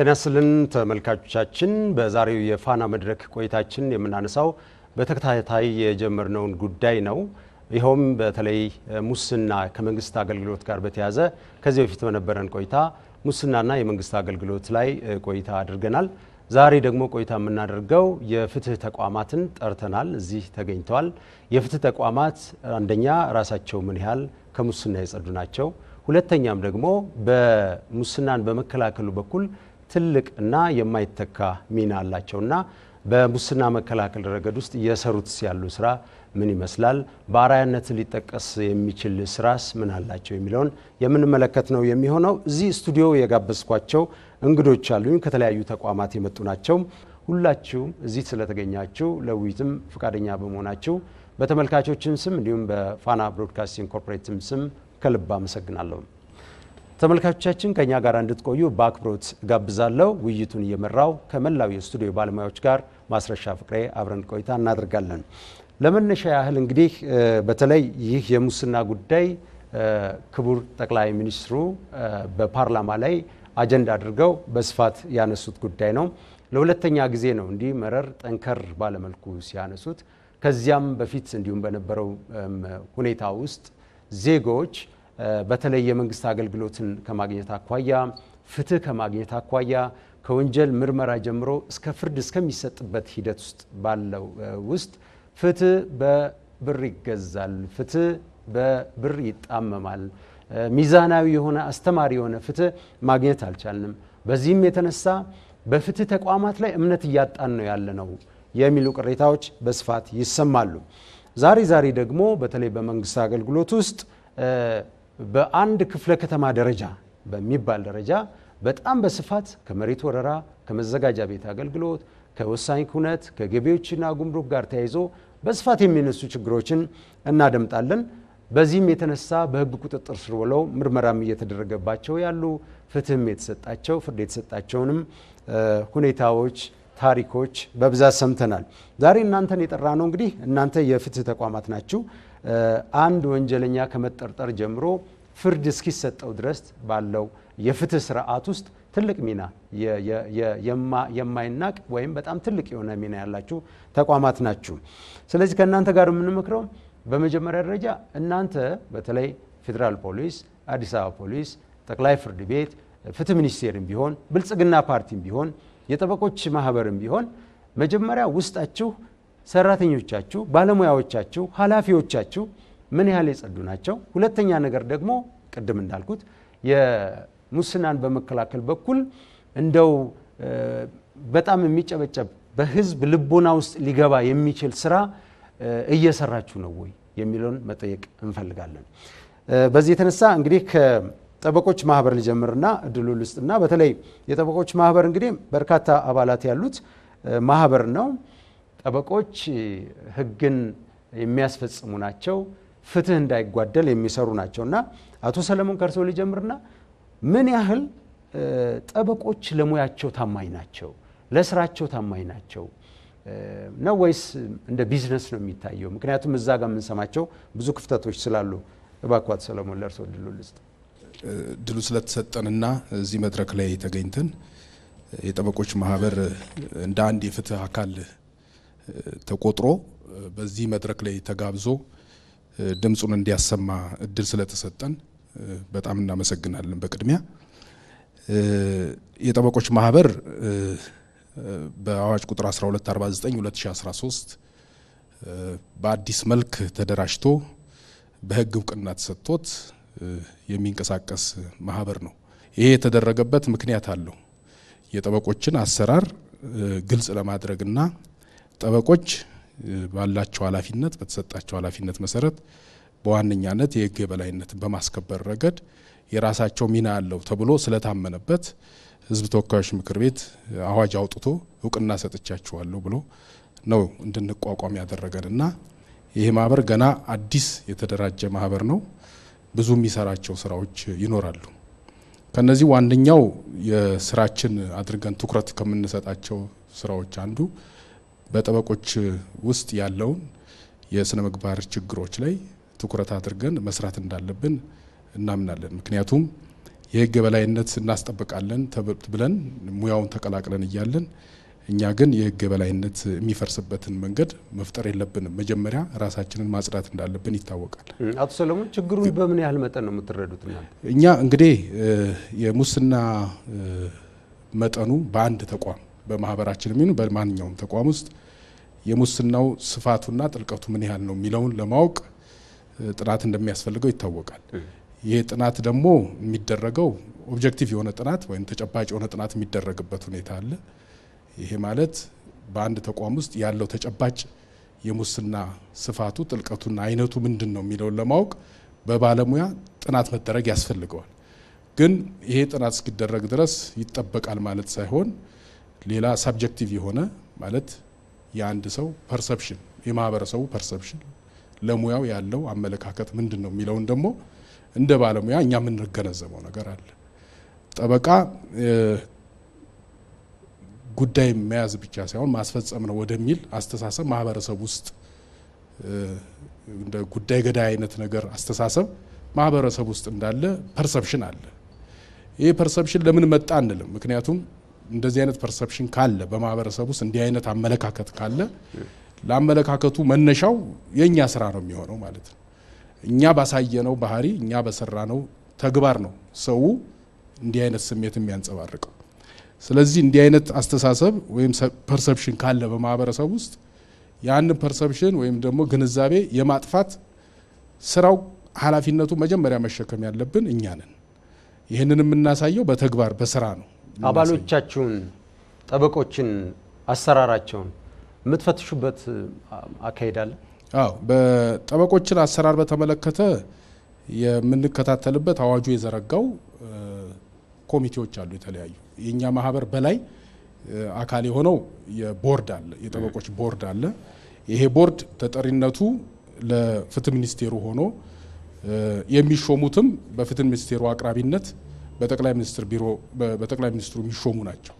ጤና ይስጥልን ተመልካቾቻችን፣ በዛሬው የፋና መድረክ ቆይታችን የምናነሳው በተከታታይ የጀመርነውን ጉዳይ ነው። ይኸውም በተለይ ሙስና ከመንግስት አገልግሎት ጋር በተያያዘ ከዚህ በፊት በነበረን ቆይታ ሙስናና የመንግስት አገልግሎት ላይ ቆይታ አድርገናል። ዛሬ ደግሞ ቆይታ የምናደርገው የፍትህ ተቋማትን ጠርተናል። እዚህ ተገኝተዋል። የፍትህ ተቋማት አንደኛ ራሳቸው ምን ያህል ከሙስና የጸዱ ናቸው፣ ሁለተኛም ደግሞ በሙስናን በመከላከሉ በኩል ትልቅ እና የማይተካ ሚና አላቸውና በሙስና መከላከል ረገድ ውስጥ እየሰሩት ያሉ ስራ ምን ይመስላል፣ በአራያነት ሊጠቀስ የሚችል ስራስ ምን አላቸው የሚለውን የምንመለከት ነው የሚሆነው። እዚህ ስቱዲዮ የጋበዝኳቸው እንግዶች አሉኝ። ከተለያዩ ተቋማት የመጡ ናቸው። ሁላችሁም እዚህ ስለተገኛችሁ ለውይይትም ፈቃደኛ በመሆናችሁ በተመልካቾችም ስም እንዲሁም በፋና ብሮድካስቲንግ ኮርፖሬትም ስም ከልብ አመሰግናለሁ። ተመልካቾቻችን ከኛ ጋር እንድትቆዩ በአክብሮት ጋብዛለሁ። ውይይቱን እየመራው ከመላው የስቱዲዮ ባለሙያዎች ጋር ማስረሻ ፍቅሬ አብረን ቆይታ እናደርጋለን። ለመነሻ ያህል እንግዲህ በተለይ ይህ የሙስና ጉዳይ ክቡር ጠቅላይ ሚኒስትሩ በፓርላማ ላይ አጀንዳ አድርገው በስፋት ያነሱት ጉዳይ ነው። ለሁለተኛ ጊዜ ነው እንዲህ መረር ጠንከር ባለመልኩ ሲያነሱት። ከዚያም በፊት እንዲሁም በነበረው ሁኔታ ውስጥ ዜጎች በተለይ የመንግስት አገልግሎትን ከማግኘት አኳያ ፍትህ ከማግኘት አኳያ ከወንጀል ምርመራ ጀምሮ እስከ ፍርድ እስከሚሰጥበት ሂደት ውስጥ ባለው ውስጥ ፍትህ በብር ይገዛል፣ ፍትህ በብር ይጣመማል። ሚዛናዊ የሆነ አስተማሪ የሆነ ፍትህ ማግኘት አልቻልንም። በዚህም የተነሳ በፍትህ ተቋማት ላይ እምነት እያጣን ነው ያለ ነው የሚሉ ቅሬታዎች በስፋት ይሰማሉ። ዛሬ ዛሬ ደግሞ በተለይ በመንግስት አገልግሎት ውስጥ በአንድ ክፍለ ከተማ ደረጃ በሚባል ደረጃ በጣም በስፋት ከመሬት ወረራ፣ ከመዘጋጃ ቤት አገልግሎት፣ ከወሳኝ ኩነት፣ ከገቢዎችና ጉምሩክ ጋር ተያይዞ በስፋት የሚነሱ ችግሮችን እናደምጣለን። በዚህም የተነሳ በሕግ ቁጥጥር ስር ውለው ምርመራም እየተደረገባቸው ያሉ ፍትህም የተሰጣቸው ፍርድ የተሰጣቸውንም ሁኔታዎች ታሪኮች በብዛት ሰምተናል። ዛሬ እናንተን የጠራ ነው እንግዲህ እናንተ የፍትህ ተቋማት ናችሁ። አንድ ወንጀለኛ ከመጠርጠር ጀምሮ ፍርድ እስኪሰጠው ድረስ ባለው የፍትህ ስርዓት ውስጥ ትልቅ ሚና የማይናቅ ወይም በጣም ትልቅ የሆነ ሚና ያላችሁ ተቋማት ናችሁ። ስለዚህ ከእናንተ ጋር የምንመክረው በመጀመሪያ ደረጃ እናንተ በተለይ ፌዴራል ፖሊስ፣ አዲስ አበባ ፖሊስ፣ ጠቅላይ ፍርድ ቤት፣ ፍትህ ሚኒስቴርም ቢሆን ብልጽግና ፓርቲም ቢሆን የጠበቆች ማህበርም ቢሆን መጀመሪያ ውስጣችሁ ሰራተኞቻችሁ፣ ባለሙያዎቻችሁ፣ ኃላፊዎቻችሁ ምን ያህል የጸዱ ናቸው? ሁለተኛ ነገር ደግሞ ቅድም እንዳልኩት የሙስናን በመከላከል በኩል እንደው በጣም የሚጨበጨብ በህዝብ ልቦና ውስጥ ሊገባ የሚችል ስራ እየሰራችሁ ነው ወይ የሚለውን መጠየቅ እንፈልጋለን። በዚህ የተነሳ እንግዲህ ከጠበቆች ማህበር ልጀምርና እድሉ ልስጥና በተለይ የጠበቆች ማህበር እንግዲህ በርካታ አባላት ያሉት ማህበር ነው። ጠበቆች ህግን የሚያስፈጽሙ ናቸው፣ ፍትህ እንዳይጓደል የሚሰሩ ናቸው እና አቶ ሰለሞን ከእርሰው ሊጀምርና ምን ያህል ጠበቆች ለሙያቸው ታማኝ ናቸው? ለስራቸው ታማኝ ናቸው ነው ወይስ እንደ ቢዝነስ ነው የሚታየው? ምክንያቱም እዛ ጋር የምንሰማቸው ብዙ ክፍተቶች ስላሉ እባኳት ሰለሞን ለእርሶ ድሉ ልስጥ። ድሉ ስለተሰጠንና እዚህ መድረክ ላይ ተገኝተን የጠበቆች ማህበር እንደ አንድ የፍትህ አካል ተቆጥሮ በዚህ መድረክ ላይ ተጋብዞ ድምፁን እንዲያሰማ እድል ስለተሰጠን በጣም እናመሰግናለን። በቅድሚያ የጠበቆች ማህበር በአዋጅ ቁጥር 1249 2013 በአዲስ መልክ ተደራጅቶ በህግ እውቅና ተሰጥቶት የሚንቀሳቀስ ማህበር ነው። ይሄ የተደረገበት ምክንያት አለው። የጠበቆችን አሰራር ግልጽ ለማድረግና ጠበቆች ባላቸው ኃላፊነት በተሰጣቸው ኃላፊነት መሰረት በዋነኛነት የሕግ የበላይነትን በማስከበር ረገድ የራሳቸው ሚና አለው ተብሎ ስለታመነበት ሕዝብ ተወካዮች ምክር ቤት አዋጅ አውጥቶ እውቅና ሰጥቻችኋለሁ ብሎ ነው እንድንቋቋም ያደረገን እና ይሄ ማህበር ገና አዲስ የተደራጀ ማህበር ነው። ብዙ የሚሰራቸው ስራዎች ይኖራሉ። ከነዚህ ዋነኛው የስራችን አድርገን ትኩረት ከምንሰጣቸው ስራዎች አንዱ በጠበቆች ውስጥ ያለውን የስነ ምግባር ችግሮች ላይ ትኩረት አድርገን መስራት እንዳለብን እናምናለን። ምክንያቱም የህግ የበላይነት እናስጠብቃለን ብለን ሙያውን ተቀላቅለን እያለን እኛ ግን የህግ የበላይነት የሚፈርስበትን መንገድ መፍጠር የለብንም። መጀመሪያ ራሳችንን ማጽዳት እንዳለብን ይታወቃል። አቶ ሰለሞን ችግሩን በምን ያህል መጠን ነው የምትረዱት? እኛ እንግዲህ የሙስና መጠኑ በአንድ ተቋም በማህበራችን የሚሆኑ በማንኛውም ተቋም ውስጥ የሙስናው ስፋቱና ጥልቀቱ ምን ያህል ነው የሚለውን ለማወቅ ጥናት እንደሚያስፈልገው ይታወቃል። ይህ ጥናት ደግሞ የሚደረገው ኦብጀክቲቭ የሆነ ጥናት ወይም ተጨባጭ የሆነ ጥናት የሚደረግበት ሁኔታ አለ። ይሄ ማለት በአንድ ተቋም ውስጥ ያለው ተጨባጭ የሙስና ስፋቱ ጥልቀቱና አይነቱ ምንድን ነው የሚለውን ለማወቅ በባለሙያ ጥናት መደረግ ያስፈልገዋል። ግን ይሄ ጥናት እስኪደረግ ድረስ ይጠበቃል ማለት ሳይሆን ሌላ ሳብጀክቲቭ የሆነ ማለት የአንድ ሰው ፐርሰፕሽን የማህበረሰቡ ፐርሰፕሽን ለሙያው ያለው አመለካከት ምንድን ነው የሚለውን ደግሞ እንደ ባለሙያ እኛ የምንገነዘበው ነገር አለ። ጠበቃ ጉዳይ መያዝ ብቻ ሳይሆን ማስፈጸም ነው ወደሚል አስተሳሰብ ማህበረሰብ ውስጥ እንደ ጉዳይ ገዳይ አይነት ነገር አስተሳሰብ ማህበረሰብ ውስጥ እንዳለ ፐርሰፕሽን አለ። ይህ ፐርሰፕሽን ለምን መጣ አንልም። ምክንያቱም እንደዚህ አይነት ፐርሰፕሽን ካለ በማህበረሰብ ውስጥ እንዲህ አይነት አመለካከት ካለ ለአመለካከቱ መነሻው የእኛ ስራ ነው የሚሆነው ማለት ነው። እኛ ባሳየነው ባህሪ፣ እኛ በሰራነው ተግባር ነው ሰው እንዲህ አይነት ስሜት የሚያንጸባርቀው። ስለዚህ እንዲህ አይነት አስተሳሰብ ወይም ፐርሰፕሽን ካለ በማህበረሰብ ውስጥ ያንን ፐርሰፕሽን ወይም ደግሞ ግንዛቤ የማጥፋት ስራው ኃላፊነቱ መጀመሪያ መሸከም ያለብን እኛ ነን። ይህንን የምናሳየው በተግባር በስራ ነው። አባሎቻችሁን፣ ጠበቆችን አሰራራቸውን የምትፈትሹበት አካሄዳለ አዎ፣ በጠበቆችን አሰራር በተመለከተ የምንከታተልበት አዋጁ የዘረጋው ኮሚቴዎች አሉ የተለያዩ። የእኛ ማህበር በላይ አካል የሆነው የቦርድ አለ የጠበቆች ቦርድ አለ። ይሄ ቦርድ ተጠሪነቱ ለፍትህ ሚኒስቴሩ ሆኖ የሚሾሙትም በፍትህ ሚኒስቴሩ አቅራቢነት በጠቅላይ ሚኒስትር ቢሮ በጠቅላይ ሚኒስትሩ የሚሾሙ ናቸው።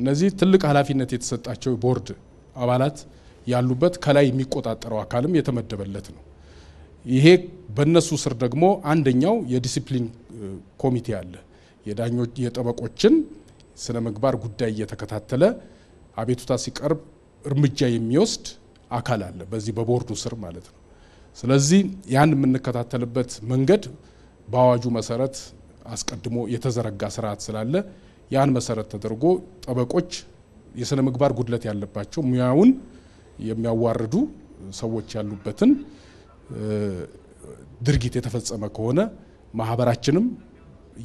እነዚህ ትልቅ ኃላፊነት የተሰጣቸው ቦርድ አባላት ያሉበት ከላይ የሚቆጣጠረው አካልም የተመደበለት ነው። ይሄ በእነሱ ስር ደግሞ አንደኛው የዲሲፕሊን ኮሚቴ አለ። የዳኞች የጠበቆችን ስነ ምግባር ጉዳይ እየተከታተለ አቤቱታ ሲቀርብ እርምጃ የሚወስድ አካል አለ፣ በዚህ በቦርዱ ስር ማለት ነው። ስለዚህ ያን የምንከታተልበት መንገድ በአዋጁ መሰረት አስቀድሞ የተዘረጋ ስርዓት ስላለ ያን መሰረት ተደርጎ ጠበቆች የስነ ምግባር ጉድለት ያለባቸው ሙያውን የሚያዋርዱ ሰዎች ያሉበትን ድርጊት የተፈጸመ ከሆነ ማህበራችንም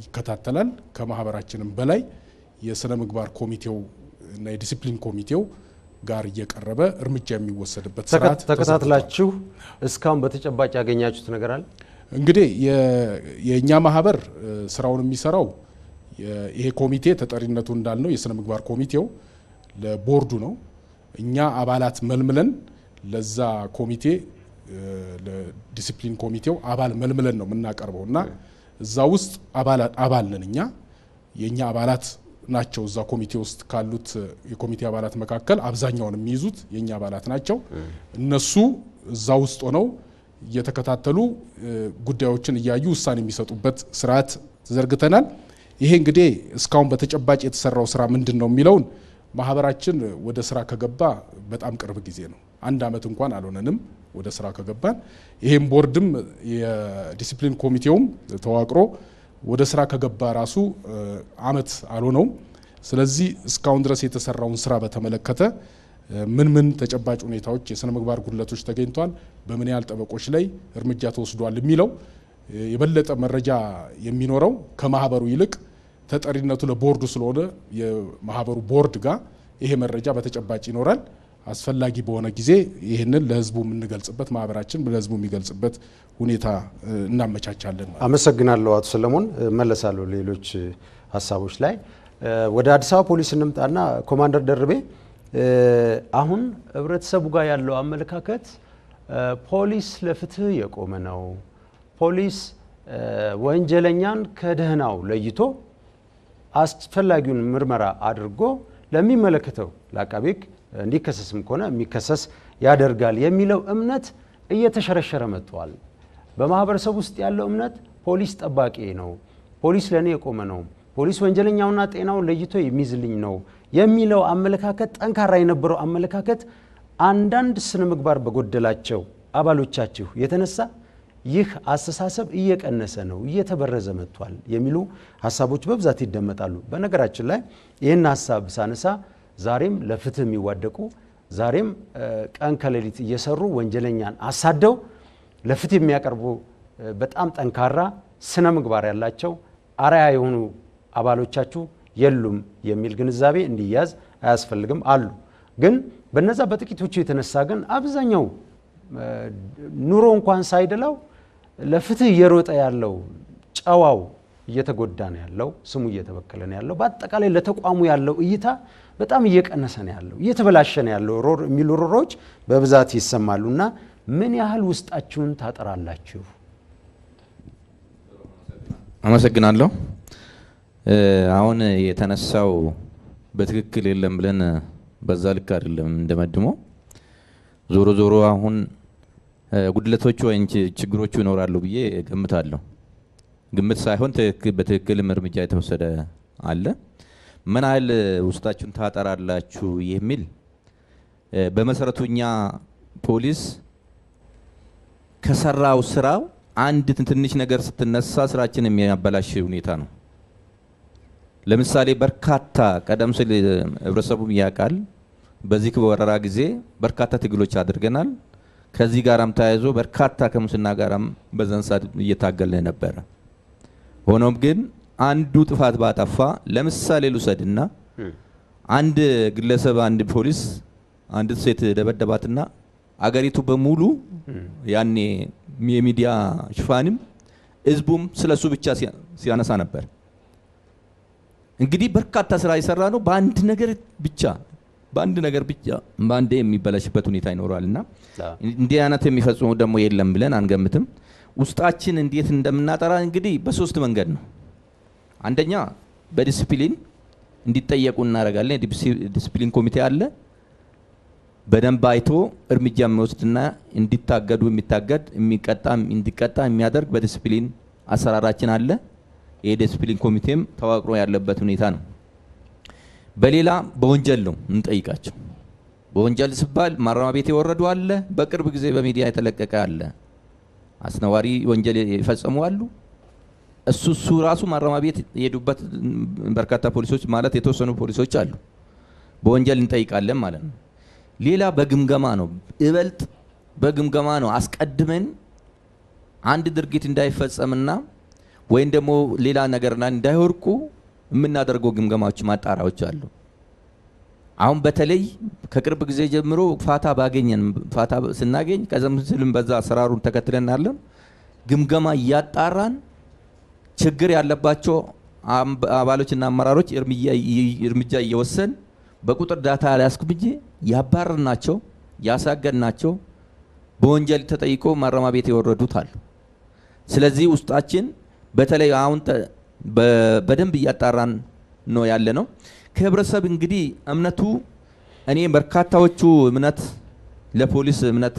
ይከታተላል። ከማህበራችንም በላይ የስነ ምግባር ኮሚቴው እና የዲሲፕሊን ኮሚቴው ጋር እየቀረበ እርምጃ የሚወሰድበት ስርዓት ተከታትላችሁ እስካሁን በተጨባጭ ያገኛችሁት ነገር አለ? እንግዲህ የእኛ ማህበር ስራውን የሚሰራው ይሄ ኮሚቴ ተጠሪነቱ እንዳልነው የስነ ምግባር ኮሚቴው ለቦርዱ ነው። እኛ አባላት መልምለን ለዛ ኮሚቴ ለዲሲፕሊን ኮሚቴው አባል መልምለን ነው የምናቀርበው እና እዛ ውስጥ አባል ነን እኛ የእኛ አባላት ናቸው። እዛ ኮሚቴ ውስጥ ካሉት የኮሚቴ አባላት መካከል አብዛኛውን የሚይዙት የእኛ አባላት ናቸው። እነሱ እዛ ውስጥ ሆነው እየተከታተሉ ጉዳዮችን እያዩ ውሳኔ የሚሰጡበት ስርዓት ተዘርግተናል። ይሄ እንግዲህ እስካሁን በተጨባጭ የተሰራው ስራ ምንድን ነው የሚለውን ማህበራችን ወደ ስራ ከገባ በጣም ቅርብ ጊዜ ነው። አንድ አመት እንኳን አልሆነንም ወደ ስራ ከገባን። ይሄም ቦርድም የዲሲፕሊን ኮሚቴውም ተዋቅሮ ወደ ስራ ከገባ ራሱ አመት አልሆነውም። ስለዚህ እስካሁን ድረስ የተሰራውን ስራ በተመለከተ ምን ምን ተጨባጭ ሁኔታዎች የስነ ምግባር ጉድለቶች ተገኝቷል፣ በምን ያህል ጠበቆች ላይ እርምጃ ተወስዷል የሚለው የበለጠ መረጃ የሚኖረው ከማህበሩ ይልቅ ተጠሪነቱ ለቦርዱ ስለሆነ የማህበሩ ቦርድ ጋር ይሄ መረጃ በተጨባጭ ይኖራል። አስፈላጊ በሆነ ጊዜ ይህንን ለህዝቡ የምንገልጽበት ማህበራችን ለህዝቡ የሚገልጽበት ሁኔታ እናመቻቻለን። አመሰግናለሁ አቶ ሰለሞን። መለሳለሁ ሌሎች ሀሳቦች ላይ ወደ አዲስ አበባ ፖሊስ እንምጣና ኮማንደር ደርቤ አሁን ህብረተሰቡ ጋር ያለው አመለካከት ፖሊስ ለፍትህ የቆመ ነው፣ ፖሊስ ወንጀለኛን ከደህናው ለይቶ አስፈላጊውን ምርመራ አድርጎ ለሚመለከተው ለአቃቤ ሕግ እንዲከሰስም ከሆነ የሚከሰስ ያደርጋል የሚለው እምነት እየተሸረሸረ መጥቷል። በማህበረሰብ ውስጥ ያለው እምነት ፖሊስ ጠባቂ ነው፣ ፖሊስ ለእኔ የቆመ ነው፣ ፖሊስ ወንጀለኛውና ጤናውን ለይቶ የሚይዝልኝ ነው የሚለው አመለካከት ጠንካራ የነበረው አመለካከት አንዳንድ ስነ ምግባር በጎደላቸው አባሎቻችሁ የተነሳ ይህ አስተሳሰብ እየቀነሰ ነው፣ እየተበረዘ መጥቷል የሚሉ ሀሳቦች በብዛት ይደመጣሉ። በነገራችን ላይ ይህን ሀሳብ ሳነሳ ዛሬም ለፍትህ የሚዋደቁ ዛሬም ቀን ከሌሊት እየሰሩ ወንጀለኛን አሳደው ለፍትህ የሚያቀርቡ በጣም ጠንካራ ስነ ምግባር ያላቸው አርአያ የሆኑ አባሎቻችሁ የሉም የሚል ግንዛቤ እንዲያዝ አያስፈልግም። አሉ ግን በነዛ በጥቂቶቹ የተነሳ ግን አብዛኛው ኑሮ እንኳን ሳይደላው ለፍትህ እየሮጠ ያለው ጨዋው እየተጎዳ ነው ያለው፣ ስሙ እየተበከለ ነው ያለው። በአጠቃላይ ለተቋሙ ያለው እይታ በጣም እየቀነሰ ነው ያለው፣ እየተበላሸ ነው ያለው የሚሉ ሮሮዎች በብዛት ይሰማሉ። እና ምን ያህል ውስጣችሁን ታጠራላችሁ? አመሰግናለሁ። አሁን የተነሳው በትክክል የለም ብለን በዛ ልክ አይደለም እንደመድሞ ዞሮ ዞሮ አሁን ጉድለቶቹ ወይም ችግሮቹ ይኖራሉ ብዬ ገምታለሁ። ግምት ሳይሆን በትክክልም እርምጃ የተወሰደ አለ። ምን ያህል ውስጣችሁን ታጠራላችሁ የሚል በመሰረቱ እኛ ፖሊስ ከሰራው ስራው አንድ ትንሽ ነገር ስትነሳ ስራችን የሚያበላሽ ሁኔታ ነው። ለምሳሌ በርካታ ቀደም ሲል ህብረተሰቡም ያውቃል። በዚህ ወረራ ጊዜ በርካታ ትግሎች አድርገናል። ከዚህ ጋራም ተያይዞ በርካታ ከሙስና ጋራም በዛን ሰዓት እየታገልን ነበረ። ሆኖም ግን አንዱ ጥፋት ባጠፋ ለምሳሌ ልውሰድና አንድ ግለሰብ አንድ ፖሊስ አንድ ሴት ደበደባትና አገሪቱ በሙሉ ያኔ የሚዲያ ሽፋንም ህዝቡም ስለሱ ብቻ ሲያነሳ ነበር። እንግዲህ በርካታ ስራ የሰራ ነው። በአንድ ነገር ብቻ በአንድ ነገር ብቻ በአንዴ የሚበላሽበት ሁኔታ ይኖራል እና እንዲህ አይነት የሚፈጽሙ ደግሞ የለም ብለን አንገምትም። ውስጣችን እንዴት እንደምናጠራ እንግዲህ በሶስት መንገድ ነው። አንደኛ በዲስፕሊን እንዲጠየቁ እናደርጋለን። የዲስፕሊን ኮሚቴ አለ። በደንብ አይቶ እርምጃ የሚወስድና እንዲታገዱ የሚታገድ የሚቀጣ እንዲቀጣ የሚያደርግ በዲስፕሊን አሰራራችን አለ። የዲስፕሊን ኮሚቴም ተዋቅሮ ያለበት ሁኔታ ነው። በሌላ በወንጀል ነው እንጠይቃቸው። በወንጀል ሲባል ማረሚያ ቤት የወረዱ አለ፣ በቅርብ ጊዜ በሚዲያ የተለቀቀ አለ፣ አስነዋሪ ወንጀል የፈጸሙ አሉ። እሱ እሱ ራሱ ማረሚያ ቤት የሄዱበት በርካታ ፖሊሶች ማለት የተወሰኑ ፖሊሶች አሉ። በወንጀል እንጠይቃለን ማለት ነው። ሌላ በግምገማ ነው፣ ይበልጥ በግምገማ ነው አስቀድመን አንድ ድርጊት እንዳይፈጸምና ወይም ደግሞ ሌላ ነገር እንዳይወርቁ የምናደርገው ግምገማዎች፣ ማጣሪያዎች አሉ። አሁን በተለይ ከቅርብ ጊዜ ጀምሮ ፋታ ባገኘን ፋታ ስናገኝ ከዚም ስልም በዛ አሰራሩን ተከትለናለን። ግምገማ እያጣራን ችግር ያለባቸው አባሎችና አመራሮች እርምጃ እየወሰን በቁጥር ዳታ አልያዝኩም እንጂ ያባረርናቸው ያሳገድናቸው በወንጀል ተጠይቆ ማረሚያ ቤት የወረዱት አሉ። ስለዚህ ውስጣችን በተለይ አሁን በደንብ እያጣራን ነው ያለ ነው። ከህብረተሰብ እንግዲህ እምነቱ እኔ በርካታዎቹ እምነት ለፖሊስ እምነት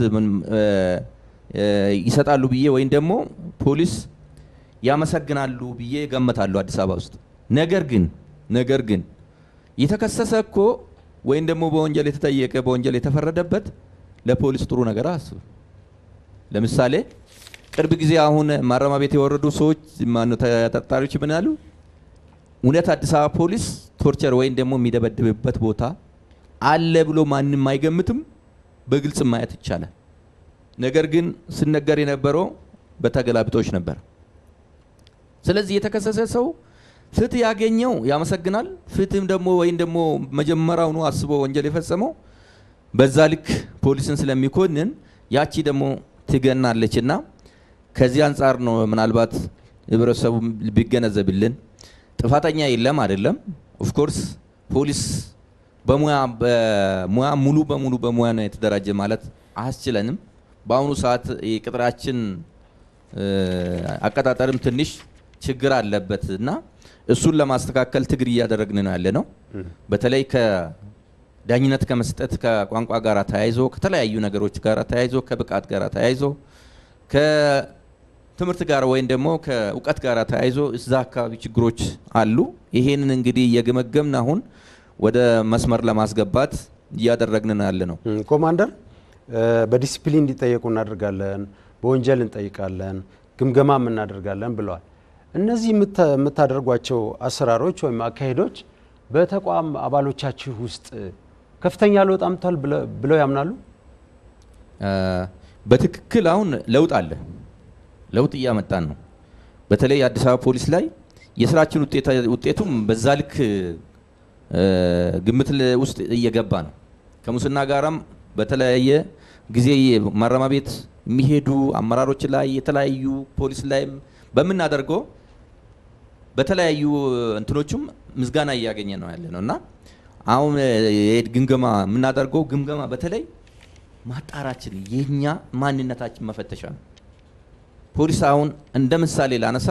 ይሰጣሉ ብዬ ወይም ደግሞ ፖሊስ ያመሰግናሉ ብዬ ገምታለሁ አዲስ አበባ ውስጥ። ነገር ግን ነገር ግን የተከሰሰ እኮ ወይም ደግሞ በወንጀል የተጠየቀ በወንጀል የተፈረደበት ለፖሊስ ጥሩ ነገር አስብ ለምሳሌ ቅርብ ጊዜ አሁን ማረሚያ ቤት የወረዱ ሰዎች ማነው ተጠርጣሪዎች ምን አሉ? እውነት አዲስ አበባ ፖሊስ ቶርቸር ወይም ደግሞ የሚደበድብበት ቦታ አለ ብሎ ማንም አይገምትም። በግልጽ ማየት ይቻላል። ነገር ግን ስነገር የነበረው በተገላብጦች ነበር። ስለዚህ የተከሰሰ ሰው ፍትህ ያገኘው ያመሰግናል። ፍትህም ደግሞ ወይም ደግሞ ነው አስቦ ወንጀል የፈጸመው በዛ ልክ ፖሊስን ስለሚኮንን ያቺ ደግሞ ትገናለችና ከዚህ አንጻር ነው ምናልባት ህብረተሰቡ ቢገነዘብልን። ጥፋተኛ የለም አይደለም። ኦፍኮርስ ፖሊስ በሙያ ሙሉ በሙሉ በሙያ ነው የተደራጀ ማለት አያስችለንም። በአሁኑ ሰዓት የቅጥራችን አቀጣጠርም ትንሽ ችግር አለበት እና እሱን ለማስተካከል ትግር እያደረግን ነው ያለ ነው። በተለይ ከዳኝነት ከመስጠት ከቋንቋ ጋር ተያይዞ ከተለያዩ ነገሮች ጋር ተያይዞ ከብቃት ጋር ተያይዞ ትምህርት ጋር ወይም ደግሞ ከእውቀት ጋር ተያይዞ እዛ አካባቢ ችግሮች አሉ። ይሄንን እንግዲህ እየገመገምን አሁን ወደ መስመር ለማስገባት እያደረግን ያለ ነው። ኮማንደር በዲሲፕሊን እንዲጠየቁ እናደርጋለን፣ በወንጀል እንጠይቃለን፣ ግምገማም እናደርጋለን ብለዋል። እነዚህ የምታደርጓቸው አሰራሮች ወይም አካሄዶች በተቋም አባሎቻችሁ ውስጥ ከፍተኛ ለውጥ አምጥቷል ብለው ያምናሉ? በትክክል አሁን ለውጥ አለ። ለውጥ እያመጣን ነው። በተለይ የአዲስ አበባ ፖሊስ ላይ የስራችን ውጤቱም በዛ ልክ ግምት ውስጥ እየገባ ነው። ከሙስና ጋራም በተለያየ ጊዜ ማረሚያ ቤት የሚሄዱ አመራሮች ላይ የተለያዩ ፖሊስ ላይም በምናደርገው በተለያዩ እንትኖቹም ምዝጋና እያገኘ ነው ያለ ነው እና አሁን ግምገማ የምናደርገው ግምገማ በተለይ ማጣራችን የኛ ማንነታችን መፈተሻ ነው። ፖሊስ አሁን እንደ ምሳሌ ላነሳ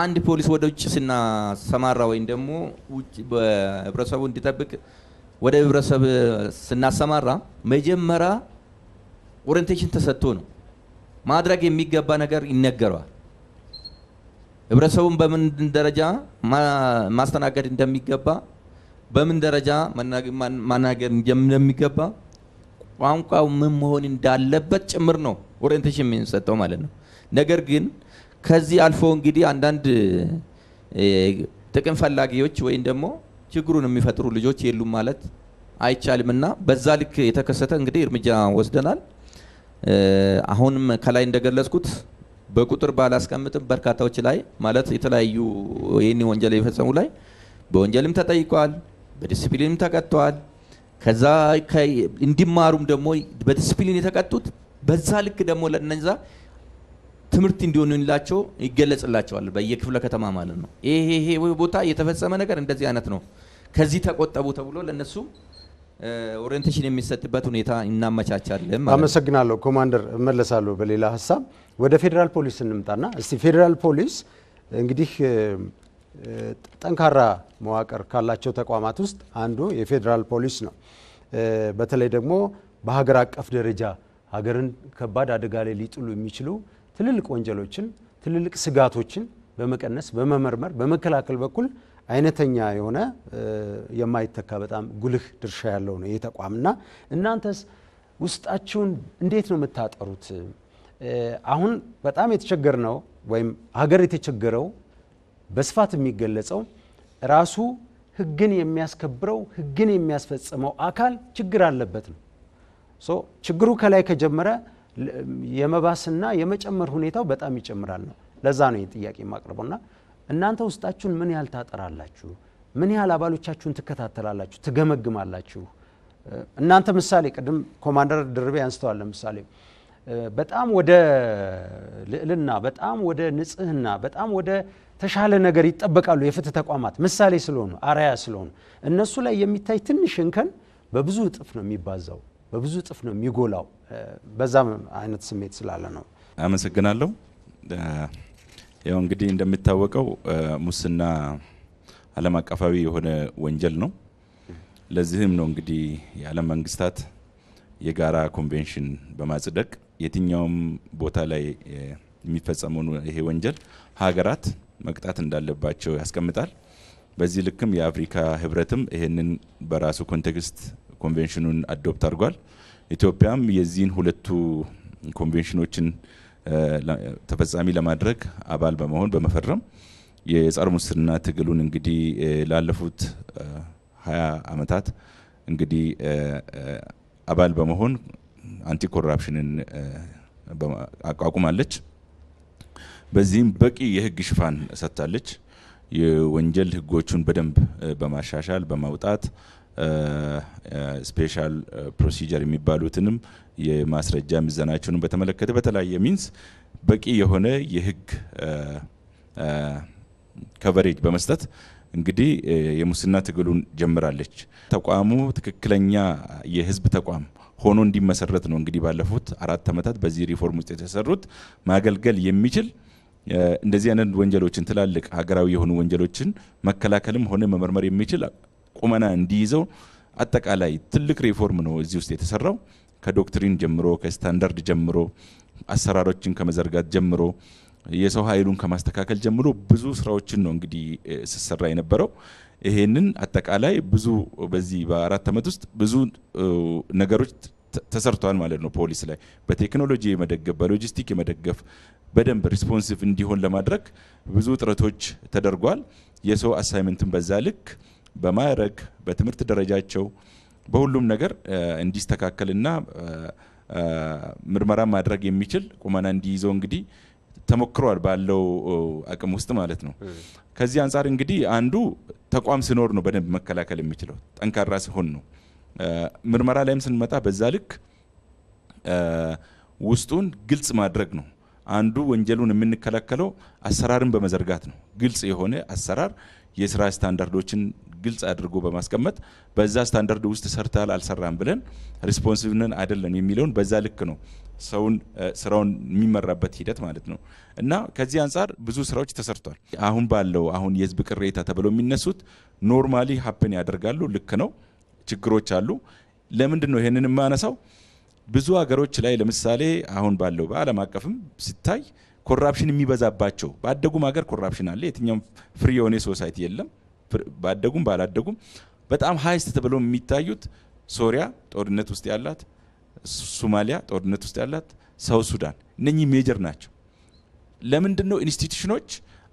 አንድ ፖሊስ ወደ ውጭ ስናሰማራ ወይም ደግሞ ውጭ በህብረተሰቡ እንዲጠብቅ ወደ ህብረተሰብ ስናሰማራ መጀመሪያ ኦሪንቴሽን ተሰጥቶ ነው ማድረግ የሚገባ ነገር ይነገረዋል። ህብረተሰቡን በምን ደረጃ ማስተናገድ እንደሚገባ፣ በምን ደረጃ ማናገር እንደሚገባ፣ ቋንቋው ምን መሆን እንዳለበት ጭምር ነው ኦሪንቴሽን የሚሰጠው ማለት ነው። ነገር ግን ከዚህ አልፎ እንግዲህ አንዳንድ ጥቅም ፈላጊዎች ወይም ደግሞ ችግሩን የሚፈጥሩ ልጆች የሉም ማለት አይቻልም እና በዛ ልክ የተከሰተ እንግዲህ እርምጃ ወስደናል። አሁንም ከላይ እንደገለጽኩት በቁጥር ባላስቀምጥም በርካታዎች ላይ ማለት የተለያዩ ይህን ወንጀል የፈጸሙ ላይ በወንጀልም ተጠይቋል፣ በዲስፕሊንም ተቀጥተዋል። ከዛ እንዲማሩም ደግሞ በዲስፕሊን የተቀጡት በዛ ልክ ደግሞ ለነዛ ትምህርት እንዲሆንላቸው ይገለጽላቸዋል። በየክፍለ ከተማ ማለት ነው። ይሄ ይሄ ቦታ የተፈጸመ ነገር እንደዚህ አይነት ነው፣ ከዚህ ተቆጠቡ ተብሎ ለነሱ ኦሪየንቴሽን የሚሰጥበት ሁኔታ እናመቻቻለን። አመሰግናለሁ ኮማንደር። እመለሳለሁ በሌላ ሀሳብ። ወደ ፌዴራል ፖሊስ እንምጣና እስቲ ፌዴራል ፖሊስ እንግዲህ ጠንካራ መዋቅር ካላቸው ተቋማት ውስጥ አንዱ የፌዴራል ፖሊስ ነው። በተለይ ደግሞ በሀገር አቀፍ ደረጃ ሀገርን ከባድ አደጋ ላይ ሊጥሉ የሚችሉ ትልልቅ ወንጀሎችን ትልልቅ ስጋቶችን በመቀነስ በመመርመር በመከላከል በኩል አይነተኛ የሆነ የማይተካ በጣም ጉልህ ድርሻ ያለው ነው ይህ ተቋምና እናንተስ ውስጣችሁን እንዴት ነው የምታጠሩት? አሁን በጣም የተቸገር ነው ወይም ሀገር የተቸገረው በስፋት የሚገለጸው ራሱ ህግን የሚያስከብረው ህግን የሚያስፈጽመው አካል ችግር አለበት ነው። ችግሩ ከላይ ከጀመረ የመባስና የመጨመር ሁኔታው በጣም ይጨምራል ነው። ለዛ ነው ጥያቄ የማቅርበውና እናንተ ውስጣችሁን ምን ያህል ታጠራላችሁ? ምን ያህል አባሎቻችሁን ትከታተላላችሁ፣ ትገመግማላችሁ? እናንተ ምሳሌ ቅድም ኮማንደር ድርቤ አንስተዋል። ለምሳሌ በጣም ወደ ልዕልና፣ በጣም ወደ ንጽህና፣ በጣም ወደ ተሻለ ነገር ይጠበቃሉ የፍትህ ተቋማት ምሳሌ ስለሆኑ አርአያ ስለሆኑ እነሱ ላይ የሚታይ ትንሽ እንከን በብዙ እጥፍ ነው የሚባዛው። በብዙ እጥፍ ነው የሚጎላው። በዛም አይነት ስሜት ስላለ ነው። አመሰግናለሁ። ያው እንግዲህ እንደሚታወቀው ሙስና ዓለም አቀፋዊ የሆነ ወንጀል ነው። ለዚህም ነው እንግዲህ የዓለም መንግስታት የጋራ ኮንቬንሽን በማጽደቅ የትኛውም ቦታ ላይ የሚፈጸመውን ይሄ ወንጀል ሀገራት መቅጣት እንዳለባቸው ያስቀምጣል። በዚህ ልክም የአፍሪካ ህብረትም ይህንን በራሱ ኮንቴክስት ኮንቬንሽኑን አዶፕት አድርጓል። ኢትዮጵያም የዚህን ሁለቱ ኮንቬንሽኖችን ተፈጻሚ ለማድረግ አባል በመሆን በመፈረም የጸረ ሙስና ትግሉን እንግዲህ ላለፉት ሀያ አመታት እንግዲህ አባል በመሆን አንቲ ኮራፕሽንን አቋቁማለች። በዚህም በቂ የህግ ሽፋን ሰጥታለች። የወንጀል ህጎቹን በደንብ በማሻሻል በማውጣት ስፔሻል ፕሮሲጀር የሚባሉትንም የማስረጃ ምዘናቸውንም በተመለከተ በተለያየ ሚንስ በቂ የሆነ የህግ ከቨሬጅ በመስጠት እንግዲህ የሙስና ትግሉን ጀምራለች። ተቋሙ ትክክለኛ የህዝብ ተቋም ሆኖ እንዲመሰረት ነው እንግዲህ ባለፉት አራት ዓመታት በዚህ ሪፎርም ውስጥ የተሰሩት ማገልገል የሚችል እንደዚህ አይነት ወንጀሎችን ትላልቅ ሀገራዊ የሆኑ ወንጀሎችን መከላከልም ሆነ መመርመር የሚችል ቁመና እንዲይዘው አጠቃላይ ትልቅ ሪፎርም ነው እዚህ ውስጥ የተሰራው። ከዶክትሪን ጀምሮ ከስታንዳርድ ጀምሮ አሰራሮችን ከመዘርጋት ጀምሮ የሰው ኃይሉን ከማስተካከል ጀምሮ ብዙ ስራዎችን ነው እንግዲህ ስሰራ የነበረው። ይሄንን አጠቃላይ ብዙ በዚህ በአራት ዓመት ውስጥ ብዙ ነገሮች ተሰርተዋል ማለት ነው። ፖሊስ ላይ በቴክኖሎጂ የመደገፍ በሎጂስቲክ የመደገፍ በደንብ ሪስፖንሲቭ እንዲሆን ለማድረግ ብዙ ጥረቶች ተደርጓል። የሰው አሳይመንትን በዛ ልክ በማዕረግ በትምህርት ደረጃቸው በሁሉም ነገር እንዲስተካከልና ምርመራ ማድረግ የሚችል ቁመና እንዲይዘው እንግዲህ ተሞክሯል ባለው አቅም ውስጥ ማለት ነው። ከዚህ አንጻር እንግዲህ አንዱ ተቋም ሲኖር ነው በደንብ መከላከል የሚችለው ጠንካራ ሲሆን ነው። ምርመራ ላይም ስንመጣ በዛ ልክ ውስጡን ግልጽ ማድረግ ነው። አንዱ ወንጀሉን የምንከላከለው አሰራርን በመዘርጋት ነው። ግልጽ የሆነ አሰራር የስራ ስታንዳርዶችን ግልጽ አድርጎ በማስቀመጥ በዛ ስታንዳርድ ውስጥ ሰርተሃል አልሰራም ብለን ሪስፖንሲቭነን አይደለን የሚለውን በዛ ልክ ነው ሰውን ስራውን የሚመራበት ሂደት ማለት ነው እና ከዚህ አንጻር ብዙ ስራዎች ተሰርቷል። አሁን ባለው አሁን የህዝብ ቅሬታ ተብለው የሚነሱት ኖርማሊ ሀፕን ያደርጋሉ። ልክ ነው፣ ችግሮች አሉ። ለምንድን ነው ይህንን የማነሳው? ብዙ ሀገሮች ላይ ለምሳሌ አሁን ባለው በዓለም አቀፍም ሲታይ ኮራፕሽን የሚበዛባቸው በአደጉም ሀገር ኮራፕሽን አለ። የትኛውም ፍሪ የሆነ ሶሳይቲ የለም። ባደጉም ባላደጉም በጣም ሀይስት ተብለው የሚታዩት ሶሪያ ጦርነት ውስጥ ያላት፣ ሶማሊያ ጦርነት ውስጥ ያላት፣ ሳውት ሱዳን እነኚህ ሜጀር ናቸው። ለምንድን ነው ኢንስቲትዩሽኖች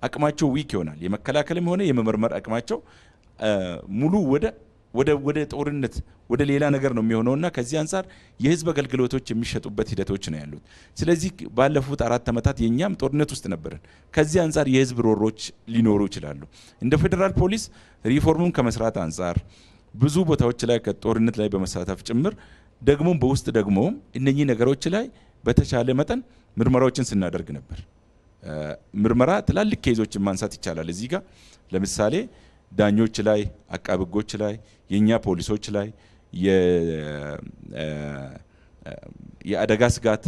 አቅማቸው ዊክ ይሆናል? የመከላከልም ሆነ የመመርመር አቅማቸው ሙሉ ወደ ወደ ጦርነት ወደ ሌላ ነገር ነው የሚሆነውና ከዚህ አንጻር የህዝብ አገልግሎቶች የሚሸጡበት ሂደቶች ነው ያሉት። ስለዚህ ባለፉት አራት ዓመታት የእኛም ጦርነት ውስጥ ነበርን። ከዚህ አንጻር የህዝብ ሮሮች ሊኖሩ ይችላሉ። እንደ ፌዴራል ፖሊስ ሪፎርሙን ከመስራት አንጻር ብዙ ቦታዎች ላይ ከጦርነት ላይ በመሳተፍ ጭምር ደግሞ በውስጥ ደግሞ እነኚህ ነገሮች ላይ በተቻለ መጠን ምርመራዎችን ስናደርግ ነበር። ምርመራ ትላልቅ ኬዞችን ማንሳት ይቻላል። እዚህ ጋር ለምሳሌ ዳኞች ላይ፣ አቃቤ ሕጎች ላይ፣ የእኛ ፖሊሶች ላይ፣ የአደጋ ስጋት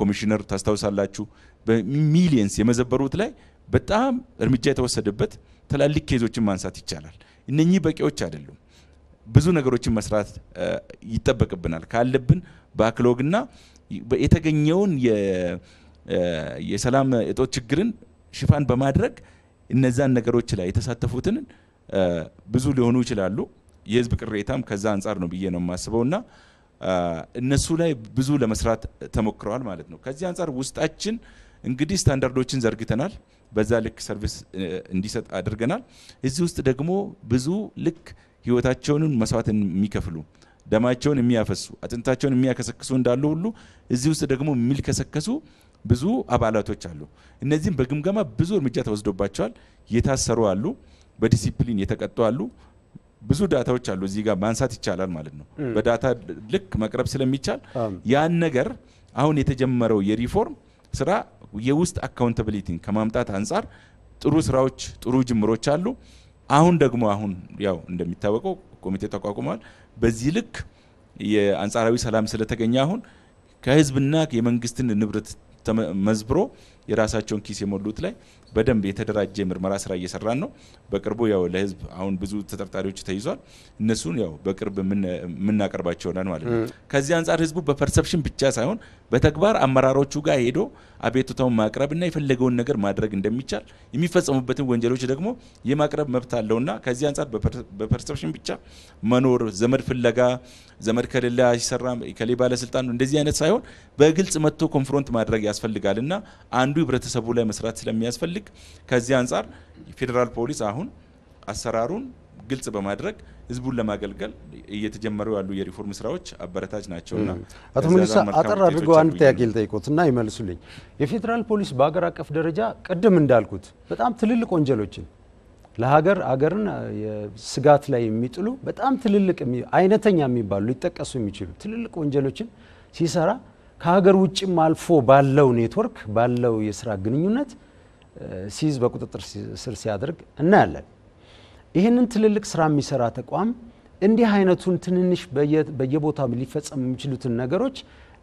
ኮሚሽነር ታስታውሳላችሁ፣ በሚሊየንስ የመዘበሩት ላይ በጣም እርምጃ የተወሰደበት ትላልቅ ኬዞችን ማንሳት ይቻላል። እነኚህ በቂዎች አይደሉም። ብዙ ነገሮችን መስራት ይጠበቅብናል። ካለብን ባክሎግና የተገኘውን የሰላም እጦት ችግርን ሽፋን በማድረግ እነዛን ነገሮች ላይ የተሳተፉትን ብዙ ሊሆኑ ይችላሉ። የህዝብ ቅሬታም ከዛ አንጻር ነው ብዬ ነው የማስበው እና እነሱ ላይ ብዙ ለመስራት ተሞክረዋል ማለት ነው። ከዚህ አንጻር ውስጣችን እንግዲህ ስታንዳርዶችን ዘርግተናል። በዛ ልክ ሰርቪስ እንዲሰጥ አድርገናል። እዚህ ውስጥ ደግሞ ብዙ ልክ ህይወታቸውንን መስዋዕትን የሚከፍሉ ደማቸውን የሚያፈሱ አጥንታቸውን የሚያከሰክሱ እንዳሉ ሁሉ እዚህ ውስጥ ደግሞ የሚልከሰከሱ ብዙ አባላቶች አሉ። እነዚህም በግምገማ ብዙ እርምጃ ተወስዶባቸዋል። የታሰሩ አሉ። በዲሲፕሊን የተቀጡ አሉ። ብዙ ዳታዎች አሉ እዚህ ጋር ማንሳት ይቻላል ማለት ነው። በዳታ ልክ መቅረብ ስለሚቻል ያን ነገር አሁን የተጀመረው የሪፎርም ስራ የውስጥ አካውንታብሊቲን ከማምጣት አንጻር ጥሩ ስራዎች፣ ጥሩ ጅምሮች አሉ። አሁን ደግሞ አሁን ያው እንደሚታወቀው ኮሚቴ ተቋቁሟል። በዚህ ልክ የአንጻራዊ ሰላም ስለተገኘ አሁን ከህዝብና የመንግስትን ንብረት መዝብሮ የራሳቸውን ኪስ የሞሉት ላይ በደንብ የተደራጀ ምርመራ ስራ እየሰራን ነው። በቅርቡ ያው ለህዝብ አሁን ብዙ ተጠርጣሪዎች ተይዟል። እነሱን ያው በቅርብ የምናቀርባቸው ይሆናል ማለት ነው። ከዚህ አንጻር ህዝቡ በፐርሰፕሽን ብቻ ሳይሆን በተግባር አመራሮቹ ጋር ሄዶ አቤቱታውን እና የፈለገውን ነገር ማድረግ እንደሚቻል የሚፈጸሙበትን ወንጀሎች ደግሞ የማቅረብ መብት አለውና ከዚህ አንጻር በፐርሰፕሽን ብቻ መኖር ዘመድ ፍለጋ ዘመድ ከሌለ አይሰራም ከሌ ባለስልጣን እንደዚህ አይነት ሳይሆን በግልጽ መጥቶ ኮንፍሮንት ማድረግ ያስፈልጋል እና አንዱ ህብረተሰቡ ላይ መስራት ስለሚያስፈልግ ይልቅ ከዚህ አንጻር ፌዴራል ፖሊስ አሁን አሰራሩን ግልጽ በማድረግ ህዝቡን ለማገልገል እየተጀመሩ ያሉ የሪፎርም ስራዎች አበረታች ናቸውና አቶ ሙኒሳ አጠር አድርገው አንድ ጥያቄ ልጠይቆት እና ይመልሱልኝ። የፌዴራል ፖሊስ በሀገር አቀፍ ደረጃ ቅድም እንዳልኩት በጣም ትልልቅ ወንጀሎችን ለሀገር አገርን ስጋት ላይ የሚጥሉ በጣም ትልልቅ አይነተኛ የሚባሉ ሊጠቀሱ የሚችሉ ትልልቅ ወንጀሎችን ሲሰራ ከሀገር ውጭም አልፎ ባለው ኔትወርክ ባለው የስራ ግንኙነት ሲይዝ በቁጥጥር ስር ሲያደርግ እናያለን። ይህንን ትልልቅ ስራ የሚሰራ ተቋም እንዲህ አይነቱን ትንንሽ በየቦታው ሊፈጸም የሚችሉትን ነገሮች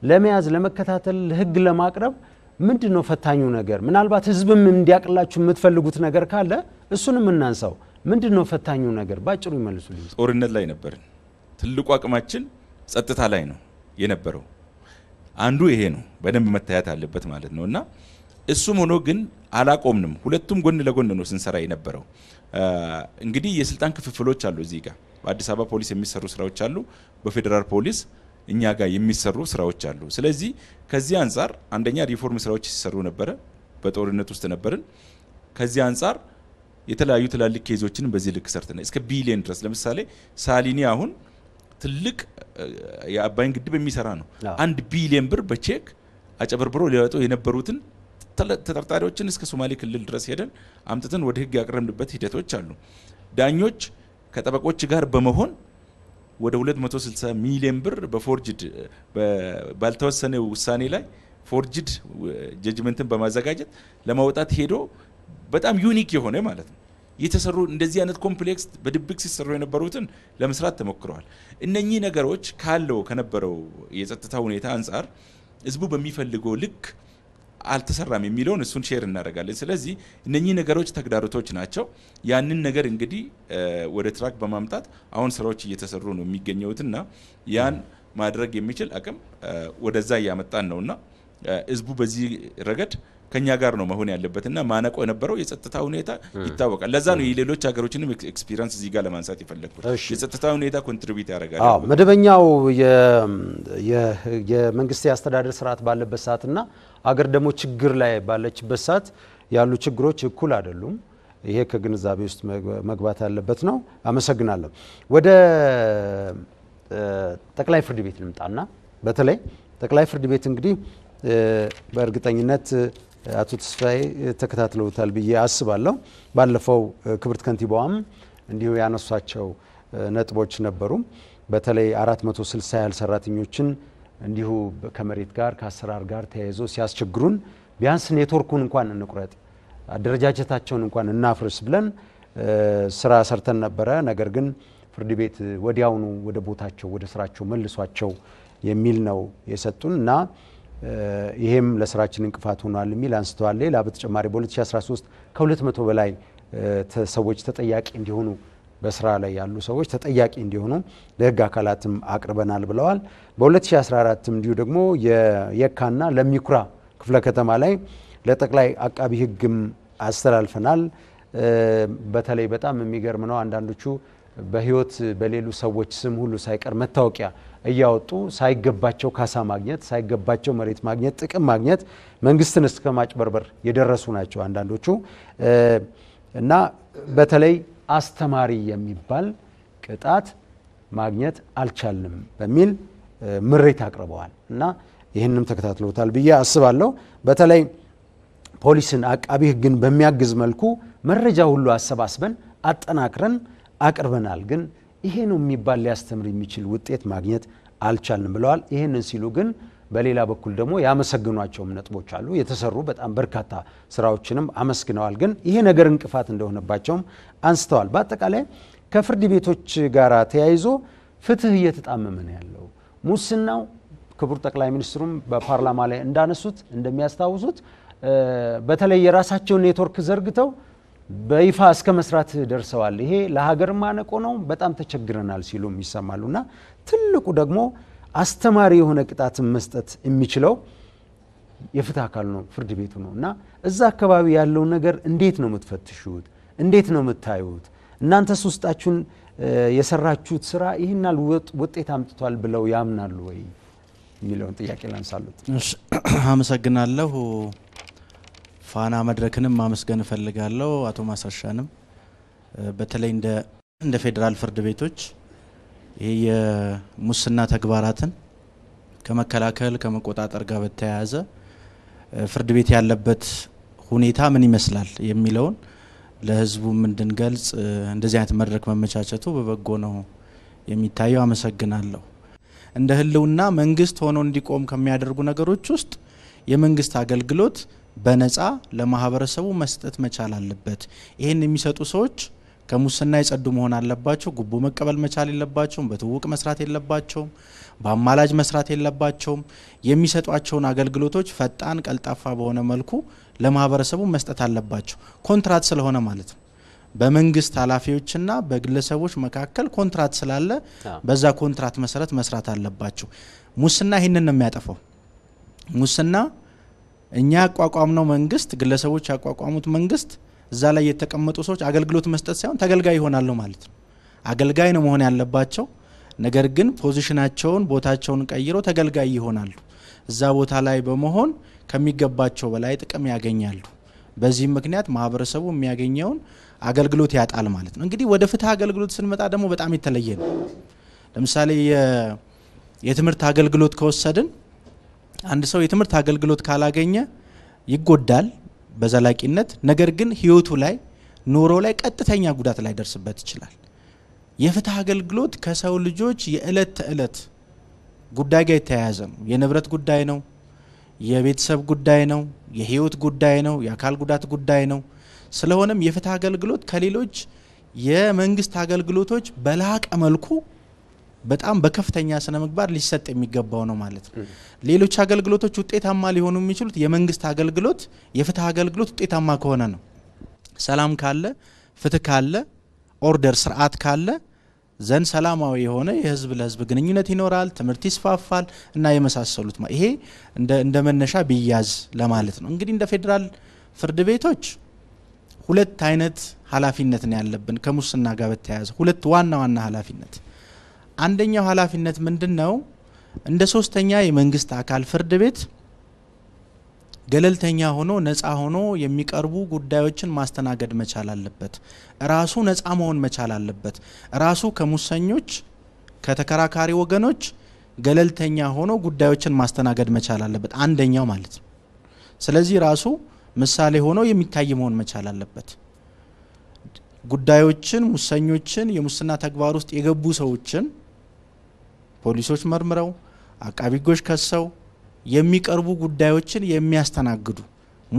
ለመያዝ፣ ለመከታተል፣ ለህግ ለማቅረብ ምንድን ነው ፈታኙ ነገር? ምናልባት ህዝብም እንዲያቅላችሁ የምትፈልጉት ነገር ካለ እሱንም እናንሳው። ምንድን ነው ፈታኙ ነገር? ባጭሩ ይመልሱልኝ። ጦርነት ላይ ነበርን። ትልቁ አቅማችን ጸጥታ ላይ ነው የነበረው። አንዱ ይሄ ነው፣ በደንብ መታየት አለበት ማለት ነው እና እሱም ሆኖ ግን አላቆምንም። ሁለቱም ጎን ለጎን ነው ስንሰራ የነበረው። እንግዲህ የስልጣን ክፍፍሎች አሉ። እዚህ ጋር በአዲስ አበባ ፖሊስ የሚሰሩ ስራዎች አሉ፣ በፌዴራል ፖሊስ እኛ ጋር የሚሰሩ ስራዎች አሉ። ስለዚህ ከዚህ አንጻር አንደኛ ሪፎርም ስራዎች ሲሰሩ ነበረ፣ በጦርነት ውስጥ ነበርን። ከዚህ አንጻር የተለያዩ ትላልቅ ኬዞችን በዚህ ልክ ሰርተናል፣ እስከ ቢሊየን ድረስ። ለምሳሌ ሳሊኒ አሁን ትልቅ የአባይን ግድብ የሚሰራ ነው። አንድ ቢሊየን ብር በቼክ አጨበርብሮ ሊያወጡ የነበሩትን ተጠርጣሪዎችን እስከ ሶማሌ ክልል ድረስ ሄደን አምጥተን ወደ ህግ ያቀረብንበት ሂደቶች አሉ። ዳኞች ከጠበቆች ጋር በመሆን ወደ 260 ሚሊዮን ብር በፎርጅድ ባልተወሰነ ውሳኔ ላይ ፎርጅድ ጀጅመንትን በማዘጋጀት ለማውጣት ሄዶ በጣም ዩኒክ የሆነ ማለት ነው የተሰሩ እንደዚህ አይነት ኮምፕሌክስ በድብቅ ሲሰሩ የነበሩትን ለመስራት ተሞክረዋል። እነኚህ ነገሮች ካለው ከነበረው የጸጥታ ሁኔታ አንጻር ህዝቡ በሚፈልገው ልክ አልተሰራም የሚለውን እሱን ሼር እናደርጋለን። ስለዚህ እነኚህ ነገሮች ተግዳሮቶች ናቸው። ያንን ነገር እንግዲህ ወደ ትራክ በማምጣት አሁን ስራዎች እየተሰሩ ነው የሚገኘውትና ያን ማድረግ የሚችል አቅም ወደዛ እያመጣን ነውና ህዝቡ በዚህ ረገድ ከኛ ጋር ነው መሆን ያለበትና ማነቆ የነበረው የጸጥታ ሁኔታ ይታወቃል። ለዛ ነው የሌሎች ሀገሮችንም ኤክስፒሪንስ እዚህ ጋር ለማንሳት የፈለግኩት። የጸጥታ ሁኔታ ኮንትሪቢዩት ያደርጋል። መደበኛው የመንግስት የአስተዳደር ስርዓት ባለበት ሰዓትና አገር ደግሞ ችግር ላይ ባለችበት ሰዓት ያሉ ችግሮች እኩል አይደሉም። ይሄ ከግንዛቤ ውስጥ መግባት ያለበት ነው። አመሰግናለሁ። ወደ ጠቅላይ ፍርድ ቤት ልምጣና በተለይ ጠቅላይ ፍርድ ቤት እንግዲህ በእርግጠኝነት አቶ ተስፋዬ ተከታትለውታል ብዬ አስባለሁ። ባለፈው ክብርት ከንቲባዋም እንዲሁ ያነሷቸው ነጥቦች ነበሩ። በተለይ 460 ያህል ሰራተኞችን እንዲሁ ከመሬት ጋር ከአሰራር ጋር ተያይዞ ሲያስቸግሩን ቢያንስ ኔትወርኩን እንኳን እንቁረጥ፣ አደረጃጀታቸውን እንኳን እናፍርስ ብለን ስራ ሰርተን ነበረ። ነገር ግን ፍርድ ቤት ወዲያውኑ ወደ ቦታቸው ወደ ስራቸው መልሷቸው የሚል ነው የሰጡን እና ይሄም ለስራችን እንቅፋት ሆኗል የሚል አንስተዋል። ሌላ በተጨማሪ በ2013 ከ200 በላይ ሰዎች ተጠያቂ እንዲሆኑ በስራ ላይ ያሉ ሰዎች ተጠያቂ እንዲሆኑ ለህግ አካላትም አቅርበናል ብለዋል። በ2014 እንዲሁ ደግሞ የየካና ለሚኩራ ክፍለ ከተማ ላይ ለጠቅላይ አቃቢ ህግም አስተላልፈናል። በተለይ በጣም የሚገርም ነው አንዳንዶቹ በህይወት በሌሉ ሰዎች ስም ሁሉ ሳይቀር መታወቂያ እያወጡ ሳይገባቸው ካሳ ማግኘት፣ ሳይገባቸው መሬት ማግኘት፣ ጥቅም ማግኘት መንግስትን እስከ ማጭበርበር የደረሱ ናቸው አንዳንዶቹ እና በተለይ አስተማሪ የሚባል ቅጣት ማግኘት አልቻልንም በሚል ምሬት አቅርበዋል እና ይህንም ተከታትሎታል ብዬ አስባለሁ። በተለይ ፖሊስን፣ አቃቢ ሕግን በሚያግዝ መልኩ መረጃ ሁሉ አሰባስበን አጠናክረን አቅርበናል። ግን ይሄ ነው የሚባል ሊያስተምር የሚችል ውጤት ማግኘት አልቻልንም ብለዋል። ይህንን ሲሉ ግን በሌላ በኩል ደግሞ ያመሰግኗቸውም ነጥቦች አሉ። የተሰሩ በጣም በርካታ ስራዎችንም አመስግነዋል። ግን ይሄ ነገር እንቅፋት እንደሆነባቸውም አንስተዋል። በአጠቃላይ ከፍርድ ቤቶች ጋር ተያይዞ ፍትህ እየተጣመመ ነው ያለው። ሙስናው ክቡር ጠቅላይ ሚኒስትሩም በፓርላማ ላይ እንዳነሱት እንደሚያስታውሱት በተለይ የራሳቸውን ኔትወርክ ዘርግተው በይፋ እስከ መስራት ደርሰዋል። ይሄ ለሀገር ማነቆ ነው፣ በጣም ተቸግረናል ሲሉም ይሰማሉና ትልቁ ደግሞ አስተማሪ የሆነ ቅጣትን መስጠት የሚችለው የፍትህ አካል ነው፣ ፍርድ ቤቱ ነው። እና እዛ አካባቢ ያለውን ነገር እንዴት ነው የምትፈትሹት? እንዴት ነው የምታዩት? እናንተስ ውስጣችሁን የሰራችሁት ስራ ይህናል ውጤት አምጥቷል ብለው ያምናሉ ወይ የሚለውን ጥያቄ ላንሳሉት። አመሰግናለሁ። ፋና መድረክንም ማመስገን እፈልጋለሁ። አቶ ማሳሻንም በተለይ እንደ ፌዴራል ፍርድ ቤቶች ይህ የሙስና ተግባራትን ከመከላከል ከመቆጣጠር ጋር በተያያዘ ፍርድ ቤት ያለበት ሁኔታ ምን ይመስላል የሚለውን ለህዝቡ እንድንገልጽ እንደዚህ አይነት መድረክ መመቻቸቱ በበጎ ነው የሚታየው። አመሰግናለሁ። እንደ ህልውና መንግስት ሆኖ እንዲቆም ከሚያደርጉ ነገሮች ውስጥ የመንግስት አገልግሎት በነፃ ለማህበረሰቡ መስጠት መቻል አለበት። ይህን የሚሰጡ ሰዎች ከሙስና የጸዱ መሆን አለባቸው። ጉቦ መቀበል መቻል የለባቸውም። በትውውቅ መስራት የለባቸውም። በአማላጅ መስራት የለባቸውም። የሚሰጧቸውን አገልግሎቶች ፈጣን፣ ቀልጣፋ በሆነ መልኩ ለማህበረሰቡ መስጠት አለባቸው። ኮንትራት ስለሆነ ማለት ነው። በመንግስት ኃላፊዎችና በግለሰቦች መካከል ኮንትራት ስላለ በዛ ኮንትራት መሰረት መስራት አለባቸው። ሙስና ይህንን ነው የሚያጠፋው። ሙስና እኛ ያቋቋምነው መንግስት፣ ግለሰቦች ያቋቋሙት መንግስት እዛ ላይ የተቀመጡ ሰዎች አገልግሎት መስጠት ሳይሆን ተገልጋይ ይሆናሉ ማለት ነው። አገልጋይ ነው መሆን ያለባቸው። ነገር ግን ፖዚሽናቸውን፣ ቦታቸውን ቀይረው ተገልጋይ ይሆናሉ። እዛ ቦታ ላይ በመሆን ከሚገባቸው በላይ ጥቅም ያገኛሉ። በዚህም ምክንያት ማህበረሰቡ የሚያገኘውን አገልግሎት ያጣል ማለት ነው። እንግዲህ ወደ ፍትህ አገልግሎት ስንመጣ ደግሞ በጣም የተለየ ነው። ለምሳሌ የትምህርት አገልግሎት ከወሰድን አንድ ሰው የትምህርት አገልግሎት ካላገኘ ይጎዳል፣ በዘላቂነት ነገር ግን ህይወቱ ላይ ኑሮ ላይ ቀጥተኛ ጉዳት ደርስበት ይችላል። የፍትህ አገልግሎት ከሰው ልጆች የዕለት ተዕለት ጉዳይ ጋር የተያያዘ ነው። የንብረት ጉዳይ ነው። የቤተሰብ ጉዳይ ነው። የህይወት ጉዳይ ነው። የአካል ጉዳት ጉዳይ ነው። ስለሆነም የፍትህ አገልግሎት ከሌሎች የመንግስት አገልግሎቶች በላቀ መልኩ በጣም በከፍተኛ ስነ ምግባር ሊሰጥ የሚገባው ነው ማለት ነው። ሌሎች አገልግሎቶች ውጤታማ ሊሆኑ የሚችሉት የመንግስት አገልግሎት፣ የፍትህ አገልግሎት ውጤታማ ከሆነ ነው። ሰላም ካለ፣ ፍትህ ካለ፣ ኦርደር ስርዓት ካለ ዘን ሰላማዊ የሆነ የህዝብ ለህዝብ ግንኙነት ይኖራል፣ ትምህርት ይስፋፋል እና የመሳሰሉት ይሄ እንደ መነሻ ቢያዝ ለማለት ነው። እንግዲህ እንደ ፌዴራል ፍርድ ቤቶች ሁለት አይነት ኃላፊነት ነው ያለብን ከሙስና ጋር በተያያዘ ሁለት ዋና ዋና ኃላፊነት አንደኛው ኃላፊነት ምንድን ነው? እንደ ሶስተኛ የመንግስት አካል ፍርድ ቤት ገለልተኛ ሆኖ ነጻ ሆኖ የሚቀርቡ ጉዳዮችን ማስተናገድ መቻል አለበት። ራሱ ነጻ መሆን መቻል አለበት። ራሱ ከሙሰኞች፣ ከተከራካሪ ወገኖች ገለልተኛ ሆኖ ጉዳዮችን ማስተናገድ መቻል አለበት። አንደኛው ማለት ነው። ስለዚህ ራሱ ምሳሌ ሆኖ የሚታይ መሆን መቻል አለበት። ጉዳዮችን፣ ሙሰኞችን፣ የሙስና ተግባር ውስጥ የገቡ ሰዎችን ፖሊሶች መርምረው አቃቢ ሕጎች ከሰው የሚቀርቡ ጉዳዮችን የሚያስተናግዱ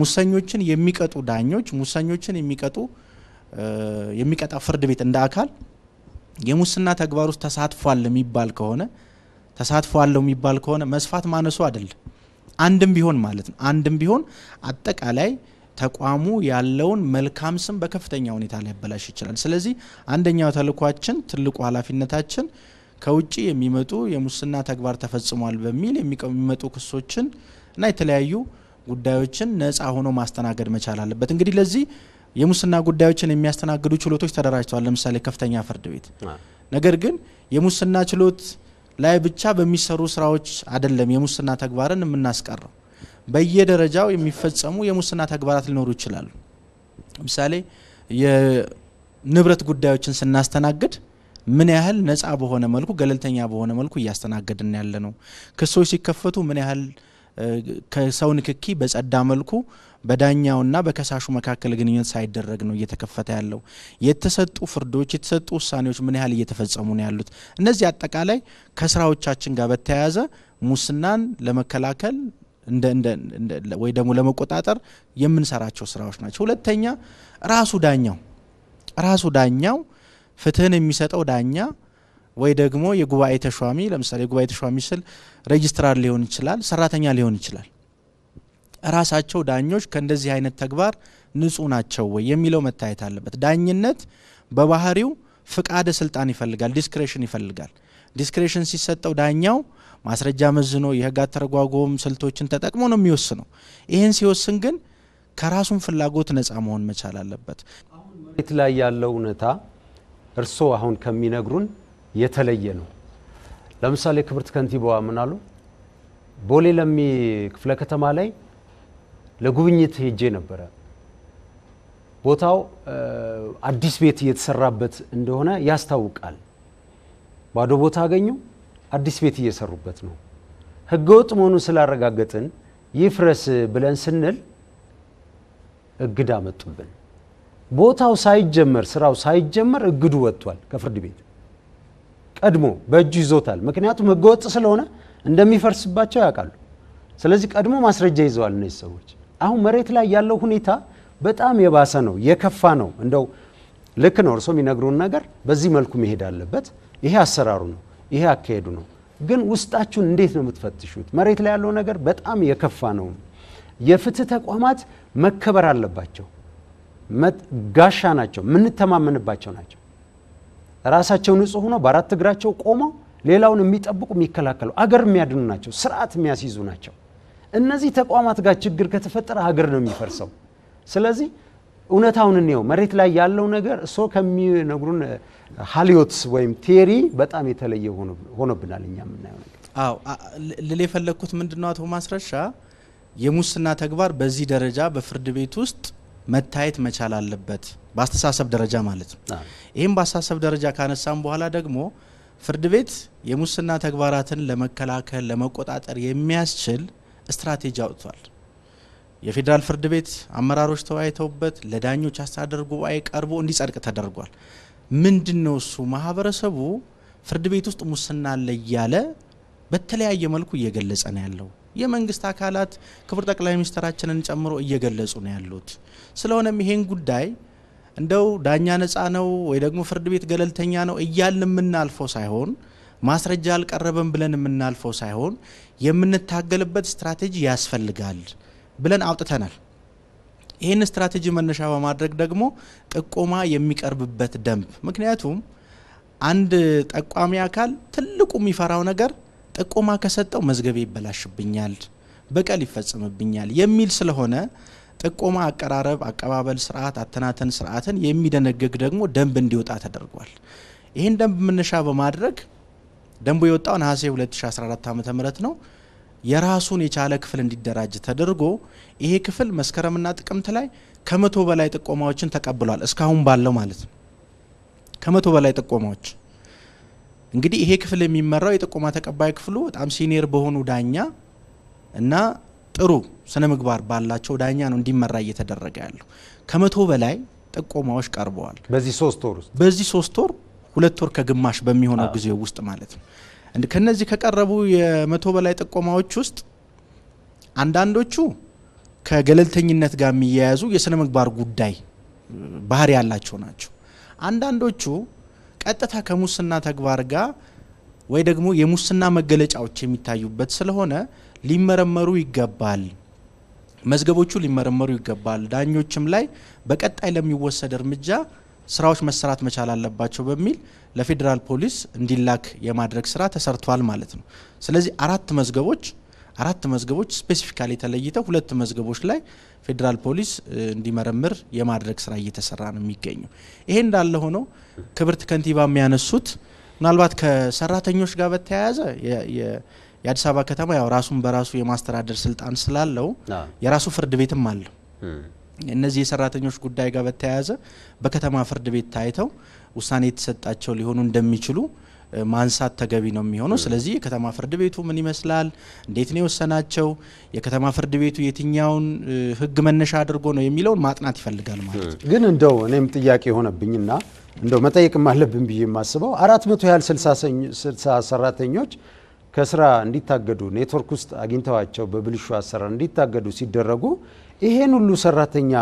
ሙሰኞችን የሚቀጡ ዳኞች፣ ሙሰኞችን የሚቀጡ የሚቀጣ ፍርድ ቤት እንደ አካል የሙስና ተግባር ውስጥ ተሳትፏል የሚባል ከሆነ ተሳትፏል የሚባል ከሆነ መስፋት ማነሱ አይደለም፣ አንድም ቢሆን ማለት ነው። አንድም ቢሆን አጠቃላይ ተቋሙ ያለውን መልካም ስም በከፍተኛ ሁኔታ ሊያበላሽ ይችላል። ስለዚህ አንደኛው ተልኳችን ትልቁ ኃላፊነታችን ከውጭ የሚመጡ የሙስና ተግባር ተፈጽሟል በሚል የሚመጡ ክሶችን እና የተለያዩ ጉዳዮችን ነጻ ሆኖ ማስተናገድ መቻል አለበት። እንግዲህ ለዚህ የሙስና ጉዳዮችን የሚያስተናግዱ ችሎቶች ተደራጅተዋል። ለምሳሌ ከፍተኛ ፍርድ ቤት። ነገር ግን የሙስና ችሎት ላይ ብቻ በሚሰሩ ስራዎች አይደለም የሙስና ተግባርን የምናስቀረው። በየደረጃው የሚፈጸሙ የሙስና ተግባራት ሊኖሩ ይችላሉ። ለምሳሌ የንብረት ጉዳዮችን ስናስተናግድ ምን ያህል ነጻ በሆነ መልኩ ገለልተኛ በሆነ መልኩ እያስተናገድን ያለ ነው። ክሶች ሲከፈቱ ምን ያህል ከሰው ንክኪ በጸዳ መልኩ በዳኛውና በከሳሹ መካከል ግንኙነት ሳይደረግ ነው እየተከፈተ ያለው። የተሰጡ ፍርዶች፣ የተሰጡ ውሳኔዎች ምን ያህል እየተፈጸሙ ነው ያሉት? እነዚህ አጠቃላይ ከስራዎቻችን ጋር በተያያዘ ሙስናን ለመከላከል ወይ ደግሞ ለመቆጣጠር የምንሰራቸው ስራዎች ናቸው። ሁለተኛ ራሱ ዳኛው ራሱ ዳኛው ፍትህን የሚሰጠው ዳኛ ወይ ደግሞ የጉባኤ ተሿሚ ለምሳሌ የጉባኤ ተሿሚ ስል ሬጅስትራር ሊሆን ይችላል፣ ሰራተኛ ሊሆን ይችላል። እራሳቸው ዳኞች ከእንደዚህ አይነት ተግባር ንጹህ ናቸው ወይ የሚለው መታየት አለበት። ዳኝነት በባህሪው ፍቃደ ስልጣን ይፈልጋል፣ ዲስክሬሽን ይፈልጋል። ዲስክሬሽን ሲሰጠው ዳኛው ማስረጃ መዝኖ የህግ አተረጓጎም ስልቶችን ተጠቅሞ ነው የሚወስነው። ይህን ሲወስን ግን ከራሱን ፍላጎት ነፃ መሆን መቻል አለበት። መሬት ላይ ያለው እውነታ እርስዎ አሁን ከሚነግሩን የተለየ ነው። ለምሳሌ ክብርት ከንቲባዋ ምን አሉ? ቦሌ ለሚ ክፍለ ከተማ ላይ ለጉብኝት ሄጄ ነበረ። ቦታው አዲስ ቤት እየተሰራበት እንደሆነ ያስታውቃል። ባዶ ቦታ አገኙ፣ አዲስ ቤት እየሰሩበት ነው። ህገወጥ መሆኑን ስላረጋገጥን ይፍረስ ብለን ስንል እግድ አመጡብን። ቦታው ሳይጀመር ስራው ሳይጀመር እግዱ ወጥቷል ከፍርድ ቤት ቀድሞ በእጁ ይዞታል። ምክንያቱም ህገወጥ ስለሆነ እንደሚፈርስባቸው ያውቃሉ። ስለዚህ ቀድሞ ማስረጃ ይዘዋል እነዚህ ሰዎች። አሁን መሬት ላይ ያለው ሁኔታ በጣም የባሰ ነው፣ የከፋ ነው። እንደው ልክ ነው እርሶ የሚነግሩን ነገር፣ በዚህ መልኩ መሄድ አለበት፣ ይሄ አሰራሩ ነው፣ ይሄ አካሄዱ ነው። ግን ውስጣችሁን እንዴት ነው የምትፈትሹት? መሬት ላይ ያለው ነገር በጣም የከፋ ነው። የፍትህ ተቋማት መከበር አለባቸው። ጋሻ ናቸው፣ የምንተማመንባቸው ናቸው። ራሳቸው ንጹህ ሆኖ በአራት እግራቸው ቆመው ሌላውን የሚጠብቁ የሚከላከሉ አገር የሚያድኑ ናቸው፣ ስርዓት የሚያስይዙ ናቸው። እነዚህ ተቋማት ጋር ችግር ከተፈጠረ ሀገር ነው የሚፈርሰው። ስለዚህ እውነታውን እንየው። መሬት ላይ ያለው ነገር እሶ ከሚነግሩን ሀሊዮትስ ወይም ቴሪ በጣም የተለየ ሆኖብናል እኛ የምናየው ነገር። አዎ ልል የፈለግኩት ምንድነው አቶ ማስረሻ የሙስና ተግባር በዚህ ደረጃ በፍርድ ቤት ውስጥ መታየት መቻል አለበት፣ በአስተሳሰብ ደረጃ ማለት ነው። ይህም በአስተሳሰብ ደረጃ ካነሳም በኋላ ደግሞ ፍርድ ቤት የሙስና ተግባራትን ለመከላከል ለመቆጣጠር የሚያስችል ስትራቴጂ አውጥቷል። የፌዴራል ፍርድ ቤት አመራሮች ተወያይተውበት ለዳኞች አስተዳደር ጉባኤ ቀርቦ እንዲጸድቅ ተደርጓል። ምንድን ነው እሱ? ማህበረሰቡ ፍርድ ቤት ውስጥ ሙስና አለ እያለ በተለያየ መልኩ እየገለጸ ነው ያለው። የመንግስት አካላት ክቡር ጠቅላይ ሚኒስትራችንን ጨምሮ እየገለጹ ነው ያሉት። ስለሆነም ይሄን ጉዳይ እንደው ዳኛ ነጻ ነው ወይ ደግሞ ፍርድ ቤት ገለልተኛ ነው እያልን የምናልፈው ሳይሆን ማስረጃ አልቀረበም ብለን የምናልፈው ሳይሆን የምንታገልበት ስትራቴጂ ያስፈልጋል ብለን አውጥተናል። ይህን ስትራቴጂ መነሻ በማድረግ ደግሞ ጥቆማ የሚቀርብበት ደንብ ምክንያቱም አንድ ጠቋሚ አካል ትልቁ የሚፈራው ነገር ጥቆማ ከሰጠው መዝገቤ ይበላሽብኛል፣ በቀል ይፈጽምብኛል የሚል ስለሆነ ጥቆማ አቀራረብ፣ አቀባበል ስርዓት፣ አተናተን ስርዓትን የሚደነግግ ደግሞ ደንብ እንዲወጣ ተደርጓል። ይህን ደንብ መነሻ በማድረግ ደንቡ የወጣው ነሐሴ 2014 ዓ ም ነው። የራሱን የቻለ ክፍል እንዲደራጅ ተደርጎ ይሄ ክፍል መስከረምና ጥቅምት ላይ ከመቶ በላይ ጥቆማዎችን ተቀብሏል። እስካሁን ባለው ማለት ነው ከመቶ በላይ ጥቆማዎች እንግዲህ ይሄ ክፍል የሚመራው የጥቆማ ተቀባይ ክፍሉ በጣም ሲኒየር በሆኑ ዳኛ እና ጥሩ ስነ ምግባር ባላቸው ዳኛ ነው እንዲመራ እየተደረገ ያለው። ከመቶ በላይ ጥቆማዎች ቀርበዋል። በዚህ ሶስት ወር ውስጥ በዚህ ሶስት ወር ሁለት ወር ከግማሽ በሚሆነው ጊዜ ውስጥ ማለት ነው። ከነዚህ ከቀረቡ የመቶ በላይ ጥቆማዎች ውስጥ አንዳንዶቹ ከገለልተኝነት ጋር የሚያያዙ የስነ ምግባር ጉዳይ ባህሪ ያላቸው ናቸው። አንዳንዶቹ ቀጥታ ከሙስና ተግባር ጋር ወይ ደግሞ የሙስና መገለጫዎች የሚታዩበት ስለሆነ ሊመረመሩ ይገባል። መዝገቦቹ ሊመረመሩ ይገባል። ዳኞችም ላይ በቀጣይ ለሚወሰድ እርምጃ ስራዎች መሰራት መቻል አለባቸው በሚል ለፌዴራል ፖሊስ እንዲላክ የማድረግ ስራ ተሰርቷል ማለት ነው። ስለዚህ አራት መዝገቦች አራት መዝገቦች ስፔሲፊካሊ ተለይተው ሁለት መዝገቦች ላይ ፌዴራል ፖሊስ እንዲመረምር የማድረግ ስራ እየተሰራ ነው የሚገኘው። ይሄ እንዳለ ሆነው ክብርት ከንቲባ የሚያነሱት ምናልባት ከሰራተኞች ጋር በተያያዘ የአዲስ አበባ ከተማ ያው ራሱን በራሱ የማስተዳደር ስልጣን ስላለው የራሱ ፍርድ ቤትም አለው። እነዚህ የሰራተኞች ጉዳይ ጋር በተያያዘ በከተማ ፍርድ ቤት ታይተው ውሳኔ የተሰጣቸው ሊሆኑ እንደሚችሉ ማንሳት ተገቢ ነው የሚሆነው። ስለዚህ የከተማ ፍርድ ቤቱ ምን ይመስላል፣ እንዴት ነው የወሰናቸው፣ የከተማ ፍርድ ቤቱ የትኛውን ህግ መነሻ አድርጎ ነው የሚለውን ማጥናት ይፈልጋል ማለት ነው። ግን እንደው እኔም ጥያቄ የሆነብኝና እንደው መጠየቅም አለብን ብዬ የማስበው አራት መቶ ያህል ስልሳ ሰራተኞች ከስራ እንዲታገዱ ኔትወርክ ውስጥ አግኝተዋቸው በብልሹ አሰራር እንዲታገዱ ሲደረጉ ይሄን ሁሉ ሰራተኛ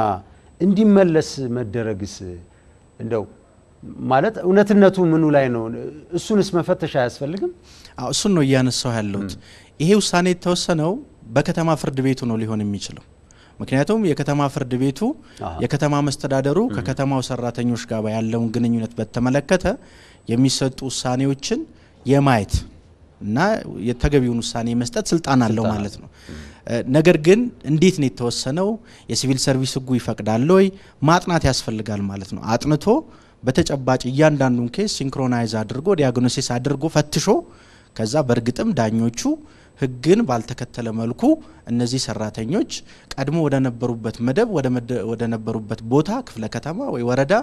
እንዲመለስ መደረግስ እንደው ማለት እውነትነቱ ምኑ ላይ ነው? እሱንስ መፈተሽ አያስፈልግም? እሱን ነው እያነሳው ያለሁት። ይሄ ውሳኔ የተወሰነው በከተማ ፍርድ ቤቱ ነው ሊሆን የሚችለው። ምክንያቱም የከተማ ፍርድ ቤቱ የከተማ መስተዳደሩ ከከተማው ሰራተኞች ጋር ያለውን ግንኙነት በተመለከተ የሚሰጡ ውሳኔዎችን የማየት እና የተገቢውን ውሳኔ መስጠት ስልጣን አለው ማለት ነው። ነገር ግን እንዴት ነው የተወሰነው? የሲቪል ሰርቪስ ህጉ ይፈቅዳል ወይ? ማጥናት ያስፈልጋል ማለት ነው። አጥንቶ በተጨባጭ እያንዳንዱን ኬስ ሲንክሮናይዝ አድርጎ ዲያግኖሲስ አድርጎ ፈትሾ ከዛ በእርግጥም ዳኞቹ ህግን ባልተከተለ መልኩ እነዚህ ሰራተኞች ቀድሞ ወደ ነበሩበት መደብ ወደ ነበሩበት ቦታ ክፍለ ከተማ ወይ ወረዳ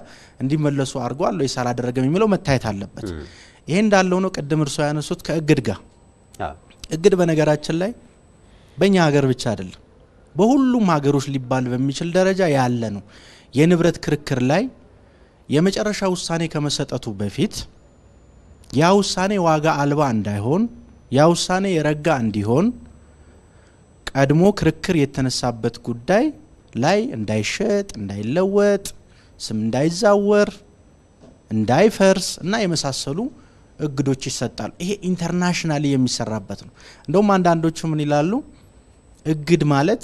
እንዲመለሱ አድርጓል ወይስ አላደረገም የሚለው መታየት አለበት። ይሄ እንዳለው ነው። ቅድም እርሶ ያነሱት ከእግድ ጋር እግድ በነገራችን ላይ በእኛ ሀገር ብቻ አይደለም፣ በሁሉም ሀገሮች ሊባል በሚችል ደረጃ ያለ ነው። የንብረት ክርክር ላይ የመጨረሻ ውሳኔ ከመሰጠቱ በፊት ያ ውሳኔ ዋጋ አልባ እንዳይሆን፣ ያ ውሳኔ የረጋ እንዲሆን ቀድሞ ክርክር የተነሳበት ጉዳይ ላይ እንዳይሸጥ፣ እንዳይለወጥ፣ ስም እንዳይዛወር፣ እንዳይፈርስ እና የመሳሰሉ እግዶች ይሰጣሉ። ይሄ ኢንተርናሽናሊ የሚሰራበት ነው። እንደውም አንዳንዶቹ ምን ይላሉ? እግድ ማለት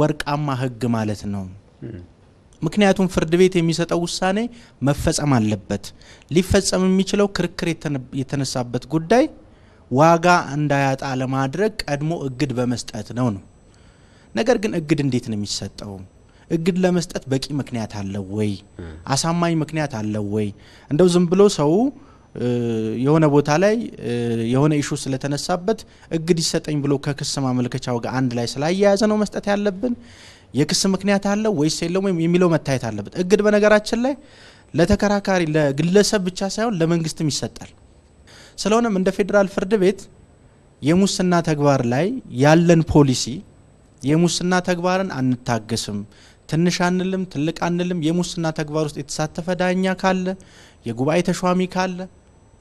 ወርቃማ ህግ ማለት ነው ምክንያቱም ፍርድ ቤት የሚሰጠው ውሳኔ መፈጸም አለበት። ሊፈጸም የሚችለው ክርክር የተነሳበት ጉዳይ ዋጋ እንዳያጣ ለማድረግ ቀድሞ እግድ በመስጠት ነው ነው። ነገር ግን እግድ እንዴት ነው የሚሰጠው? እግድ ለመስጠት በቂ ምክንያት አለው ወይ? አሳማኝ ምክንያት አለው ወይ? እንደው ዝም ብሎ ሰው የሆነ ቦታ ላይ የሆነ ኢሹ ስለተነሳበት እግድ ይሰጠኝ ብሎ ከክስ ማመልከቻው ጋር አንድ ላይ ስላያያዘ ነው መስጠት ያለብን የክስ ምክንያት አለው ወይስ የለውም የሚለው መታየት አለበት። እግድ በነገራችን ላይ ለተከራካሪ ለግለሰብ ብቻ ሳይሆን ለመንግስትም ይሰጣል። ስለሆነም እንደ ፌዴራል ፍርድ ቤት የሙስና ተግባር ላይ ያለን ፖሊሲ የሙስና ተግባርን አንታገስም፣ ትንሽ አንልም፣ ትልቅ አንልም። የሙስና ተግባር ውስጥ የተሳተፈ ዳኛ ካለ፣ የጉባኤ ተሿሚ ካለ፣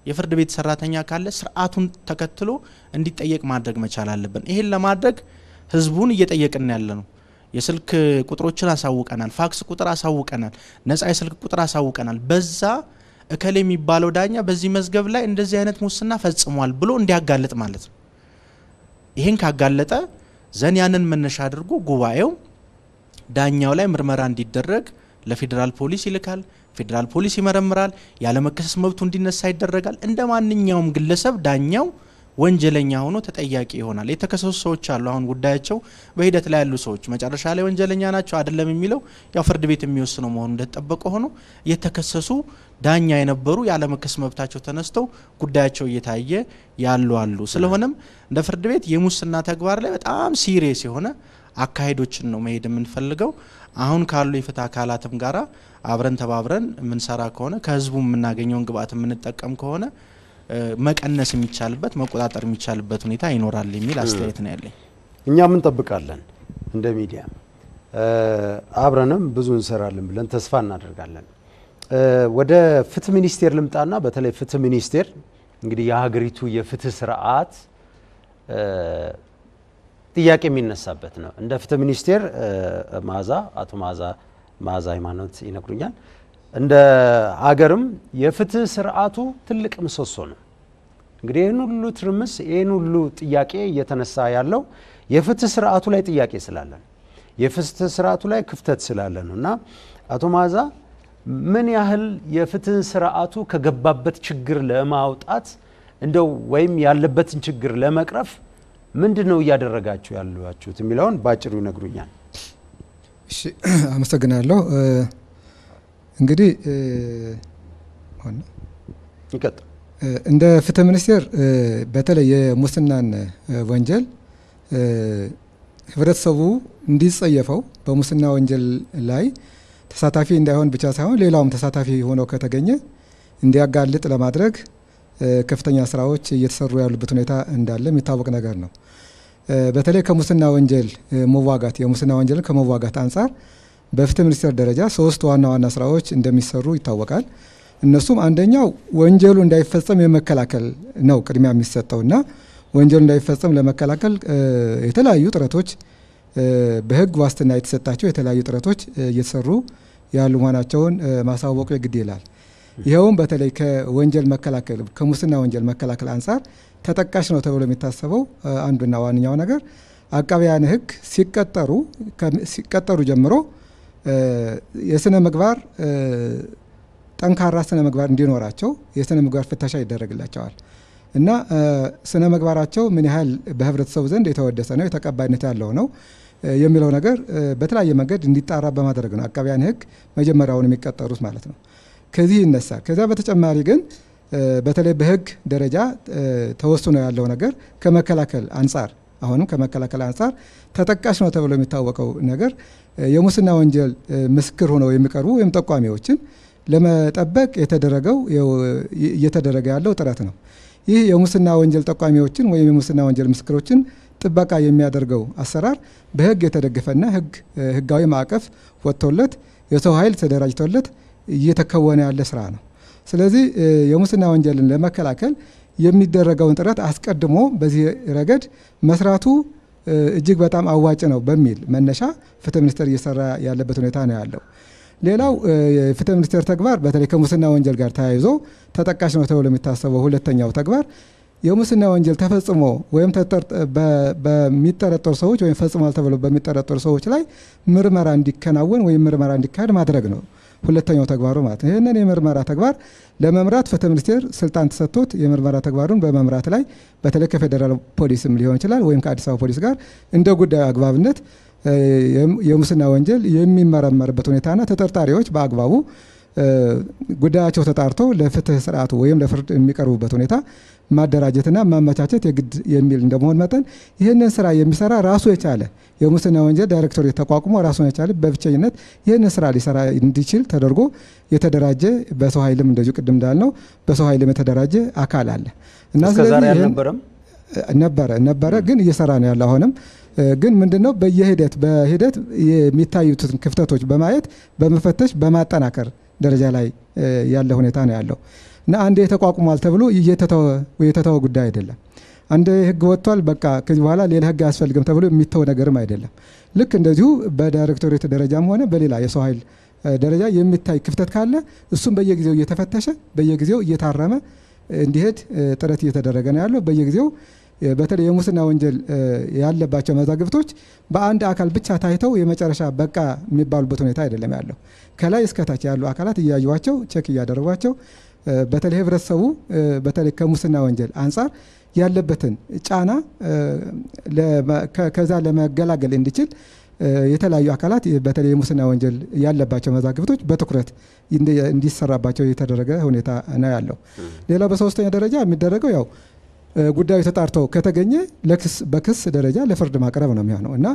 የፍርድ ቤት ሰራተኛ ካለ ስርዓቱን ተከትሎ እንዲጠየቅ ማድረግ መቻል አለብን። ይህን ለማድረግ ህዝቡን እየጠየቅን ያለ ነው። የስልክ ቁጥሮችን አሳውቀናል፣ ፋክስ ቁጥር አሳውቀናል፣ ነጻ የስልክ ቁጥር አሳውቀናል። በዛ እከሌ የሚባለው ዳኛ በዚህ መዝገብ ላይ እንደዚህ አይነት ሙስና ፈጽሟል ብሎ እንዲያጋልጥ ማለት ነው። ይህን ካጋለጠ ዘን ያንን መነሻ አድርጎ ጉባኤው ዳኛው ላይ ምርመራ እንዲደረግ ለፌዴራል ፖሊስ ይልካል። ፌዴራል ፖሊስ ይመረምራል። ያለመከሰስ መብቱ እንዲነሳ ይደረጋል። እንደ ማንኛውም ግለሰብ ዳኛው ወንጀለኛ ሆኖ ተጠያቂ ይሆናል። የተከሰሱ ሰዎች አሉ። አሁን ጉዳያቸው በሂደት ላይ ያሉ ሰዎች መጨረሻ ላይ ወንጀለኛ ናቸው አይደለም የሚለው ያው ፍርድ ቤት የሚወስነው መሆኑ እንደተጠበቀ ሆኖ የተከሰሱ ዳኛ የነበሩ ያለመከስ መብታቸው ተነስተው ጉዳያቸው እየታየ ያሉ አሉ። ስለሆነም እንደ ፍርድ ቤት የሙስና ተግባር ላይ በጣም ሲሪየስ የሆነ አካሄዶችን ነው መሄድ የምንፈልገው። አሁን ካሉ የፍትህ አካላትም ጋራ አብረን ተባብረን የምንሰራ ከሆነ ከህዝቡ የምናገኘውን ግብአት የምንጠቀም ከሆነ መቀነስ የሚቻልበት መቆጣጠር የሚቻልበት ሁኔታ ይኖራል የሚል አስተያየት ነው ያለኝ። እኛም እንጠብቃለን እንደ ሚዲያ አብረንም ብዙ እንሰራለን ብለን ተስፋ እናደርጋለን። ወደ ፍትህ ሚኒስቴር ልምጣና በተለይ ፍትህ ሚኒስቴር እንግዲህ የሀገሪቱ የፍትህ ስርዓት ጥያቄ የሚነሳበት ነው። እንደ ፍትህ ሚኒስቴር ማዛ አቶ ማዛ ማዛ ሃይማኖት ይነግሩኛል እንደ አገርም የፍትህ ስርዓቱ ትልቅ ምሰሶ ነው። እንግዲህ ይህን ሁሉ ትርምስ ይህን ሁሉ ጥያቄ እየተነሳ ያለው የፍትህ ስርዓቱ ላይ ጥያቄ ስላለን የፍትህ ስርዓቱ ላይ ክፍተት ስላለ ነው እና አቶ መዓዛ ምን ያህል የፍትህ ስርዓቱ ከገባበት ችግር ለማውጣት እንደው ወይም ያለበትን ችግር ለመቅረፍ ምንድን ነው እያደረጋችሁ ያሏችሁት የሚለውን በአጭሩ ይነግሩኛል። እሺ፣ አመሰግናለሁ። እንግዲህ እንደ ፍትህ ሚኒስቴር በተለይ የሙስናን ወንጀል ህብረተሰቡ እንዲጸየፈው በሙስና ወንጀል ላይ ተሳታፊ እንዳይሆን ብቻ ሳይሆን ሌላውም ተሳታፊ ሆኖ ከተገኘ እንዲያጋልጥ ለማድረግ ከፍተኛ ስራዎች እየተሰሩ ያሉበት ሁኔታ እንዳለ የሚታወቅ ነገር ነው። በተለይ ከሙስና ወንጀል መዋጋት የሙስና ወንጀልን ከመዋጋት አንጻር በፍትህ ሚኒስቴር ደረጃ ሶስት ዋና ዋና ስራዎች እንደሚሰሩ ይታወቃል። እነሱም አንደኛው ወንጀሉ እንዳይፈጸም የመከላከል ነው ቅድሚያ የሚሰጠውና ወንጀሉ እንዳይፈጸም ለመከላከል የተለያዩ ጥረቶች በህግ ዋስትና የተሰጣቸው የተለያዩ ጥረቶች እየተሰሩ ያሉ መሆናቸውን ማሳወቁ የግድ ይላል። ይኸውም በተለይ ከወንጀል መከላከል ከሙስና ወንጀል መከላከል አንጻር ተጠቃሽ ነው ተብሎ የሚታሰበው አንዱና ዋነኛው ነገር አቃቢያን ህግ ሲቀጠሩ ሲቀጠሩ ጀምሮ የስነ ምግባር ጠንካራ ስነ ምግባር እንዲኖራቸው የስነ ምግባር ፍተሻ ይደረግላቸዋል እና ስነ ምግባራቸው ምን ያህል በህብረተሰቡ ዘንድ የተወደሰ ነው፣ የተቀባይነት ያለው ነው የሚለው ነገር በተለያየ መንገድ እንዲጣራ በማድረግ ነው አቃቢያን ህግ መጀመሪያውን የሚቀጠሩት ማለት ነው። ከዚህ ይነሳል። ከዚያ በተጨማሪ ግን በተለይ በህግ ደረጃ ተወስኖ ያለው ነገር ከመከላከል አንጻር አሁንም ከመከላከል አንጻር ተጠቃሽ ነው ተብሎ የሚታወቀው ነገር የሙስና ወንጀል ምስክር ሆነው የሚቀርቡ ወይም ጠቋሚዎችን ለመጠበቅ የተደረገው እየተደረገ ያለው ጥረት ነው። ይህ የሙስና ወንጀል ጠቋሚዎችን ወይም የሙስና ወንጀል ምስክሮችን ጥበቃ የሚያደርገው አሰራር በህግ የተደገፈና ህጋዊ ማዕቀፍ ወጥቶለት የሰው ኃይል ተደራጅቶለት እየተከወነ ያለ ስራ ነው። ስለዚህ የሙስና ወንጀልን ለመከላከል የሚደረገውን ጥረት አስቀድሞ በዚህ ረገድ መስራቱ እጅግ በጣም አዋጭ ነው በሚል መነሻ ፍትህ ሚኒስቴር እየሰራ ያለበት ሁኔታ ነው ያለው። ሌላው የፍትህ ሚኒስቴር ተግባር በተለይ ከሙስና ወንጀል ጋር ተያይዞ ተጠቃሽ ነው ተብሎ የሚታሰበው ሁለተኛው ተግባር የሙስና ወንጀል ተፈጽሞ ወይም በሚጠረጠሩ ሰዎች ወይም ፈጽሟል ተብሎ በሚጠረጠሩ ሰዎች ላይ ምርመራ እንዲከናወን ወይም ምርመራ እንዲካሄድ ማድረግ ነው። ሁለተኛው ተግባሩ ማለት ነው። ይህንን የምርመራ ተግባር ለመምራት ፍትህ ሚኒስቴር ስልጣን ተሰጥቶት የምርመራ ተግባሩን በመምራት ላይ በተለይ ከፌዴራል ፖሊስም ሊሆን ይችላል ወይም ከአዲስ አበባ ፖሊስ ጋር እንደ ጉዳዩ አግባብነት የሙስና ወንጀል የሚመረመርበት ሁኔታና ተጠርጣሪዎች በአግባቡ ጉዳያቸው ተጣርቶ ለፍትህ ስርዓቱ ወይም ለፍርድ የሚቀርቡበት ሁኔታ ማደራጀትና ማመቻቸት የግድ የሚል እንደመሆን መጠን ይህንን ስራ የሚሰራ ራሱ የቻለ የሙስና ወንጀል ዳይሬክቶሬት ተቋቁሞ ራሱን የቻለ በብቸኝነት ይህንን ስራ ሊሰራ እንዲችል ተደርጎ የተደራጀ በሰው ኃይልም እንደዚሁ ቅድም እንዳልነው በሰው ኃይልም የተደራጀ አካል አለ እና ስለዚህ ነበረ ነበረ ግን እየሰራ ነው ያለ አሁንም ግን ምንድነው በየሂደት በሂደት የሚታዩትን ክፍተቶች በማየት በመፈተሽ በማጠናከር ደረጃ ላይ ያለ ሁኔታ ነው ያለው እና አንዴ ተቋቁሟል ተብሎ የተተወ ጉዳይ አይደለም። አንድ ህግ ወጥቷል፣ በቃ ከዚህ በኋላ ሌላ ህግ አያስፈልግም ተብሎ የሚተው ነገርም አይደለም። ልክ እንደዚሁ በዳይሬክቶሬት ደረጃም ሆነ በሌላ የሰው ኃይል ደረጃ የሚታይ ክፍተት ካለ እሱም በየጊዜው እየተፈተሸ በየጊዜው እየታረመ እንዲሄድ ጥረት እየተደረገ ነው ያለው በየጊዜው በተለይ የሙስና ወንጀል ያለባቸው መዛግብቶች በአንድ አካል ብቻ ታይተው የመጨረሻ በቃ የሚባሉበት ሁኔታ አይደለም ያለው። ከላይ እስከታች ያሉ አካላት እያዩቸው ቼክ እያደረጓቸው በተለይ ህብረተሰቡ በተለይ ከሙስና ወንጀል አንጻር ያለበትን ጫና ከዛ ለመገላገል እንዲችል የተለያዩ አካላት በተለይ የሙስና ወንጀል ያለባቸው መዛግብቶች በትኩረት እንዲሰራባቸው የተደረገ ሁኔታ ነው ያለው። ሌላው በሶስተኛ ደረጃ የሚደረገው ያው ጉዳዩ ተጣርቶ ከተገኘ ለክስ በክስ ደረጃ ለፍርድ ማቅረብ ነው የሚሆነው እና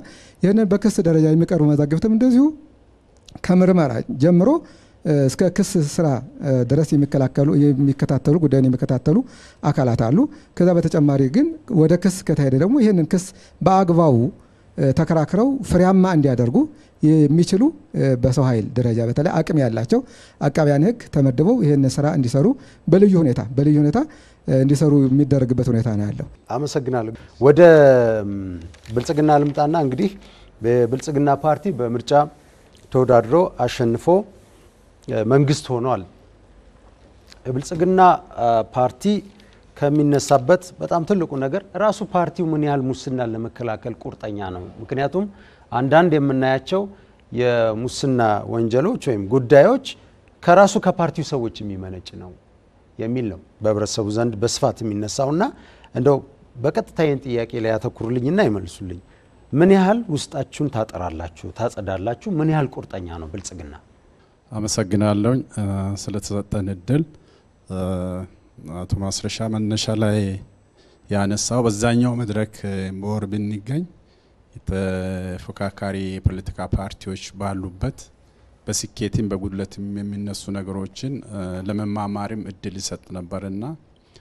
ይህንን በክስ ደረጃ የሚቀርቡ መዛግብትም እንደዚሁ ከምርመራ ጀምሮ እስከ ክስ ስራ ድረስ የሚከላከሉ የሚከታተሉ ጉዳዩን የሚከታተሉ አካላት አሉ። ከዛ በተጨማሪ ግን ወደ ክስ ከተሄደ ደግሞ ይህንን ክስ በአግባቡ ተከራክረው ፍሬያማ እንዲያደርጉ የሚችሉ በሰው ኃይል ደረጃ በተለይ አቅም ያላቸው አቃቢያን ሕግ ተመድበው ይህንን ስራ እንዲሰሩ በልዩ ሁኔታ በልዩ ሁኔታ እንዲሰሩ የሚደረግበት ሁኔታ ነው ያለው። አመሰግናለሁ። ወደ ብልጽግና ልምጣና እንግዲህ የብልጽግና ፓርቲ በምርጫ ተወዳድሮ አሸንፎ መንግስት ሆኗል። የብልጽግና ፓርቲ ከሚነሳበት በጣም ትልቁ ነገር ራሱ ፓርቲው ምን ያህል ሙስናን ለመከላከል ቁርጠኛ ነው። ምክንያቱም አንዳንድ የምናያቸው የሙስና ወንጀሎች ወይም ጉዳዮች ከራሱ ከፓርቲው ሰዎች የሚመነጭ ነው። የሚል ነው በህብረተሰቡ ዘንድ በስፋት የሚነሳው ና እንደው በቀጥታ ይህን ጥያቄ ላይ ያተኩሩልኝ ና ይመልሱልኝ። ምን ያህል ውስጣችሁን ታጠራላችሁ፣ ታጸዳላችሁ? ምን ያህል ቁርጠኛ ነው ብልጽግና? አመሰግናለሁኝ ስለተሰጠን እድል። አቶ ማስረሻ መነሻ ላይ ያነሳው በዛኛው መድረክ ምሁር ብንገኝ ተፎካካሪ የፖለቲካ ፓርቲዎች ባሉበት በስኬትም በጉድለትም የሚነሱ ነገሮችን ለመማማርም እድል ይሰጥ ነበርና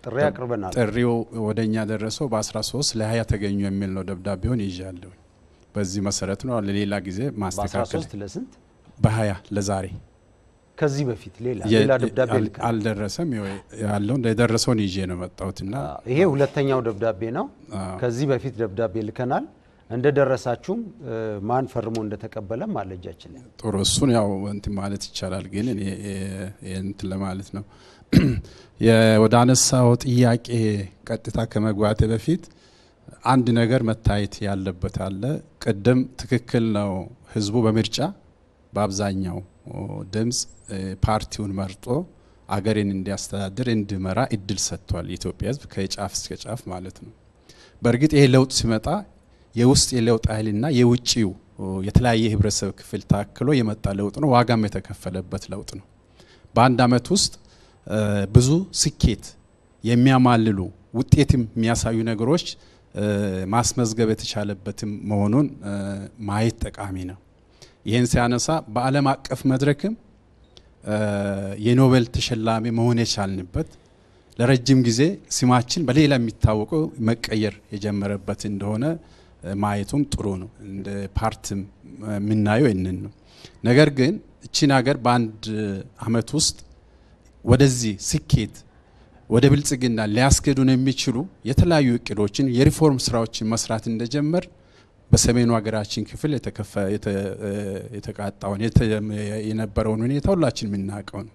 ጥሪ አቅርበናል። ጥሪው ወደ እኛ ደረሰው በ13 ለሀያ ተገኙ የሚል ነው። ደብዳቤውን ይዣለሁ። በዚህ መሰረት ነው ለሌላ ጊዜ ማስተካከል ለስንት በሀያ ለዛሬ ከዚህ በፊት ሌላ ሌላ ደብዳቤ አልደረሰም። ያለውን የደረሰውን ይዤ ነው መጣሁትና ይሄ ሁለተኛው ደብዳቤ ነው። ከዚህ በፊት ደብዳቤ ልከናል። እንደደረሳችሁም ማን ፈርሞ እንደተቀበለም አለ እጃችን ጥሩ እሱን ያው እንትን ማለት ይቻላል፣ ግን እኔ እንትን ለማለት ነው ወደ አነሳው ጥያቄ ቀጥታ ከመግባቴ በፊት አንድ ነገር መታየት ያለበት አለ። ቅድም ትክክል ነው፣ ህዝቡ በምርጫ በአብዛኛው ድምፅ ፓርቲውን መርጦ አገሬን እንዲያስተዳድር እንዲመራ እድል ሰጥቷል። የኢትዮጵያ ህዝብ ከጫፍ እስከ ጫፍ ማለት ነው። በእርግጥ ይሄ ለውጥ ሲመጣ የውስጥ የለውጥ ኃይልና የውጭው የተለያየ የህብረተሰብ ክፍል ታክሎ የመጣ ለውጥ ነው። ዋጋም የተከፈለበት ለውጥ ነው። በአንድ አመት ውስጥ ብዙ ስኬት የሚያማልሉ ውጤትም የሚያሳዩ ነገሮች ማስመዝገብ የተቻለበትም መሆኑን ማየት ጠቃሚ ነው። ይህን ሲያነሳ በዓለም አቀፍ መድረክም የኖቤል ተሸላሚ መሆን የቻልንበት ለረጅም ጊዜ ስማችን በሌላ የሚታወቀው መቀየር የጀመረበት እንደሆነ ማየቱም ጥሩ ነው። እንደ ፓርትም የምናየው ይንን ነው። ነገር ግን እቺን ሀገር በአንድ አመት ውስጥ ወደዚህ ስኬት ወደ ብልጽግና ሊያስገዱን የሚችሉ የተለያዩ እቅዶችን የሪፎርም ስራዎችን መስራት እንደጀመር በሰሜኑ ሀገራችን ክፍል የተቃጣውን የነበረውን ሁኔታ ሁላችን የምናውቀው ነው።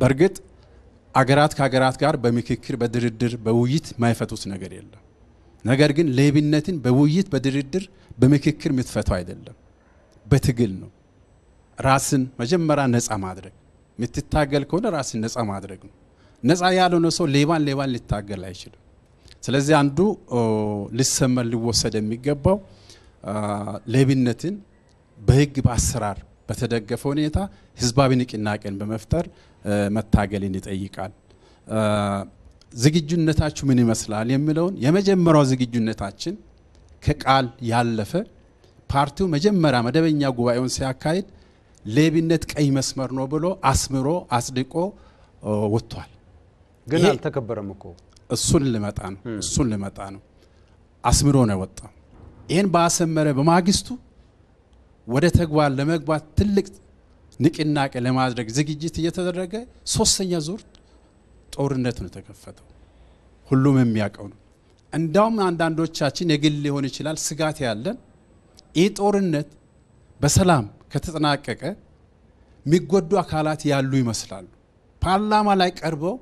በእርግጥ አገራት ከሀገራት ጋር በምክክር በድርድር በውይይት ማይፈቱት ነገር የለም። ነገር ግን ሌብነትን በውይይት በድርድር በምክክር የምትፈታው አይደለም፣ በትግል ነው። ራስን መጀመሪያ ነፃ ማድረግ የምትታገል ከሆነ ራስን ነፃ ማድረግ ነው። ነፃ ያልሆነ ሰው ሌባን ሌባን ሊታገል አይችልም። ስለዚህ አንዱ ሊሰመር ሊወሰድ የሚገባው ሌብነትን በህግ በአሰራር በተደገፈ ሁኔታ ህዝባዊ ንቅናቄን በመፍጠር መታገልን ይጠይቃል። ዝግጁነታችሁ ምን ይመስላል የሚለውን የመጀመሪያው ዝግጁነታችን ከቃል ያለፈ ፓርቲው መጀመሪያ መደበኛ ጉባኤውን ሲያካሂድ ሌብነት ቀይ መስመር ነው ብሎ አስምሮ አጽድቆ ወጥቷል። ግን አልተከበረም እኮ እሱን ልመጣ ነው እሱን ልመጣ ነው። አስምሮ ነው የወጣው። ይህን በአሰመረ በማግስቱ ወደ ተግባር ለመግባት ትልቅ ንቅናቄ ለማድረግ ዝግጅት እየተደረገ ሶስተኛ ዙር ጦርነት ነው የተከፈተው። ሁሉም የሚያውቀው ነው። እንዳውም አንዳንዶቻችን የግል ሊሆን ይችላል ስጋት ያለን ይህ ጦርነት በሰላም ከተጠናቀቀ የሚጎዱ አካላት ያሉ ይመስላሉ። ፓርላማ ላይ ቀርበው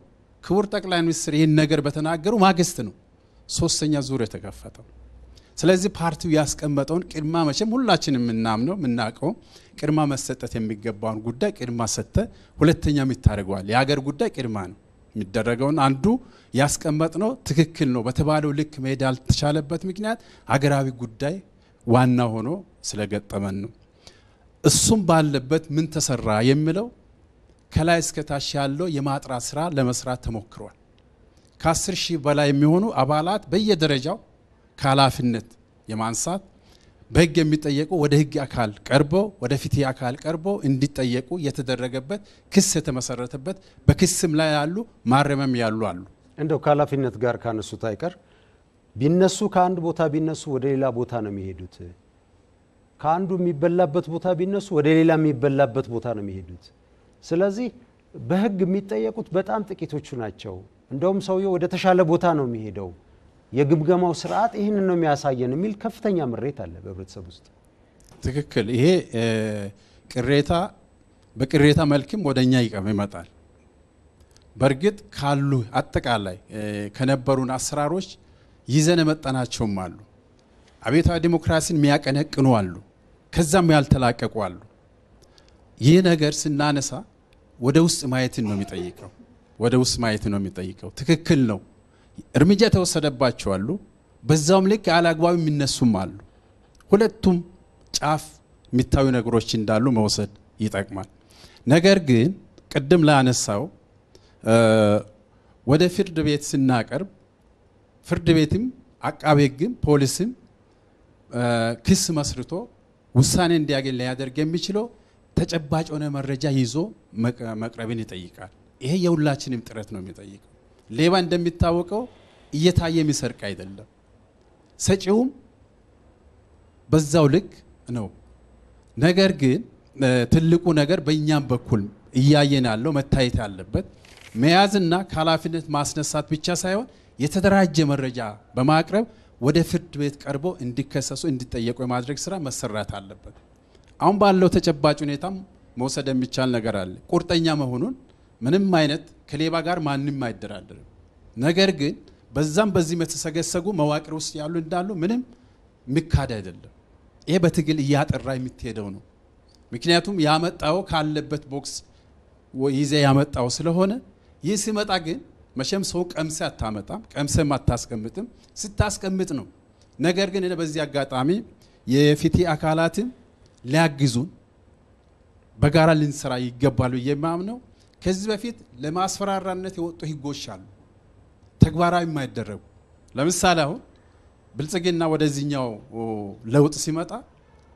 ክቡር ጠቅላይ ሚኒስትር ይህን ነገር በተናገሩ ማግስት ነው ሶስተኛ ዙር የተከፈተው። ስለዚህ ፓርቲው ያስቀመጠውን ቅድማ መቼም ሁላችን የምናምነው የምናውቀው ቅድማ መሰጠት የሚገባውን ጉዳይ ቅድማ ሰጥተ ሁለተኛ የሚታደርገዋል የሀገር ጉዳይ ቅድማ ነው። የሚደረገውን አንዱ ያስቀመጥ ነው ትክክል ነው በተባለው ልክ መሄድ ያልተቻለበት ምክንያት ሀገራዊ ጉዳይ ዋና ሆኖ ስለገጠመን ነው። እሱም ባለበት ምን ተሰራ የሚለው ከላይ ታች ያለው የማጥራት ስራ ለመስራት ተሞክሯል። ከአስር ሺህ በላይ የሚሆኑ አባላት በየደረጃው ከኃላፊነት የማንሳት በህግ የሚጠየቁ ወደ ህግ አካል ቀርቦ ወደ ፍትህ አካል ቀርቦ እንዲጠየቁ የተደረገበት ክስ የተመሰረተበት በክስም ላይ ያሉ ማረመም ያሉ አሉ። እንደው ከኃላፊነት ጋር ካነሱት አይቀር ቢነሱ ከአንድ ቦታ ቢነሱ ወደ ሌላ ቦታ ነው የሚሄዱት። ከአንዱ የሚበላበት ቦታ ቢነሱ ወደ ሌላ የሚበላበት ቦታ ነው የሚሄዱት። ስለዚህ በህግ የሚጠየቁት በጣም ጥቂቶቹ ናቸው። እንደውም ሰውየው ወደ ተሻለ ቦታ ነው የሚሄደው። የግምገማው ስርዓት ይህንን ነው የሚያሳየን የሚል ከፍተኛ ምሬት አለ በህብረተሰብ ውስጥ። ትክክል። ይሄ ቅሬታ በቅሬታ መልክም ወደ እኛ ይመጣል። በእርግጥ ካሉ አጠቃላይ ከነበሩን አሰራሮች ይዘን የመጣናቸውም አሉ። አብዮታዊ ዲሞክራሲን የሚያቀነቅኑ አሉ። ከዛም ያልተላቀቁ አሉ። ይህ ነገር ስናነሳ ወደ ውስጥ ማየትን ነው የሚጠይቀው። ወደ ውስጥ ማየትን ነው የሚጠይቀው። ትክክል ነው። እርምጃ የተወሰደባቸው አሉ። በዛውም ልክ አላግባብ የሚነሱም አሉ። ሁለቱም ጫፍ የሚታዩ ነገሮች እንዳሉ መውሰድ ይጠቅማል። ነገር ግን ቅድም ላነሳው ወደ ፍርድ ቤት ስናቀርብ ፍርድ ቤትም አቃቤ ሕግም ፖሊስም ክስ መስርቶ ውሳኔ እንዲያገኝ ሊያደርግ የሚችለው ተጨባጭ የሆነ መረጃ ይዞ መቅረብን ይጠይቃል። ይሄ የሁላችንም ጥረት ነው የሚጠይቀው። ሌባ እንደሚታወቀው እየታየ የሚሰርቅ አይደለም፣ ሰጪውም በዛው ልክ ነው። ነገር ግን ትልቁ ነገር በእኛም በኩል እያየን ያለው መታየት ያለበት መያዝና ከኃላፊነት ማስነሳት ብቻ ሳይሆን የተደራጀ መረጃ በማቅረብ ወደ ፍርድ ቤት ቀርቦ እንዲከሰሱ እንዲጠየቁ የማድረግ ስራ መሰራት አለበት። አሁን ባለው ተጨባጭ ሁኔታም መውሰድ የሚቻል ነገር አለ ቁርጠኛ መሆኑን ምንም አይነት ከሌባ ጋር ማንም አይደራደርም። ነገር ግን በዛም በዚህ የተሰገሰጉ መዋቅር ውስጥ ያሉ እንዳሉ ምንም ምካድ አይደለም። ይሄ በትግል እያጠራ የምትሄደው ነው። ምክንያቱም ያመጣው ካለበት ቦክስ ይዘ ያመጣው ስለሆነ ይህ ሲመጣ ግን መቼም ሰው ቀምሰ አታመጣም፣ ቀምሰም አታስቀምጥም፣ ስታስቀምጥ ነው። ነገር ግን በዚህ አጋጣሚ የፍትህ አካላትን ሊያግዙን በጋራ ልንሰራ ይገባሉ የማምነው ከዚህ በፊት ለማስፈራራነት የወጡ ህጎች አሉ፣ ተግባራዊ የማይደረጉ ለምሳሌ አሁን ብልጽግና ወደዚህኛው ለውጥ ሲመጣ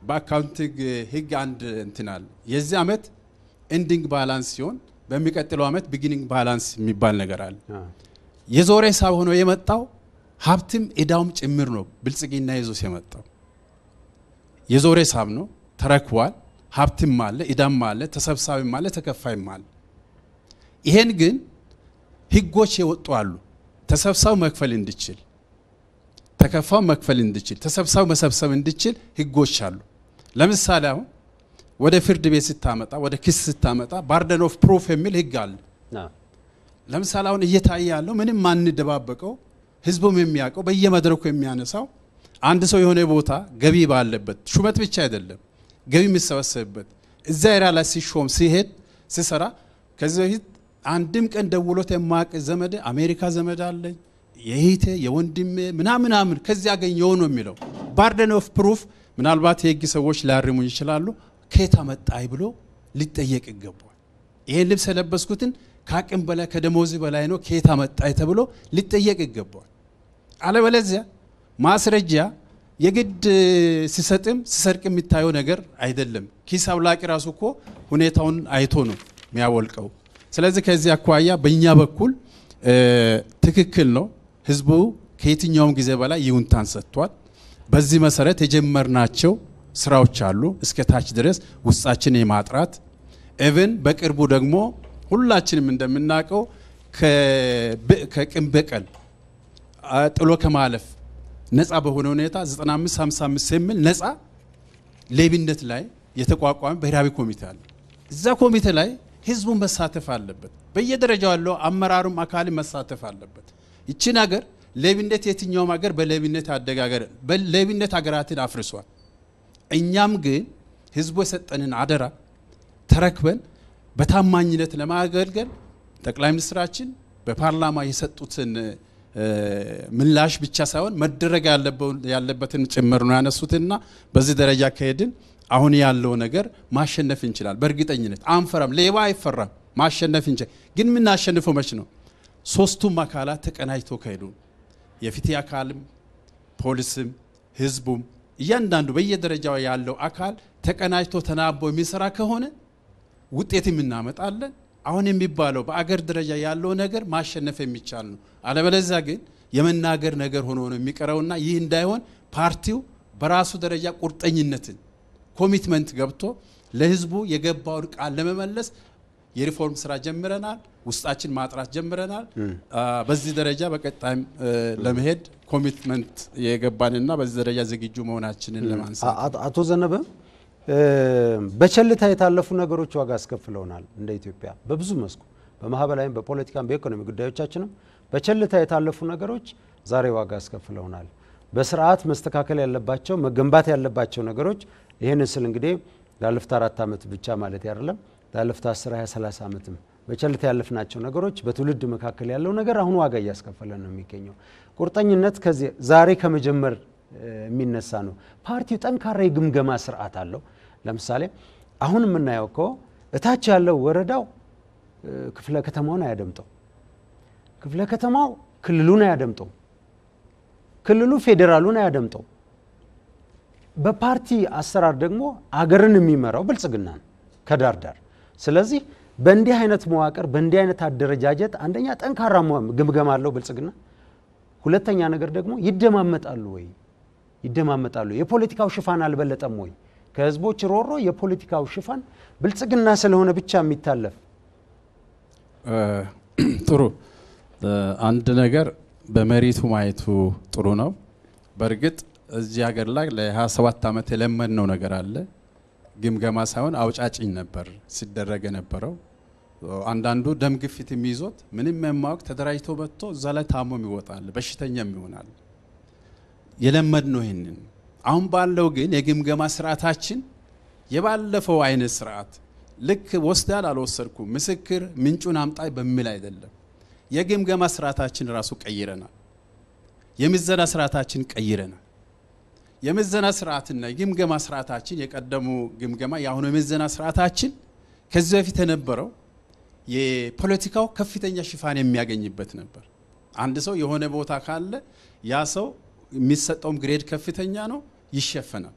በአካውንቲንግ ህግ አንድ እንትን አለ። የዚህ አመት ኤንዲንግ ባላንስ ሲሆን በሚቀጥለው አመት ቢግኒንግ ባላንስ የሚባል ነገር አለ። የዞሬ ሂሳብ ሆኖ የመጣው ሀብትም እዳውም ጭምር ነው። ብልጽግና ይዞ ሲመጣው የዞሬ ሂሳብ ነው። ተረክቧል። ሀብትም አለ፣ እዳም አለ፣ ተሰብሳቢም አለ፣ ተከፋይም አለ። ይሄን ግን ህጎች የወጡ አሉ። ተሰብሳው መክፈል እንድችል፣ ተከፋው መክፈል እንድችል፣ ተሰብሳው መሰብሰብ እንድችል ህጎች አሉ። ለምሳሌ አሁን ወደ ፍርድ ቤት ስታመጣ፣ ወደ ክስ ስታመጣ ባርደን ኦፍ ፕሩፍ የሚል ህግ አለ። ለምሳሌ አሁን እየታየ ያለው ምንም ማንደባበቀው ህዝቡም የሚያውቀው በየመድረኩ የሚያነሳው አንድ ሰው የሆነ ቦታ ገቢ ባለበት ሹመት ብቻ አይደለም ገቢ የሚሰበሰብበት እዚያ ኤራ ላይ ሲሾም ሲሄድ ሲሰራ ከዚህ በፊት አንድም ቀን ደውሎት የማያውቅ ዘመድ አሜሪካ ዘመድ አለኝ የሂቴ የወንድሜ ምናምን ከዚህ አገኘው ነው የሚለው። ባርደን ኦፍ ፕሩፍ ምናልባት የህግ ሰዎች ሊያርሙ ይችላሉ። ከየት አመጣይ ብሎ ሊጠየቅ ይገባል። ይሄን ልብስ የለበስኩትን ከአቅም በላይ ከደሞዝ በላይ ነው ከየት አመጣይ ተብሎ ሊጠየቅ ይገባል። አለበለዚያ ማስረጃ የግድ ሲሰጥም ሲሰርቅ የሚታየው ነገር አይደለም። ኪስ አውላቂ ራሱ እኮ ሁኔታውን አይቶ ነው የሚያወልቀው። ስለዚህ ከዚህ አኳያ በእኛ በኩል ትክክል ነው። ህዝቡ ከየትኛውም ጊዜ በላይ ይሁንታን ሰጥቷል። በዚህ መሰረት የጀመርናቸው ስራዎች አሉ። እስከ ታች ድረስ ውስጣችን የማጥራት ኤቨን በቅርቡ ደግሞ ሁላችንም እንደምናውቀው ከቅም በቀል ጥሎ ከማለፍ ነፃ በሆነ ሁኔታ 9555 የሚል ነፃ ሌብነት ላይ የተቋቋመ ብሔራዊ ኮሚቴ አለ። እዛ ኮሚቴ ላይ ህዝቡ መሳተፍ አለበት። በየደረጃው ያለው አመራሩም አካል መሳተፍ አለበት። ይችን ሀገር ሌብነት፣ የትኛውም ሀገር በሌብነት አደጋገር በሌብነት ሀገራትን አፍርሷል። እኛም ግን ህዝቡ የሰጠንን አደራ ተረክበን በታማኝነት ለማገልገል ጠቅላይ ሚኒስትራችን በፓርላማ የሰጡትን ምላሽ ብቻ ሳይሆን መደረግ ያለበትን ጭምር ነው ያነሱትና በዚህ ደረጃ ከሄድን አሁን ያለው ነገር ማሸነፍ እንችላል። በእርግጠኝነት አንፈራም። ሌባ አይፈራም። ማሸነፍ እንችል ግን የምናሸንፈው መች ነው? ሶስቱም አካላት ተቀናጅቶ ከሄዱ የፍትህ አካልም፣ ፖሊስም፣ ህዝቡም እያንዳንዱ በየደረጃው ያለው አካል ተቀናጅቶ ተናቦ የሚሰራ ከሆነ ውጤትም እናመጣለን። አሁን የሚባለው በአገር ደረጃ ያለው ነገር ማሸነፍ የሚቻል ነው። አለበለዚያ ግን የመናገር ነገር ሆኖ ነው የሚቀረውና ይህ እንዳይሆን ፓርቲው በራሱ ደረጃ ቁርጠኝነትን ኮሚትመንት ገብቶ ለህዝቡ የገባውን ቃል ለመመለስ የሪፎርም ስራ ጀምረናል። ውስጣችን ማጥራት ጀምረናል። በዚህ ደረጃ በቀጣይም ለመሄድ ኮሚትመንት የገባንና በዚህ ደረጃ ዝግጁ መሆናችንን ለማንሳት አቶ ዘነበ በቸልታ የታለፉ ነገሮች ዋጋ አስከፍለውናል። እንደ ኢትዮጵያ በብዙ መስኩ በማህበራዊም፣ በፖለቲካም፣ በኢኮኖሚ ጉዳዮቻችንም በቸልታ የታለፉ ነገሮች ዛሬ ዋጋ አስከፍለውናል። በስርዓት መስተካከል ያለባቸው መገንባት ያለባቸው ነገሮች ይህንን ስል እንግዲህ ላለፉት አራት ዓመት ብቻ ማለት አይደለም ላለፉት 10 20 30 ዓመትም በቸልታ ያለፍናቸው ነገሮች በትውልድ መካከል ያለው ነገር አሁን ዋጋ እያስከፈለ ነው የሚገኘው። ቁርጠኝነት ከዚህ ዛሬ ከመጀመር የሚነሳ ነው። ፓርቲው ጠንካራ የግምገማ ስርዓት አለው። ለምሳሌ አሁን የምናየው እኮ እታች ያለው ወረዳው ክፍለ ከተማውን አያደምጠው፣ ክፍለ ከተማው ክልሉን አያደምጠው፣ ክልሉ ፌዴራሉን አያደምጠው በፓርቲ አሰራር ደግሞ አገርን የሚመራው ብልጽግና ነው ከዳር ዳር። ስለዚህ በእንዲህ አይነት መዋቅር በእንዲህ አይነት አደረጃጀት አንደኛ ጠንካራ ግምገማ አለው ብልጽግና፣ ሁለተኛ ነገር ደግሞ ይደማመጣሉ ወይ ይደማመጣሉ፣ የፖለቲካው ሽፋን አልበለጠም ወይ ከህዝቦች ሮሮ የፖለቲካው ሽፋን ብልጽግና ስለሆነ ብቻ የሚታለፍ ጥሩ አንድ ነገር በመሬቱ ማየቱ ጥሩ ነው በእርግጥ እዚህ ሀገር ላይ ለ27 ዓመት የለመድነው ነገር አለ። ግምገማ ሳይሆን አውጫጭኝ ነበር ሲደረገ ነበረው። አንዳንዱ ደም ግፊት የሚይዞት ምንም የማወቅ ተደራጅቶ መጥቶ እዛ ላይ ታሞም ይወጣል፣ በሽተኛም ይሆናል። የለመድነው ይህንን አሁን ባለው ግን የግምገማ ስርዓታችን የባለፈው አይነት ስርዓት ልክ ወስዳል አልወሰድኩ ምስክር ምንጩን አምጣ በሚል አይደለም። የግምገማ ስርዓታችን ራሱ ቀይረናል። የምዘና ስርዓታችን ቀይረናል። የምዘና ስርዓትና የግምገማ ስርዓታችን የቀደሙ ግምገማ የአሁኑ የምዘና ስርዓታችን ከዚህ በፊት የነበረው የፖለቲካው ከፍተኛ ሽፋን የሚያገኝበት ነበር። አንድ ሰው የሆነ ቦታ ካለ ያ ሰው የሚሰጠውም ግሬድ ከፍተኛ ነው፣ ይሸፈናል።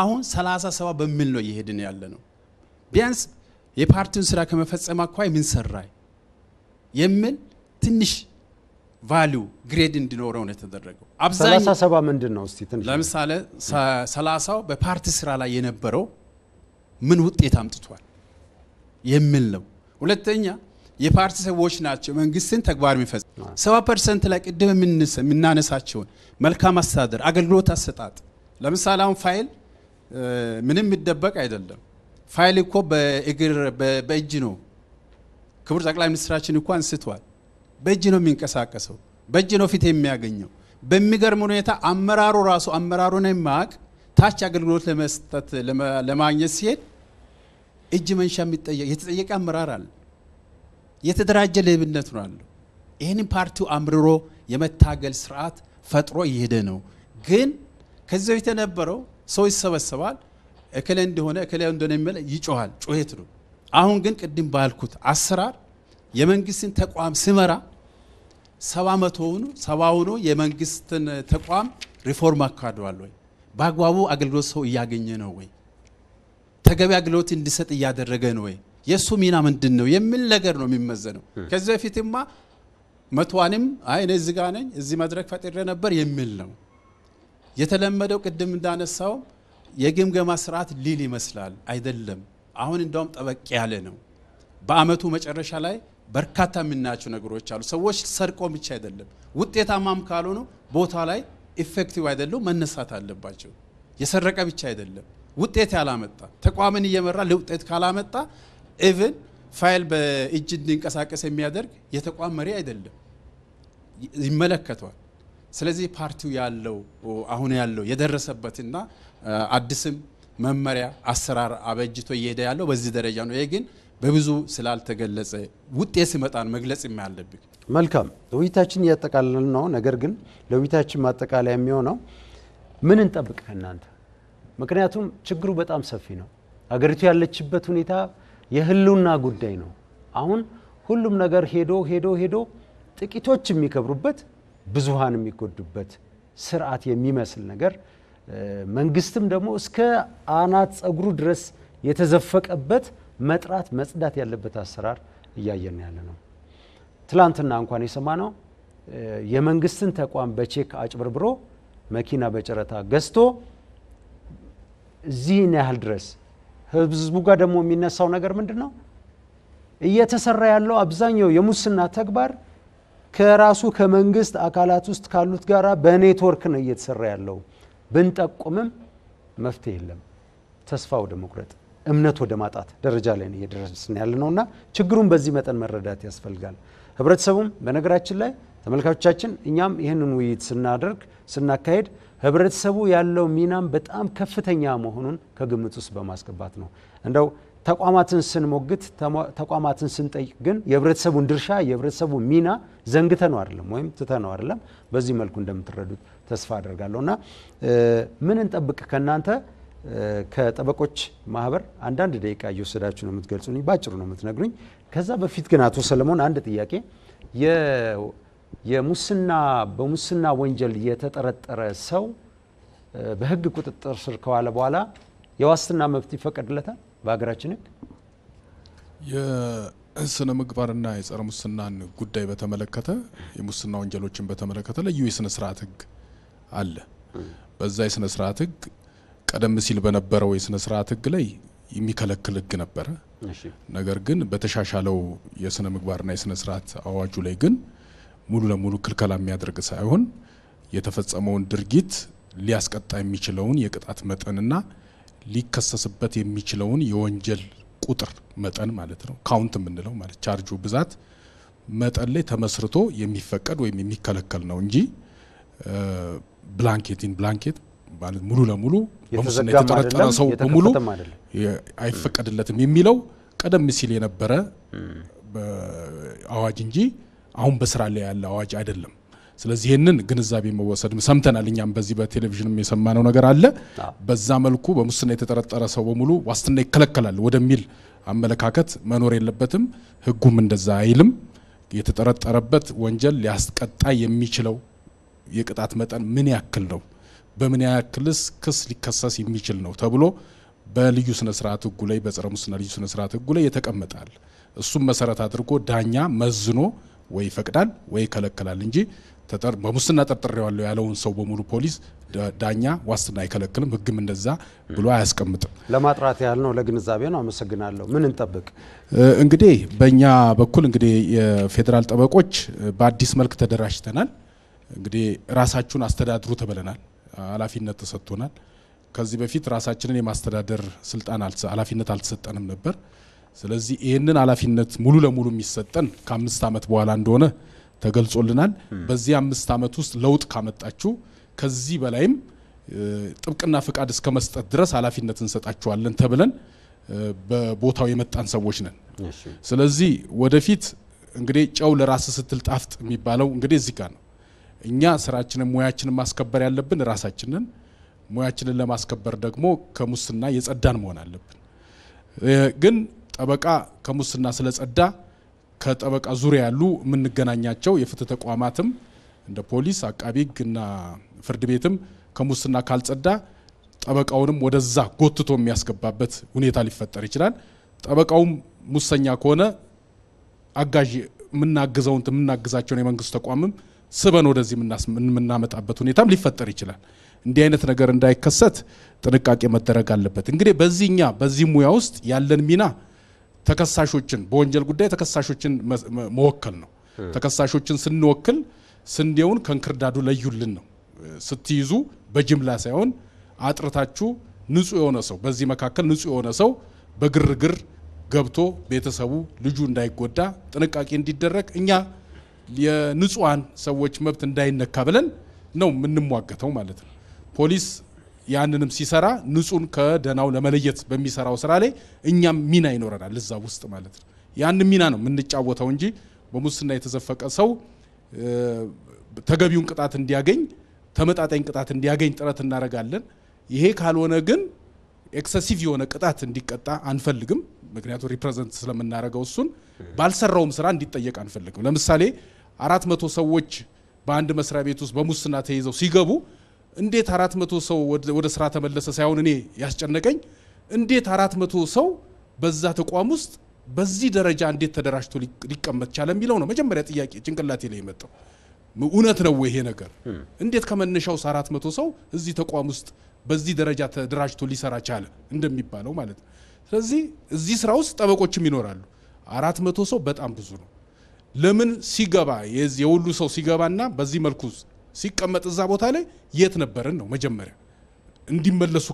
አሁን ሰላሳ ሰባ በሚል ነው እየሄድን ያለ ነው። ቢያንስ የፓርቲውን ስራ ከመፈጸም አኳያ ምን ሰራይ የሚል ትንሽ ቫሊዩ ግሬድ እንዲኖረው ነው የተደረገው። አብዛኛ ሰባ ምንድን ነው እስቲ ትንሽ ለምሳሌ ሰላሳው በፓርቲ ስራ ላይ የነበረው ምን ውጤት አምጥቷል የሚል ነው። ሁለተኛ የፓርቲ ሰዎች ናቸው መንግስትን ተግባር የሚፈጽም ሰባ ፐርሰንት ላይ ቅድም የምናነሳቸውን መልካም አስተዳደር፣ አገልግሎት አሰጣጥ ለምሳሌ አሁን ፋይል ምንም የሚደበቅ አይደለም። ፋይል እኮ በእግር በእጅ ነው። ክቡር ጠቅላይ ሚኒስትራችን እኮ አንስተዋል። በእጅ ነው የሚንቀሳቀሰው፣ በእጅ ነው ፊት የሚያገኘው። በሚገርም ሁኔታ አመራሩ ራሱ አመራሩን የማያውቅ ታች አገልግሎት ለመስጠት ለማግኘት ሲሄድ እጅ መንሻ የሚጠየቅ የተጠየቀ አመራር አለ። የተደራጀ ሌብነት ነው አለ። ይህን ፓርቲው አምርሮ የመታገል ስርዓት ፈጥሮ እየሄደ ነው። ግን ከዚ በፊት የነበረው ሰው ይሰበሰባል፣ እከሌ እንደሆነ እከሌ እንደሆነ የሚል ይጮኋል፣ ጩኸት ነው። አሁን ግን ቅድም ባልኩት አሰራር የመንግስትን ተቋም ስመራ ሰባ መቶ ሆኖ ሰባ ሆኖ የመንግስትን ተቋም ሪፎርም አካሂደዋል ወይ? በአግባቡ አገልግሎት ሰው እያገኘ ነው ወይ? ተገቢ አገልግሎት እንዲሰጥ እያደረገ ነው ወይ? የእሱ ሚና ምንድን ነው የሚል ነገር ነው የሚመዘነው። ከዚህ በፊትማ መቷንም አይ እኔ እዚህ ጋ ነኝ እዚህ መድረክ ፈጥሬ ነበር የሚል ነው የተለመደው። ቅድም እንዳነሳው የግምገማ ስርዓት ሊል ይመስላል አይደለም። አሁን እንደውም ጠበቅ ያለ ነው። በአመቱ መጨረሻ ላይ በርካታ የምናያቸው ነገሮች አሉ። ሰዎች ሰርቆ ብቻ አይደለም፣ ውጤታማም ካልሆኑ ቦታ ላይ ኢፌክቲቭ አይደለም መነሳት አለባቸው። የሰረቀ ብቻ አይደለም፣ ውጤት ያላመጣ ተቋምን እየመራ ለውጤት ካላመጣ ኢቭን ፋይል በእጅ እንዲንቀሳቀስ የሚያደርግ የተቋም መሪ አይደለም፣ ይመለከተዋል። ስለዚህ ፓርቲው ያለው አሁን ያለው የደረሰበትና አዲስም መመሪያ አሰራር አበጅቶ እየሄደ ያለው በዚህ ደረጃ ነው። ይሄ ግን በብዙ ስላልተገለጸ ውጤት ሲመጣን መግለጽ የሚያለብን። መልካም ውይይታችን እያጠቃለል ነው። ነገር ግን ለውይይታችን ማጠቃለያ የሚሆነው ምን እንጠብቅ ከእናንተ? ምክንያቱም ችግሩ በጣም ሰፊ ነው። አገሪቱ ያለችበት ሁኔታ የህልውና ጉዳይ ነው። አሁን ሁሉም ነገር ሄዶ ሄዶ ሄዶ ጥቂቶች የሚከብሩበት ብዙሃን የሚጎዱበት ስርዓት የሚመስል ነገር መንግስትም ደግሞ እስከ አናት ጸጉሩ ድረስ የተዘፈቀበት መጥራት መጽዳት ያለበት አሰራር እያየን ያለ ነው። ትላንትና እንኳን የሰማ ነው የመንግስትን ተቋም በቼክ አጭበርብሮ መኪና በጨረታ ገዝቶ እዚህን ያህል ድረስ ህዝቡ ጋር ደግሞ የሚነሳው ነገር ምንድን ነው? እየተሰራ ያለው አብዛኛው የሙስና ተግባር ከራሱ ከመንግስት አካላት ውስጥ ካሉት ጋራ በኔትወርክ ነው እየተሰራ ያለው። ብንጠቁምም መፍትሄ የለም። ተስፋ ወደ መቁረጥ እምነት ወደ ማጣት ደረጃ ላይ ነው እየደረስን ያለ ነው እና ችግሩን በዚህ መጠን መረዳት ያስፈልጋል። ህብረተሰቡም በነገራችን ላይ ተመልካቾቻችን፣ እኛም ይህንን ውይይት ስናደርግ ስናካሄድ ህብረተሰቡ ያለው ሚናም በጣም ከፍተኛ መሆኑን ከግምት ውስጥ በማስገባት ነው እንደው ተቋማትን ስንሞግት ተቋማትን ስንጠይቅ ግን የህብረተሰቡን ድርሻ የህብረተሰቡ ሚና ነው አይደለም ወይም ነው አይደለም። በዚህ መልኩ እንደምትረዱት ተስፋ አደርጋለሁ እና ምን እንጠብቅ ከእናንተ ከጠበቆች ማህበር አንዳንድ ደቂቃ እየወሰዳችሁ ነው የምትገልጹኝ፣ ባጭሩ ነው የምትነግሩኝ። ከዛ በፊት ግን አቶ ሰለሞን አንድ ጥያቄ የሙስና በሙስና ወንጀል የተጠረጠረ ሰው በህግ ቁጥጥር ስር ከዋለ በኋላ የዋስትና መብት ይፈቀድለታል በሀገራችን ህግ? የስነ ምግባርና የጸረ ሙስናን ጉዳይ በተመለከተ የሙስና ወንጀሎችን በተመለከተ ልዩ የስነ ስርዓት ህግ አለ። በዛ የስነ ስርዓት ህግ ቀደም ሲል በነበረው የስነ ስርዓት ህግ ላይ የሚከለክል ህግ ነበረ። ነገር ግን በተሻሻለው የስነ ምግባርና የስነ ስርዓት አዋጁ ላይ ግን ሙሉ ለሙሉ ክልከላ የሚያደርግ ሳይሆን የተፈጸመውን ድርጊት ሊያስቀጣ የሚችለውን የቅጣት መጠንና ሊከሰስበት የሚችለውን የወንጀል ቁጥር መጠን ማለት ነው ካውንት የምንለው ማለት ቻርጁ ብዛት መጠን ላይ ተመስርቶ የሚፈቀድ ወይም የሚከለከል ነው እንጂ ብላንኬቲን ብላንኬት ማለት ሙሉ ለሙሉ በሙስና የተጠረጠረ ሰው በሙሉ አይፈቀድለትም የሚለው ቀደም ሲል የነበረ አዋጅ እንጂ አሁን በስራ ላይ ያለ አዋጅ አይደለም። ስለዚህ ይህንን ግንዛቤ መወሰድ ሰምተናል። እኛም በዚህ በቴሌቪዥንም የሰማነው ነገር አለ። በዛ መልኩ በሙስና የተጠረጠረ ሰው በሙሉ ዋስትና ይከለከላል ወደሚል አመለካከት መኖር የለበትም። ህጉም እንደዛ አይልም። የተጠረጠረበት ወንጀል ሊያስቀጣ የሚችለው የቅጣት መጠን ምን ያክል ነው? በምን ያክልስ ክስ ሊከሰስ የሚችል ነው ተብሎ በልዩ ስነ ስርዓት ህጉ ላይ በጸረ ሙስና ልዩ ስነ ስርዓት ህጉ ላይ የተቀመጣል። እሱም መሰረት አድርጎ ዳኛ መዝኖ ወይ ይፈቅዳል ወይ ይከለክላል እንጂ በሙስና ጠርጥሬዋለሁ ያለውን ሰው በሙሉ ፖሊስ ዳኛ ዋስትና አይከለክልም። ህግም እንደዛ ብሎ አያስቀምጥም። ለማጥራት ያህል ነው፣ ለግንዛቤ ነው። አመሰግናለሁ። ምን እንጠብቅ እንግዲህ በእኛ በኩል እንግዲህ የፌዴራል ጠበቆች በአዲስ መልክ ተደራጅተናል። እንግዲህ ራሳችሁን አስተዳድሩ ተብለናል። ኃላፊነት ተሰጥቶናል። ከዚህ በፊት ራሳችንን የማስተዳደር ስልጣን ኃላፊነት አልተሰጠንም ነበር። ስለዚህ ይህንን ኃላፊነት ሙሉ ለሙሉ የሚሰጠን ከአምስት ዓመት በኋላ እንደሆነ ተገልጾልናል። በዚህ አምስት ዓመት ውስጥ ለውጥ ካመጣችሁ ከዚህ በላይም ጥብቅና ፍቃድ እስከ መስጠት ድረስ ኃላፊነት እንሰጣችኋለን ተብለን በቦታው የመጣን ሰዎች ነን። ስለዚህ ወደፊት እንግዲህ ጨው ለራስ ስትል ጣፍጥ የሚባለው እንግዲህ እዚህ ጋር ነው። እኛ ስራችንን ሙያችንን ማስከበር ያለብን ራሳችንን፣ ሙያችንን ለማስከበር ደግሞ ከሙስና የጸዳን መሆን አለብን። ግን ጠበቃ ከሙስና ስለጸዳ ከጠበቃ ዙሪያ ያሉ የምንገናኛቸው የፍትህ ተቋማትም እንደ ፖሊስ፣ አቃቢ ሕግ እና ፍርድ ቤትም ከሙስና ካልጸዳ ጠበቃውንም ወደዛ ጎትቶ የሚያስገባበት ሁኔታ ሊፈጠር ይችላል። ጠበቃውም ሙሰኛ ከሆነ አጋዥ የምናግዘውን የምናግዛቸውን የመንግስት ተቋምም ስበን ወደዚህ የምናመጣበት ሁኔታም ሊፈጠር ይችላል። እንዲህ አይነት ነገር እንዳይከሰት ጥንቃቄ መደረግ አለበት። እንግዲህ በዚህኛ በዚህ ሙያ ውስጥ ያለን ሚና ተከሳሾችን በወንጀል ጉዳይ ተከሳሾችን መወከል ነው። ተከሳሾችን ስንወክል ስንዴውን ከእንክርዳዱ ለዩልን ነው። ስትይዙ በጅምላ ሳይሆን አጥርታችሁ ንጹህ የሆነ ሰው በዚህ መካከል ንጹህ የሆነ ሰው በግርግር ገብቶ ቤተሰቡ ልጁ እንዳይጎዳ ጥንቃቄ እንዲደረግ እኛ የንጹሐን ሰዎች መብት እንዳይነካ ብለን ነው የምንሟገተው ማለት ነው። ፖሊስ ያንንም ሲሰራ ንጹን ከደናው ለመለየት በሚሰራው ስራ ላይ እኛም ሚና ይኖረናል እዛ ውስጥ ማለት ነው። ያን ሚና ነው የምንጫወተው እንጂ በሙስና የተዘፈቀ ሰው ተገቢውን ቅጣት እንዲያገኝ ተመጣጣኝ ቅጣት እንዲያገኝ ጥረት እናደርጋለን። ይሄ ካልሆነ ግን ኤክሰሲቭ የሆነ ቅጣት እንዲቀጣ አንፈልግም። ምክንያቱም ሪፕሬዘንት ስለምናደርገው እሱን ባልሰራውም ስራ እንዲጠየቅ አንፈልግም። ለምሳሌ አራት መቶ ሰዎች በአንድ መስሪያ ቤት ውስጥ በሙስና ተይዘው ሲገቡ እንዴት አራት መቶ ሰው ወደ ስራ ተመለሰ ሳይሆን እኔ ያስጨነቀኝ እንዴት አራት መቶ ሰው በዛ ተቋም ውስጥ በዚህ ደረጃ እንዴት ተደራጅቶ ሊቀመጥ ቻለ የሚለው ነው መጀመሪያ ጥያቄ ጭንቅላቴ ላይ የመጣው። እውነት ነው ይሄ ነገር? እንዴት ከመነሻው አራት መቶ ሰው እዚህ ተቋም ውስጥ በዚህ ደረጃ ተደራጅቶ ሊሰራ ቻለ እንደሚባለው ማለት ነው። ስለዚህ እዚህ ስራ ውስጥ ጠበቆችም ይኖራሉ። አራት መቶ ሰው በጣም ብዙ ነው። ለምን ሲገባ የሁሉ ሰው ሲገባና በዚህ መልኩ ሲቀመጥ እዛ ቦታ ላይ የት ነበርን ነው መጀመሪያ። እንዲመለሱ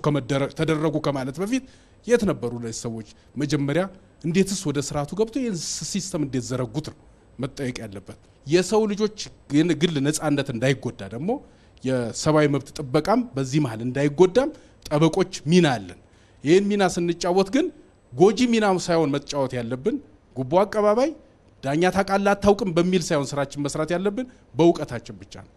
ተደረጉ ከማለት በፊት የት ነበሩ እነዚህ ሰዎች መጀመሪያ? እንዴትስ ወደ ስርዓቱ ገብቶ ይህን ሲስተም እንዴት ዘረጉት ነው መጠየቅ ያለበት። የሰው ልጆች ግል ነጻነት እንዳይጎዳ ደግሞ የሰብአዊ መብት ጥበቃም በዚህ መሀል እንዳይጎዳም ጠበቆች ሚና አለን። ይህን ሚና ስንጫወት ግን ጎጂ ሚና ሳይሆን መጫወት ያለብን ጉቦ አቀባባይ ዳኛ ታውቃለህ አታውቅም በሚል ሳይሆን ስራችን መስራት ያለብን በእውቀታችን ብቻ ነው።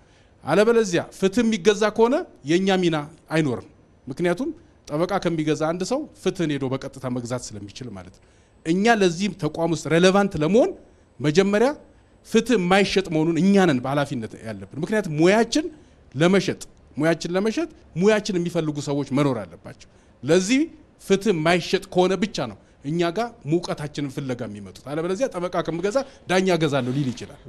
አለበለዚያ ፍትህ የሚገዛ ከሆነ የእኛ ሚና አይኖርም። ምክንያቱም ጠበቃ ከሚገዛ አንድ ሰው ፍትህን ሄዶ በቀጥታ መግዛት ስለሚችል ማለት ነው። እኛ ለዚህ ተቋም ውስጥ ሬሌቫንት ለመሆን መጀመሪያ ፍትህ የማይሸጥ መሆኑን እኛ ነን በኃላፊነት ያለብን። ምክንያቱም ሙያችን ለመሸጥ ሙያችን ለመሸጥ ሙያችን የሚፈልጉ ሰዎች መኖር አለባቸው። ለዚህ ፍትህ የማይሸጥ ከሆነ ብቻ ነው እኛ ጋር ሙቀታችንን ፍለጋ የሚመጡት አለበለዚያ ጠበቃ ከምገዛ ዳኛ ገዛለሁ ሊል ይችላል።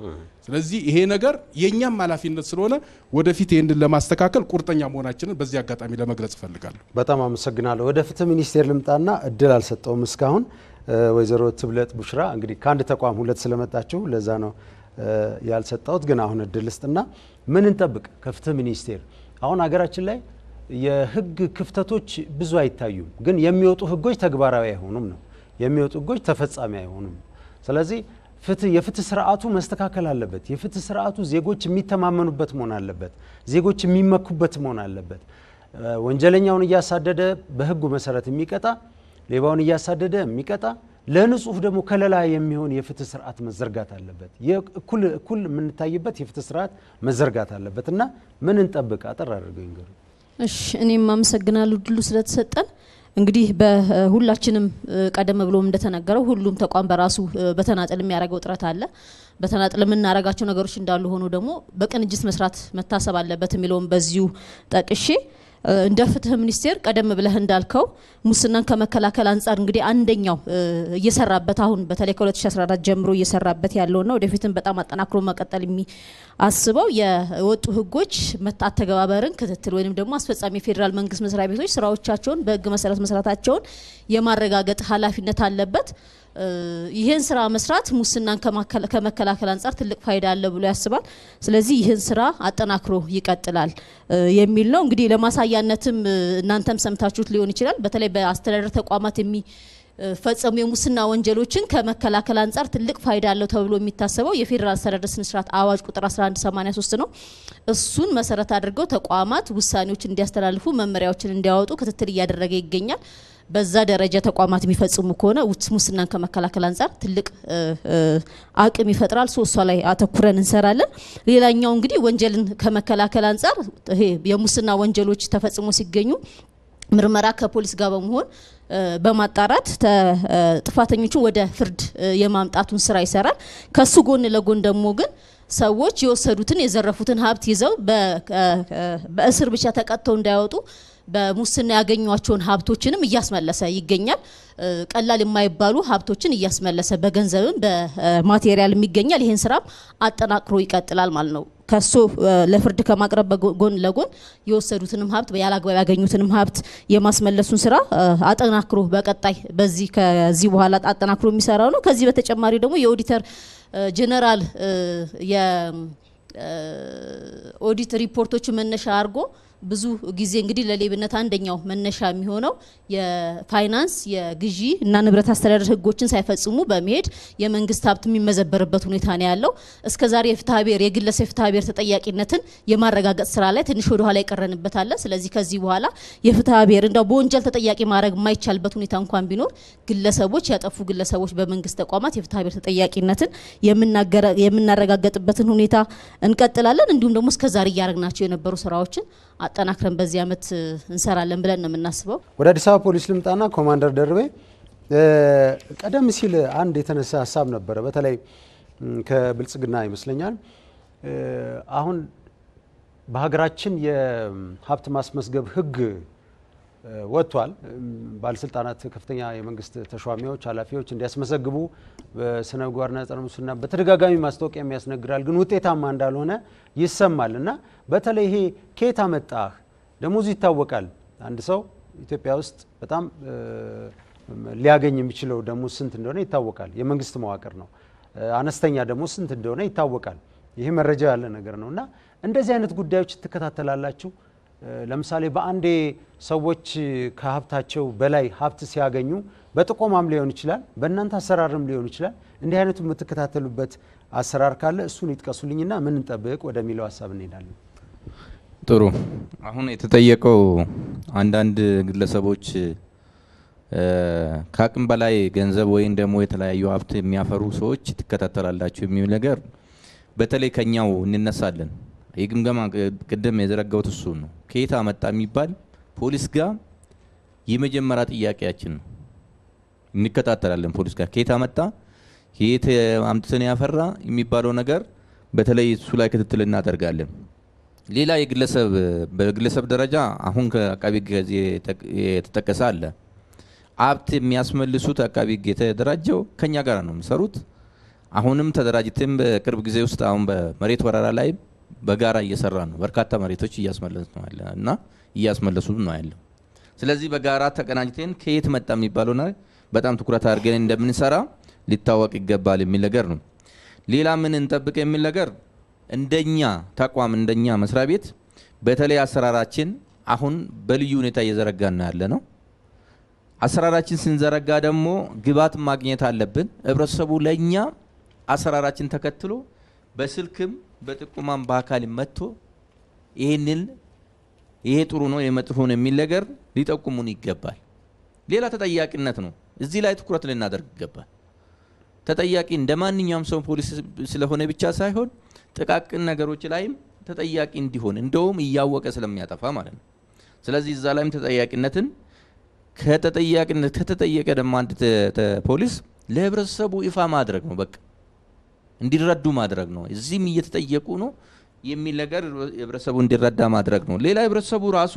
ስለዚህ ይሄ ነገር የእኛም ኃላፊነት ስለሆነ ወደፊት ይህንን ለማስተካከል ቁርጠኛ መሆናችንን በዚህ አጋጣሚ ለመግለጽ እፈልጋለሁ። በጣም አመሰግናለሁ። ወደ ፍትህ ሚኒስቴር ልምጣና እድል አልሰጠውም እስካሁን። ወይዘሮ ትብለጥ ቡሽራ እንግዲህ ከአንድ ተቋም ሁለት ስለመጣችሁ ለዛ ነው ያልሰጣሁት፣ ግን አሁን እድል ስጥና ምን እንጠብቅ ከፍትህ ሚኒስቴር አሁን ሀገራችን ላይ የህግ ክፍተቶች ብዙ አይታዩም፣ ግን የሚወጡ ህጎች ተግባራዊ አይሆኑም ነው የሚወጡ ህጎች ተፈጻሚ አይሆኑም። ስለዚህ ፍትህ የፍትህ ስርዓቱ መስተካከል አለበት። የፍትህ ስርዓቱ ዜጎች የሚተማመኑበት መሆን አለበት። ዜጎች የሚመኩበት መሆን አለበት። ወንጀለኛውን እያሳደደ በህጉ መሰረት የሚቀጣ ሌባውን እያሳደደ የሚቀጣ ለንጹህ ደግሞ ከለላ የሚሆን የፍትህ ስርዓት መዘርጋት አለበት። እኩል እኩል የምንታይበት የፍትህ ስርዓት መዘርጋት አለበት እና ምን እንጠብቅ? አጠር አድርገው ይንገሩ። እሺ፣ እኔም አመሰግናለሁ ድሉ ስለተሰጠን። እንግዲህ በሁላችንም ቀደም ብሎም እንደተነገረው ሁሉም ተቋም በራሱ በተናጠል የሚያደርገው ጥረት አለ። በተናጠል የምናደርጋቸው ነገሮች እንዳሉ ሆኖ ደግሞ በቅንጅት መስራት መታሰብ አለበት የሚለውም በዚሁ ጠቅሼ እንደ ፍትህ ሚኒስቴር ቀደም ብለህ እንዳልከው ሙስናን ከመከላከል አንጻር እንግዲህ አንደኛው እየሰራበት አሁን በተለይ ከ2014 ጀምሮ እየሰራበት ያለው ነው ወደፊትም በጣም አጠናክሮ መቀጠል የሚአስበው የወጡ ህጎች አተገባበርን ክትትል ወይም ደግሞ አስፈጻሚ የፌዴራል መንግስት መስሪያ ቤቶች ስራዎቻቸውን በህግ መሰረት መስራታቸውን የማረጋገጥ ኃላፊነት አለበት። ይህን ስራ መስራት ሙስናን ከመከላከል አንጻር ትልቅ ፋይዳ አለ ብሎ ያስባል። ስለዚህ ይህን ስራ አጠናክሮ ይቀጥላል የሚል ነው። እንግዲህ ለማሳያነትም እናንተም ሰምታችሁት ሊሆን ይችላል። በተለይ በአስተዳደር ተቋማት የሚ ፈጸሙ የሙስና ወንጀሎችን ከመከላከል አንጻር ትልቅ ፋይዳ አለው ተብሎ የሚታሰበው የፌዴራል አስተዳደር ስነስርዓት አዋጅ ቁጥር 1183 ነው። እሱን መሰረት አድርገው ተቋማት ውሳኔዎች እንዲያስተላልፉ፣ መመሪያዎችን እንዲያወጡ ክትትል እያደረገ ይገኛል። በዛ ደረጃ ተቋማት የሚፈጽሙ ከሆነ ሙስናን ከመከላከል አንጻር ትልቅ አቅም ይፈጥራል። ሶስቷ እሷ ላይ አተኩረን እንሰራለን። ሌላኛው እንግዲህ ወንጀልን ከመከላከል አንጻር ይሄ የሙስና ወንጀሎች ተፈጽሞ ሲገኙ ምርመራ ከፖሊስ ጋር በመሆን በማጣራት ጥፋተኞቹን ወደ ፍርድ የማምጣቱን ስራ ይሰራል። ከሱ ጎን ለጎን ደግሞ ግን ሰዎች የወሰዱትን የዘረፉትን ሀብት ይዘው በእስር ብቻ ተቀጥተው እንዳይወጡ በሙስና ያገኟቸውን ሀብቶችንም እያስመለሰ ይገኛል። ቀላል የማይባሉ ሀብቶችን እያስመለሰ በገንዘብም በማቴሪያልም ይገኛል። ይህን ስራም አጠናክሮ ይቀጥላል ማለት ነው። ከሱ ለፍርድ ከማቅረብ ጎን ለጎን የወሰዱትንም ሀብት ያላግባብ ያገኙትንም ሀብት የማስመለሱን ስራ አጠናክሮ በቀጣይ በዚህ ከዚህ በኋላ አጠናክሮ የሚሰራው ነው። ከዚህ በተጨማሪ ደግሞ የኦዲተር ጄኔራል የኦዲት ሪፖርቶች መነሻ አድርጎ ብዙ ጊዜ እንግዲህ ለሌብነት አንደኛው መነሻ የሚሆነው የፋይናንስ የግዢ እና ንብረት አስተዳደር ህጎችን ሳይፈጽሙ በመሄድ የመንግስት ሀብት የሚመዘበርበት ሁኔታ ነው ያለው። እስከዛሬ የፍትሐ ብሔር የግለሰብ የፍትሐ ብሔር ተጠያቂነትን የማረጋገጥ ስራ ላይ ትንሽ ወደ ኋላ የቀረንበት ስለዚህ ከዚህ በኋላ የፍትሐ ብሔር እንደው በወንጀል ተጠያቂ ማድረግ የማይቻልበት ሁኔታ እንኳን ቢኖር ግለሰቦች ያጠፉ ግለሰቦች በመንግስት ተቋማት የፍትሐ ብሔር ተጠያቂነትን የምናረጋገጥበትን ሁኔታ እንቀጥላለን። እንዲሁም ደግሞ እስከዛሬ እያደረግናቸው የነበሩ ስራዎችን አጠናክረን በዚህ ዓመት እንሰራለን ብለን ነው የምናስበው። ወደ አዲስ አበባ ፖሊስ ልምጣና ኮማንደር ደርቤ ቀደም ሲል አንድ የተነሳ ሀሳብ ነበረ፣ በተለይ ከብልጽግና ይመስለኛል አሁን በሀገራችን የሀብት ማስመዝገብ ህግ ወጥቷል። ባለስልጣናት፣ ከፍተኛ የመንግስት ተሿሚዎች፣ ኃላፊዎች እንዲያስመዘግቡ በስነ ምግባርና ጸረ ሙስና በተደጋጋሚ ማስታወቂያ የሚያስነግራል፣ ግን ውጤታማ እንዳልሆነ ይሰማል እና በተለይ ይሄ ከየት አመጣህ ደሞዙ ይታወቃል። አንድ ሰው ኢትዮጵያ ውስጥ በጣም ሊያገኝ የሚችለው ደሞዝ ስንት እንደሆነ ይታወቃል። የመንግስት መዋቅር ነው። አነስተኛ ደሞዝ ስንት እንደሆነ ይታወቃል። ይሄ መረጃ ያለ ነገር ነው እና እንደዚህ አይነት ጉዳዮች ትከታተላላችሁ። ለምሳሌ በአንዴ ሰዎች ከሀብታቸው በላይ ሀብት ሲያገኙ በጥቆማም ሊሆን ይችላል፣ በእናንተ አሰራርም ሊሆን ይችላል። እንዲህ አይነቱ የምትከታተሉበት አሰራር ካለ እሱን ይጥቀሱልኝና ምን እንጠብቅ ወደሚለው ሀሳብ እንሄዳለን። ጥሩ። አሁን የተጠየቀው አንዳንድ ግለሰቦች ከአቅም በላይ ገንዘብ ወይም ደግሞ የተለያዩ ሀብት የሚያፈሩ ሰዎች ትከታተላላችሁ የሚል ነገር፣ በተለይ ከኛው እንነሳለን የግምገማ ቅድም የዘረገቡት እሱን ነው። ከየት አመጣ የሚባል ፖሊስ ጋር የመጀመሪያ ጥያቄያችን ነው። እንከታተላለን። ፖሊስ ጋር ከየት አመጣ ከየት አምጥተን ያፈራ የሚባለው ነገር በተለይ እሱ ላይ ክትትል እናደርጋለን። ሌላ የግለሰብ በግለሰብ ደረጃ አሁን ከአቃቢ ሕግ የተጠቀሰ አለ። ሀብት የሚያስመልሱት አቃቢ ሕግ የተደራጀው ከኛ ጋር ነው የሚሰሩት። አሁንም ተደራጅትም በቅርብ ጊዜ ውስጥ አሁን በመሬት ወረራ ላይም። በጋራ እየሰራ ነው። በርካታ መሬቶች እያስመለሱ ነው ያለ እና እያስመለሱ ነው ያለው። ስለዚህ በጋራ ተቀናጅተን ከየት መጣ የሚባለው በጣም ትኩረት አድርገን እንደምንሰራ ሊታወቅ ይገባል የሚል ነገር ነው። ሌላ ምን እንጠብቅ የሚል ነገር እንደኛ ተቋም እንደኛ መስሪያ ቤት በተለይ አሰራራችን አሁን በልዩ ሁኔታ እየዘረጋ ነው ያለ ነው። አሰራራችን ስንዘረጋ ደግሞ ግብዓት ማግኘት አለብን። ህብረተሰቡ ለእኛ አሰራራችን ተከትሎ በስልክም በጥቁማም በአካል መጥቶ ይህንን ይሄ ጥሩ ነው የመጥፎ ነው የሚል ነገር ሊጠቁሙን ይገባል። ሌላ ተጠያቂነት ነው። እዚህ ላይ ትኩረት ልናደርግ ይገባል። ተጠያቂ እንደ ማንኛውም ሰው ፖሊስ ስለሆነ ብቻ ሳይሆን ጥቃቅን ነገሮች ላይም ተጠያቂ እንዲሆን እንደውም እያወቀ ስለሚያጠፋ ማለት ነው። ስለዚህ እዛ ላይም ተጠያቂነትን ከተጠያቂነት ከተጠየቀ ደግሞ አንድ ፖሊስ ለህብረተሰቡ ይፋ ማድረግ ነው በቃ እንዲረዱ ማድረግ ነው። እዚህም እየተጠየቁ ነው የሚል ነገር ህብረተሰቡ እንዲረዳ ማድረግ ነው። ሌላ ህብረተሰቡ ራሱ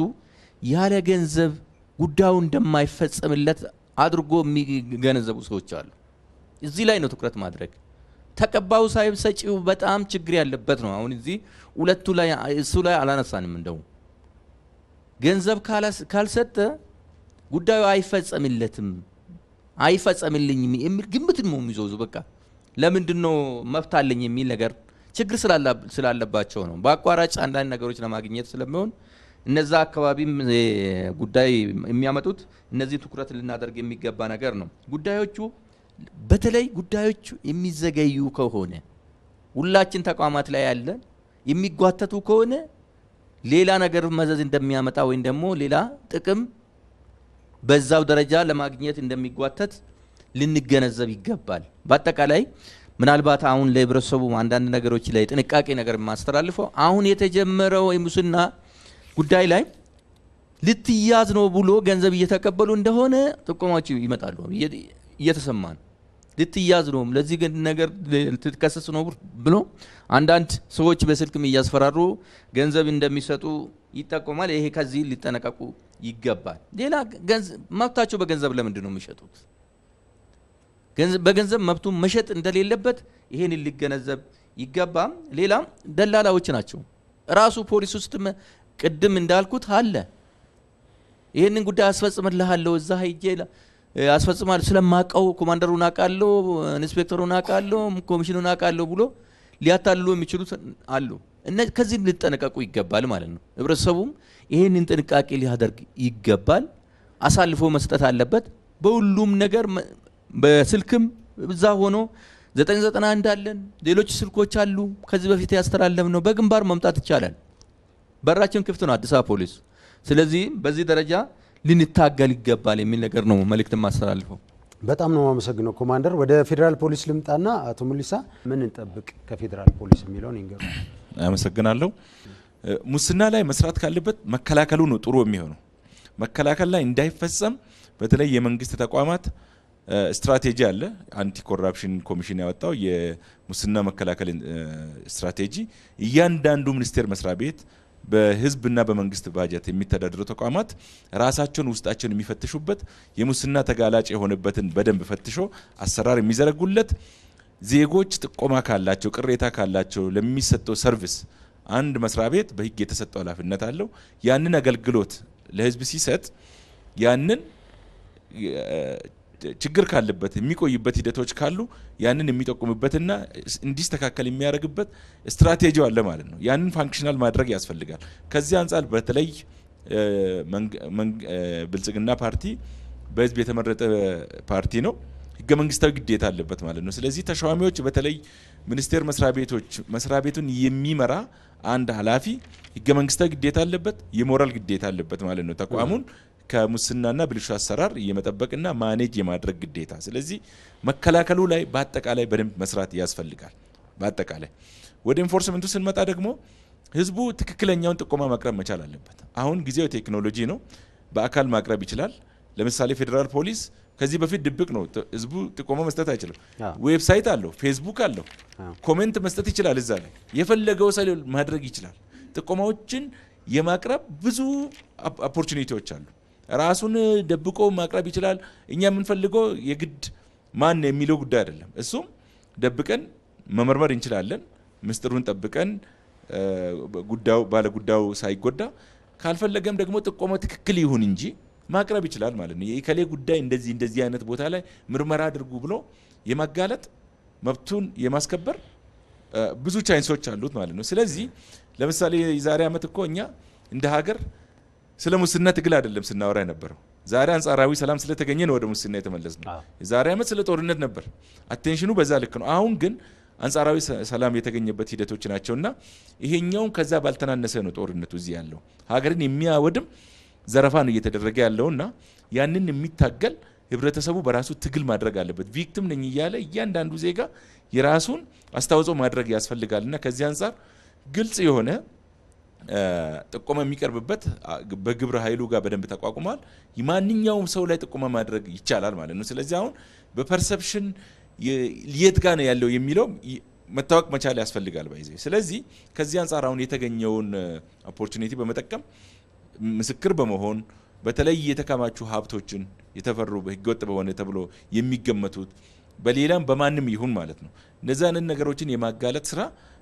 ያለ ገንዘብ ጉዳዩ እንደማይፈጸምለት አድርጎ የሚገነዘቡ ሰዎች አሉ። እዚህ ላይ ነው ትኩረት ማድረግ። ተቀባዩ ሳይብ ሰጪው በጣም ችግር ያለበት ነው። አሁን እዚህ ሁለቱ ላይ እሱ ላይ አላነሳንም። እንደው ገንዘብ ካልሰጠ ጉዳዩ አይፈጸምለትም አይፈጸምልኝም የሚል ግምትን ነው የሚዘውዙ በቃ ለምንድን ነው መፍታለኝ የሚል ነገር ችግር ስላለባቸው ነው። በአቋራጭ አንዳንድ ነገሮች ለማግኘት ስለሚሆን እነዛ አካባቢም ጉዳይ የሚያመጡት እነዚህ ትኩረት ልናደርግ የሚገባ ነገር ነው። ጉዳዮቹ በተለይ ጉዳዮቹ የሚዘገዩ ከሆነ ሁላችን ተቋማት ላይ ያለ የሚጓተቱ ከሆነ ሌላ ነገር መዘዝ እንደሚያመጣ ወይም ደግሞ ሌላ ጥቅም በዛው ደረጃ ለማግኘት እንደሚጓተት ልንገነዘብ ይገባል። በአጠቃላይ ምናልባት አሁን ለህብረተሰቡ አንዳንድ ነገሮች ላይ ጥንቃቄ ነገር የማስተላልፈው አሁን የተጀመረው የሙስና ጉዳይ ላይ ልትያዝ ነው ብሎ ገንዘብ እየተቀበሉ እንደሆነ ጥቆማዎች ይመጣሉ፣ እየተሰማ ነው። ልትያዝ ነው ለዚህ ነገር ልትከሰስ ነው ብሎ አንዳንድ ሰዎች በስልክም እያስፈራሩ ገንዘብ እንደሚሰጡ ይጠቆማል። ይሄ ከዚህ ሊጠነቀቁ ይገባል። ሌላ መብታቸው በገንዘብ ለምንድን ነው የሚሸጡት? በገንዘብ መብቱን መሸጥ እንደሌለበት ይሄን ሊገነዘብ ይገባም። ሌላም ደላላዎች ናቸው። ራሱ ፖሊስ ውስጥ ቅድም እንዳልኩት አለ። ይህንን ጉዳይ አስፈጽምልሃለሁ እዛ ሄጄ አስፈጽማለሁ ስለማቀው ኮማንደሩን አውቃለሁ፣ ኢንስፔክተሩን አውቃለሁ፣ ኮሚሽኑን አውቃለሁ ብሎ ሊያታልሉ የሚችሉት አሉ። ከዚህ ልጠነቀቁ ይገባል ማለት ነው። ህብረተሰቡም ይህንን ጥንቃቄ ሊያደርግ ይገባል። አሳልፎ መስጠት አለበት በሁሉም ነገር በስልክም እዛ ሆኖ 991 አለን፣ ሌሎች ስልኮች አሉ። ከዚህ በፊት ያስተላለፍ ነው። በግንባር መምጣት ይቻላል። በራችን ክፍት ነው አዲስ አበባ ፖሊስ። ስለዚህ በዚህ ደረጃ ልንታገል ይገባል የሚል ነገር ነው መልእክት ማስተላልፈው። በጣም ነው የማመሰግነው ኮማንደር። ወደ ፌዴራል ፖሊስ ልምጣና አቶ ሙሊሳ ምን እንጠብቅ ከፌዴራል ፖሊስ የሚለውን ይንገሩ። አመሰግናለሁ። ሙስና ላይ መስራት ካለበት መከላከሉ ነው ጥሩ የሚሆነው። መከላከል ላይ እንዳይፈጸም በተለይ የመንግስት ተቋማት ስትራቴጂ አለ። አንቲ ኮራፕሽን ኮሚሽን ያወጣው የሙስና መከላከል ስትራቴጂ እያንዳንዱ ሚኒስቴር መስሪያ ቤት በህዝብና በመንግስት ባጀት የሚተዳደሩ ተቋማት ራሳቸውን ውስጣቸውን የሚፈትሹበት የሙስና ተጋላጭ የሆነበትን በደንብ ፈትሾ አሰራር የሚዘረጉለት ዜጎች ጥቆማ ካላቸው ቅሬታ ካላቸው ለሚሰጠው ሰርቪስ አንድ መስሪያ ቤት በህግ የተሰጠው ኃላፊነት አለው። ያንን አገልግሎት ለህዝብ ሲሰጥ ያንን ችግር ካለበት የሚቆይበት ሂደቶች ካሉ ያንን የሚጠቁምበትና እንዲስተካከል የሚያደርግበት ስትራቴጂ አለ ማለት ነው። ያንን ፋንክሽናል ማድረግ ያስፈልጋል። ከዚህ አንጻር በተለይ ብልጽግና ፓርቲ በህዝብ የተመረጠ ፓርቲ ነው። ህገ መንግስታዊ ግዴታ አለበት ማለት ነው። ስለዚህ ተሿሚዎች በተለይ ሚኒስቴር መስሪያ ቤቶች መስሪያ ቤቱን የሚመራ አንድ ኃላፊ ህገ መንግስታዊ ግዴታ አለበት፣ የሞራል ግዴታ አለበት ማለት ነው። ተቋሙን ከሙስናና ብልሹ አሰራር የመጠበቅና ማኔጅ የማድረግ ግዴታ። ስለዚህ መከላከሉ ላይ በአጠቃላይ በደንብ መስራት ያስፈልጋል። በአጠቃላይ ወደ ኢንፎርስመንቱ ስንመጣ ደግሞ ህዝቡ ትክክለኛውን ጥቆማ ማቅረብ መቻል አለበት። አሁን ጊዜው ቴክኖሎጂ ነው፣ በአካል ማቅረብ ይችላል። ለምሳሌ ፌዴራል ፖሊስ ከዚህ በፊት ድብቅ ነው፣ ህዝቡ ጥቆማ መስጠት አይችልም። ዌብሳይት አለው፣ ፌስቡክ አለው፣ ኮሜንት መስጠት ይችላል። እዛ ላይ የፈለገው ሰው ማድረግ ይችላል። ጥቆማዎችን የማቅረብ ብዙ ኦፖርቹኒቲዎች አሉ። ራሱን ደብቆ ማቅረብ ይችላል። እኛ የምንፈልገው የግድ ማን የሚለው ጉዳይ አይደለም። እሱም ደብቀን መመርመር እንችላለን። ምስጢሩን ጠብቀን ጉዳዩ ባለ ጉዳዩ ሳይጎዳ ካልፈለገም ደግሞ ጥቆመ ትክክል ይሁን እንጂ ማቅረብ ይችላል ማለት ነው። የከሌ ጉዳይ እንደዚህ እንደዚህ አይነት ቦታ ላይ ምርመራ አድርጉ ብሎ የማጋለጥ መብቱን የማስከበር ብዙ ቻይንሶች አሉት ማለት ነው። ስለዚህ ለምሳሌ የዛሬ ዓመት እኮ እኛ እንደ ሀገር ስለ ሙስና ትግል አይደለም ስናወራ የነበረው። ዛሬ አንጻራዊ ሰላም ስለተገኘ ነው ወደ ሙስና የተመለስ ነው። የዛሬ ዓመት ስለ ጦርነት ነበር፣ አቴንሽኑ በዛ ልክ ነው። አሁን ግን አንጻራዊ ሰላም የተገኘበት ሂደቶች ናቸው እና ይሄኛውም ከዛ ባልተናነሰ ነው ጦርነቱ እዚህ ያለው ሀገርን የሚያወድም ዘረፋ ነው እየተደረገ ና ያንን የሚታገል ህብረተሰቡ በራሱ ትግል ማድረግ አለበት። ቪክቲም ነኝ እያለ እያንዳንዱ ዜጋ የራሱን አስተዋጽኦ ማድረግ ያስፈልጋል እና ከዚህ አንጻር ግልጽ የሆነ ጥቆማ የሚቀርብበት በግብረ ኃይሉ ጋር በደንብ ተቋቁሟል። ማንኛውም ሰው ላይ ጥቆማ ማድረግ ይቻላል ማለት ነው። ስለዚህ አሁን በፐርሰፕሽን የት ጋ ነው ያለው የሚለው መታወቅ መቻል ያስፈልጋል። ባይዜ ስለዚህ ከዚህ አንጻር አሁን የተገኘውን ኦፖርቹኒቲ በመጠቀም ምስክር በመሆን በተለይ የተከማቹ ሀብቶችን የተፈሩ ህገወጥ በሆነ ተብሎ የሚገመቱት በሌላም በማንም ይሁን ማለት ነው እነዛንን ነገሮችን የማጋለጥ ስራ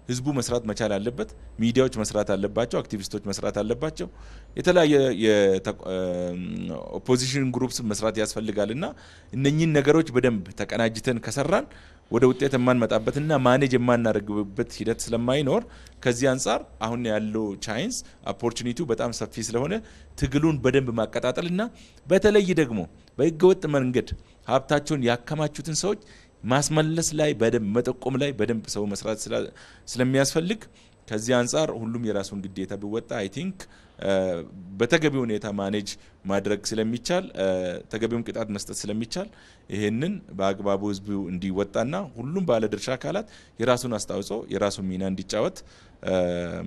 ህዝቡ መስራት መቻል አለበት። ሚዲያዎች መስራት አለባቸው። አክቲቪስቶች መስራት አለባቸው። የተለያየ የኦፖዚሽን ግሩፕስ መስራት ያስፈልጋል እና እነኚህን ነገሮች በደንብ ተቀናጅተን ከሰራን ወደ ውጤት የማንመጣበትና ማኔጅ የማናደርግበት ሂደት ስለማይኖር ከዚህ አንጻር አሁን ያለው ቻይንስ ኦፖርቹኒቲው በጣም ሰፊ ስለሆነ ትግሉን በደንብ ማቀጣጠል እና በተለይ ደግሞ በህገወጥ መንገድ ሀብታቸውን ያከማቹትን ሰዎች ማስመለስ ላይ በደንብ መጠቆም ላይ በደንብ ሰው መስራት ስለሚያስፈልግ ከዚህ አንጻር ሁሉም የራሱን ግዴታ ቢወጣ አይ ቲንክ በተገቢ ሁኔታ ማኔጅ ማድረግ ስለሚቻል ተገቢውን ቅጣት መስጠት ስለሚቻል ይሄንን በአግባቡ ህዝቡ እንዲወጣና ሁሉም ባለድርሻ አካላት የራሱን አስተዋጽኦ የራሱን ሚና እንዲጫወት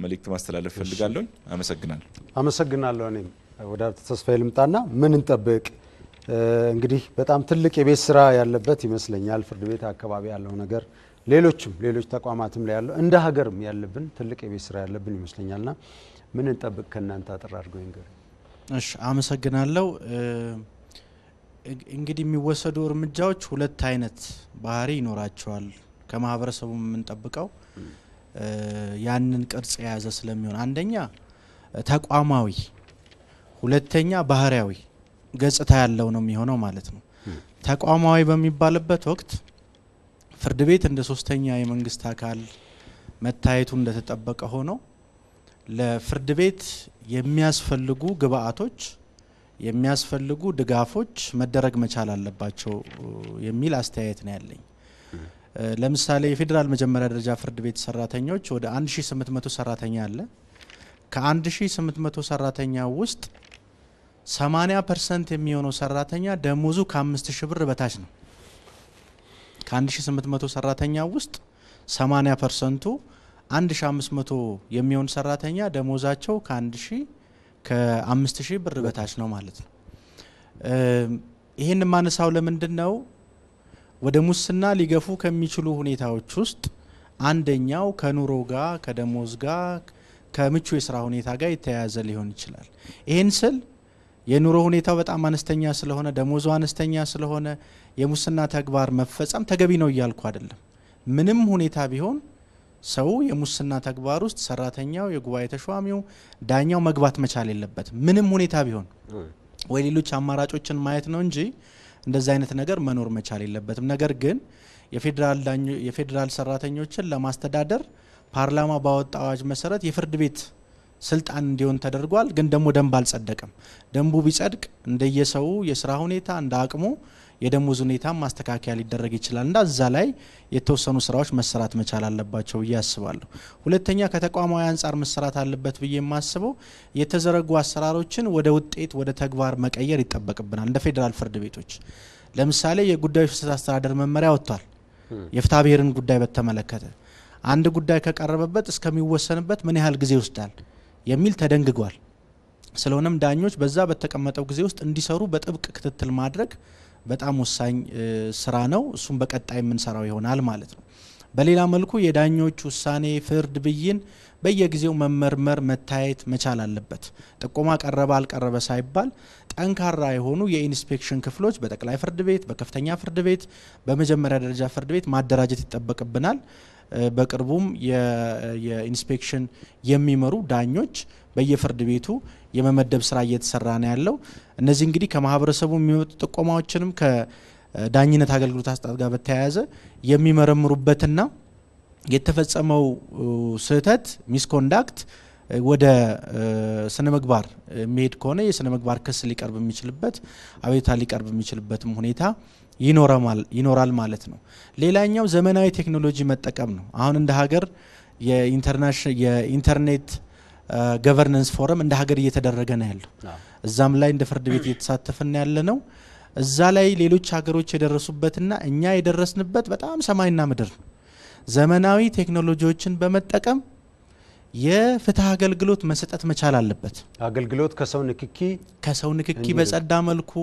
መልእክት ማስተላለፍ ፈልጋለሁኝ። አመሰግናለሁ። አመሰግናለሁ። እኔም ወደ ተስፋዬ ልምጣና ምን እንጠብቅ እንግዲህ በጣም ትልቅ የቤት ስራ ያለበት ይመስለኛል። ፍርድ ቤት አካባቢ ያለው ነገር ሌሎችም ሌሎች ተቋማትም ላይ ያለው እንደ ሀገርም ያለብን ትልቅ የቤት ስራ ያለብን ይመስለኛልና ምን እንጠብቅ ከእናንተ አጥር አድርገው ይንገር። እሺ፣ አመሰግናለሁ። እንግዲህ የሚወሰዱ እርምጃዎች ሁለት አይነት ባህሪ ይኖራቸዋል። ከማህበረሰቡ የምንጠብቀው ያንን ቅርጽ የያዘ ስለሚሆን አንደኛ ተቋማዊ፣ ሁለተኛ ባህሪያዊ ገጽታ ያለው ነው የሚሆነው ማለት ነው። ተቋማዊ በሚባልበት ወቅት ፍርድ ቤት እንደ ሶስተኛ የመንግስት አካል መታየቱ እንደተጠበቀ ሆኖ ለፍርድ ቤት የሚያስፈልጉ ግብአቶች የሚያስፈልጉ ድጋፎች መደረግ መቻል አለባቸው የሚል አስተያየት ነው ያለኝ። ለምሳሌ የፌዴራል መጀመሪያ ደረጃ ፍርድ ቤት ሰራተኞች ወደ 1800 ሰራተኛ አለ። ከ1800 ሰራተኛ ውስጥ ሰማንያ ፐርሰንት የሚሆነው ሰራተኛ ደሞዙ ከአምስት ሺህ ብር በታች ነው። ከአንድ ሺ ስምንት መቶ ሰራተኛ ውስጥ ሰማንያ ፐርሰንቱ አንድ ሺህ አምስት መቶ የሚሆን ሰራተኛ ደሞዛቸው ከአንድ ሺህ ከአምስት ሺህ ብር በታች ነው ማለት ነው። ይህን ማነሳው ለምንድን ነው? ወደ ሙስና ሊገፉ ከሚችሉ ሁኔታዎች ውስጥ አንደኛው ከኑሮ ጋር ከደሞዝ ጋር ከምቹ የስራ ሁኔታ ጋር የተያያዘ ሊሆን ይችላል። ይህን ስል የኑሮ ሁኔታው በጣም አነስተኛ ስለሆነ ደሞዙ አነስተኛ ስለሆነ የሙስና ተግባር መፈጸም ተገቢ ነው እያልኩ አይደለም። ምንም ሁኔታ ቢሆን ሰው የሙስና ተግባር ውስጥ ሰራተኛው፣ የጉባኤ ተሿሚው፣ ዳኛው መግባት መቻል የለበትም። ምንም ሁኔታ ቢሆን ወይ ሌሎች አማራጮችን ማየት ነው እንጂ እንደዚህ አይነት ነገር መኖር መቻል የለበትም። ነገር ግን የፌዴራል ሰራተኞችን ለማስተዳደር ፓርላማ ባወጣ አዋጅ መሰረት የፍርድ ቤት ስልጣን እንዲሆን ተደርጓል። ግን ደግሞ ደንብ አልጸደቀም። ደንቡ ቢጸድቅ እንደየሰው የስራ ሁኔታ እንደ አቅሙ የደሞዝ ሁኔታ ማስተካከያ ሊደረግ ይችላል እና እዛ ላይ የተወሰኑ ስራዎች መሰራት መቻል አለባቸው ብዬ አስባለሁ። ሁለተኛ ከተቋማዊ አንጻር መሰራት አለበት ብዬ የማስበው የተዘረጉ አሰራሮችን ወደ ውጤት ወደ ተግባር መቀየር ይጠበቅብናል። እንደ ፌዴራል ፍርድ ቤቶች ለምሳሌ የጉዳዮች ፍሰት አስተዳደር መመሪያ ወጥቷል። የፍትሐ ብሔርን ጉዳይ በተመለከተ አንድ ጉዳይ ከቀረበበት እስከሚወሰንበት ምን ያህል ጊዜ ይወስዳል? የሚል ተደንግጓል። ስለሆነም ዳኞች በዛ በተቀመጠው ጊዜ ውስጥ እንዲሰሩ በጥብቅ ክትትል ማድረግ በጣም ወሳኝ ስራ ነው። እሱም በቀጣይ የምንሰራው ይሆናል ማለት ነው። በሌላ መልኩ የዳኞች ውሳኔ፣ ፍርድ፣ ብይን በየጊዜው መመርመር፣ መታየት መቻል አለበት። ጥቆማ ቀረበ አልቀረበ ሳይባል ጠንካራ የሆኑ የኢንስፔክሽን ክፍሎች በጠቅላይ ፍርድ ቤት፣ በከፍተኛ ፍርድ ቤት፣ በመጀመሪያ ደረጃ ፍርድ ቤት ማደራጀት ይጠበቅብናል። በቅርቡም የኢንስፔክሽን የሚመሩ ዳኞች በየፍርድ ቤቱ የመመደብ ስራ እየተሰራ ነው ያለው። እነዚህ እንግዲህ ከማህበረሰቡ የሚመጡ ጥቆማዎችንም ከዳኝነት አገልግሎት አሰጣጥ ጋር በተያያዘ የሚመረምሩበትና የተፈጸመው ስህተት ሚስኮንዳክት ወደ ስነ ምግባር የሚሄድ ከሆነ የስነ ምግባር ክስ ሊቀርብ የሚችልበት አቤቱታ ሊቀርብ የሚችልበትም ሁኔታ ይኖራል ማለት ነው። ሌላኛው ዘመናዊ ቴክኖሎጂ መጠቀም ነው። አሁን እንደ ሀገር የኢንተርኔት ገቨርነንስ ፎረም እንደ ሀገር እየተደረገ ነው ያለው። እዛም ላይ እንደ ፍርድ ቤት እየተሳተፍን ያለ ነው። እዛ ላይ ሌሎች ሀገሮች የደረሱበትና እኛ የደረስንበት በጣም ሰማይና ምድር ነው። ዘመናዊ ቴክኖሎጂዎችን በመጠቀም የፍትህ አገልግሎት መሰጠት መቻል አለበት። አገልግሎት ከሰው ንክኪ ከሰው ንክኪ በጸዳ መልኩ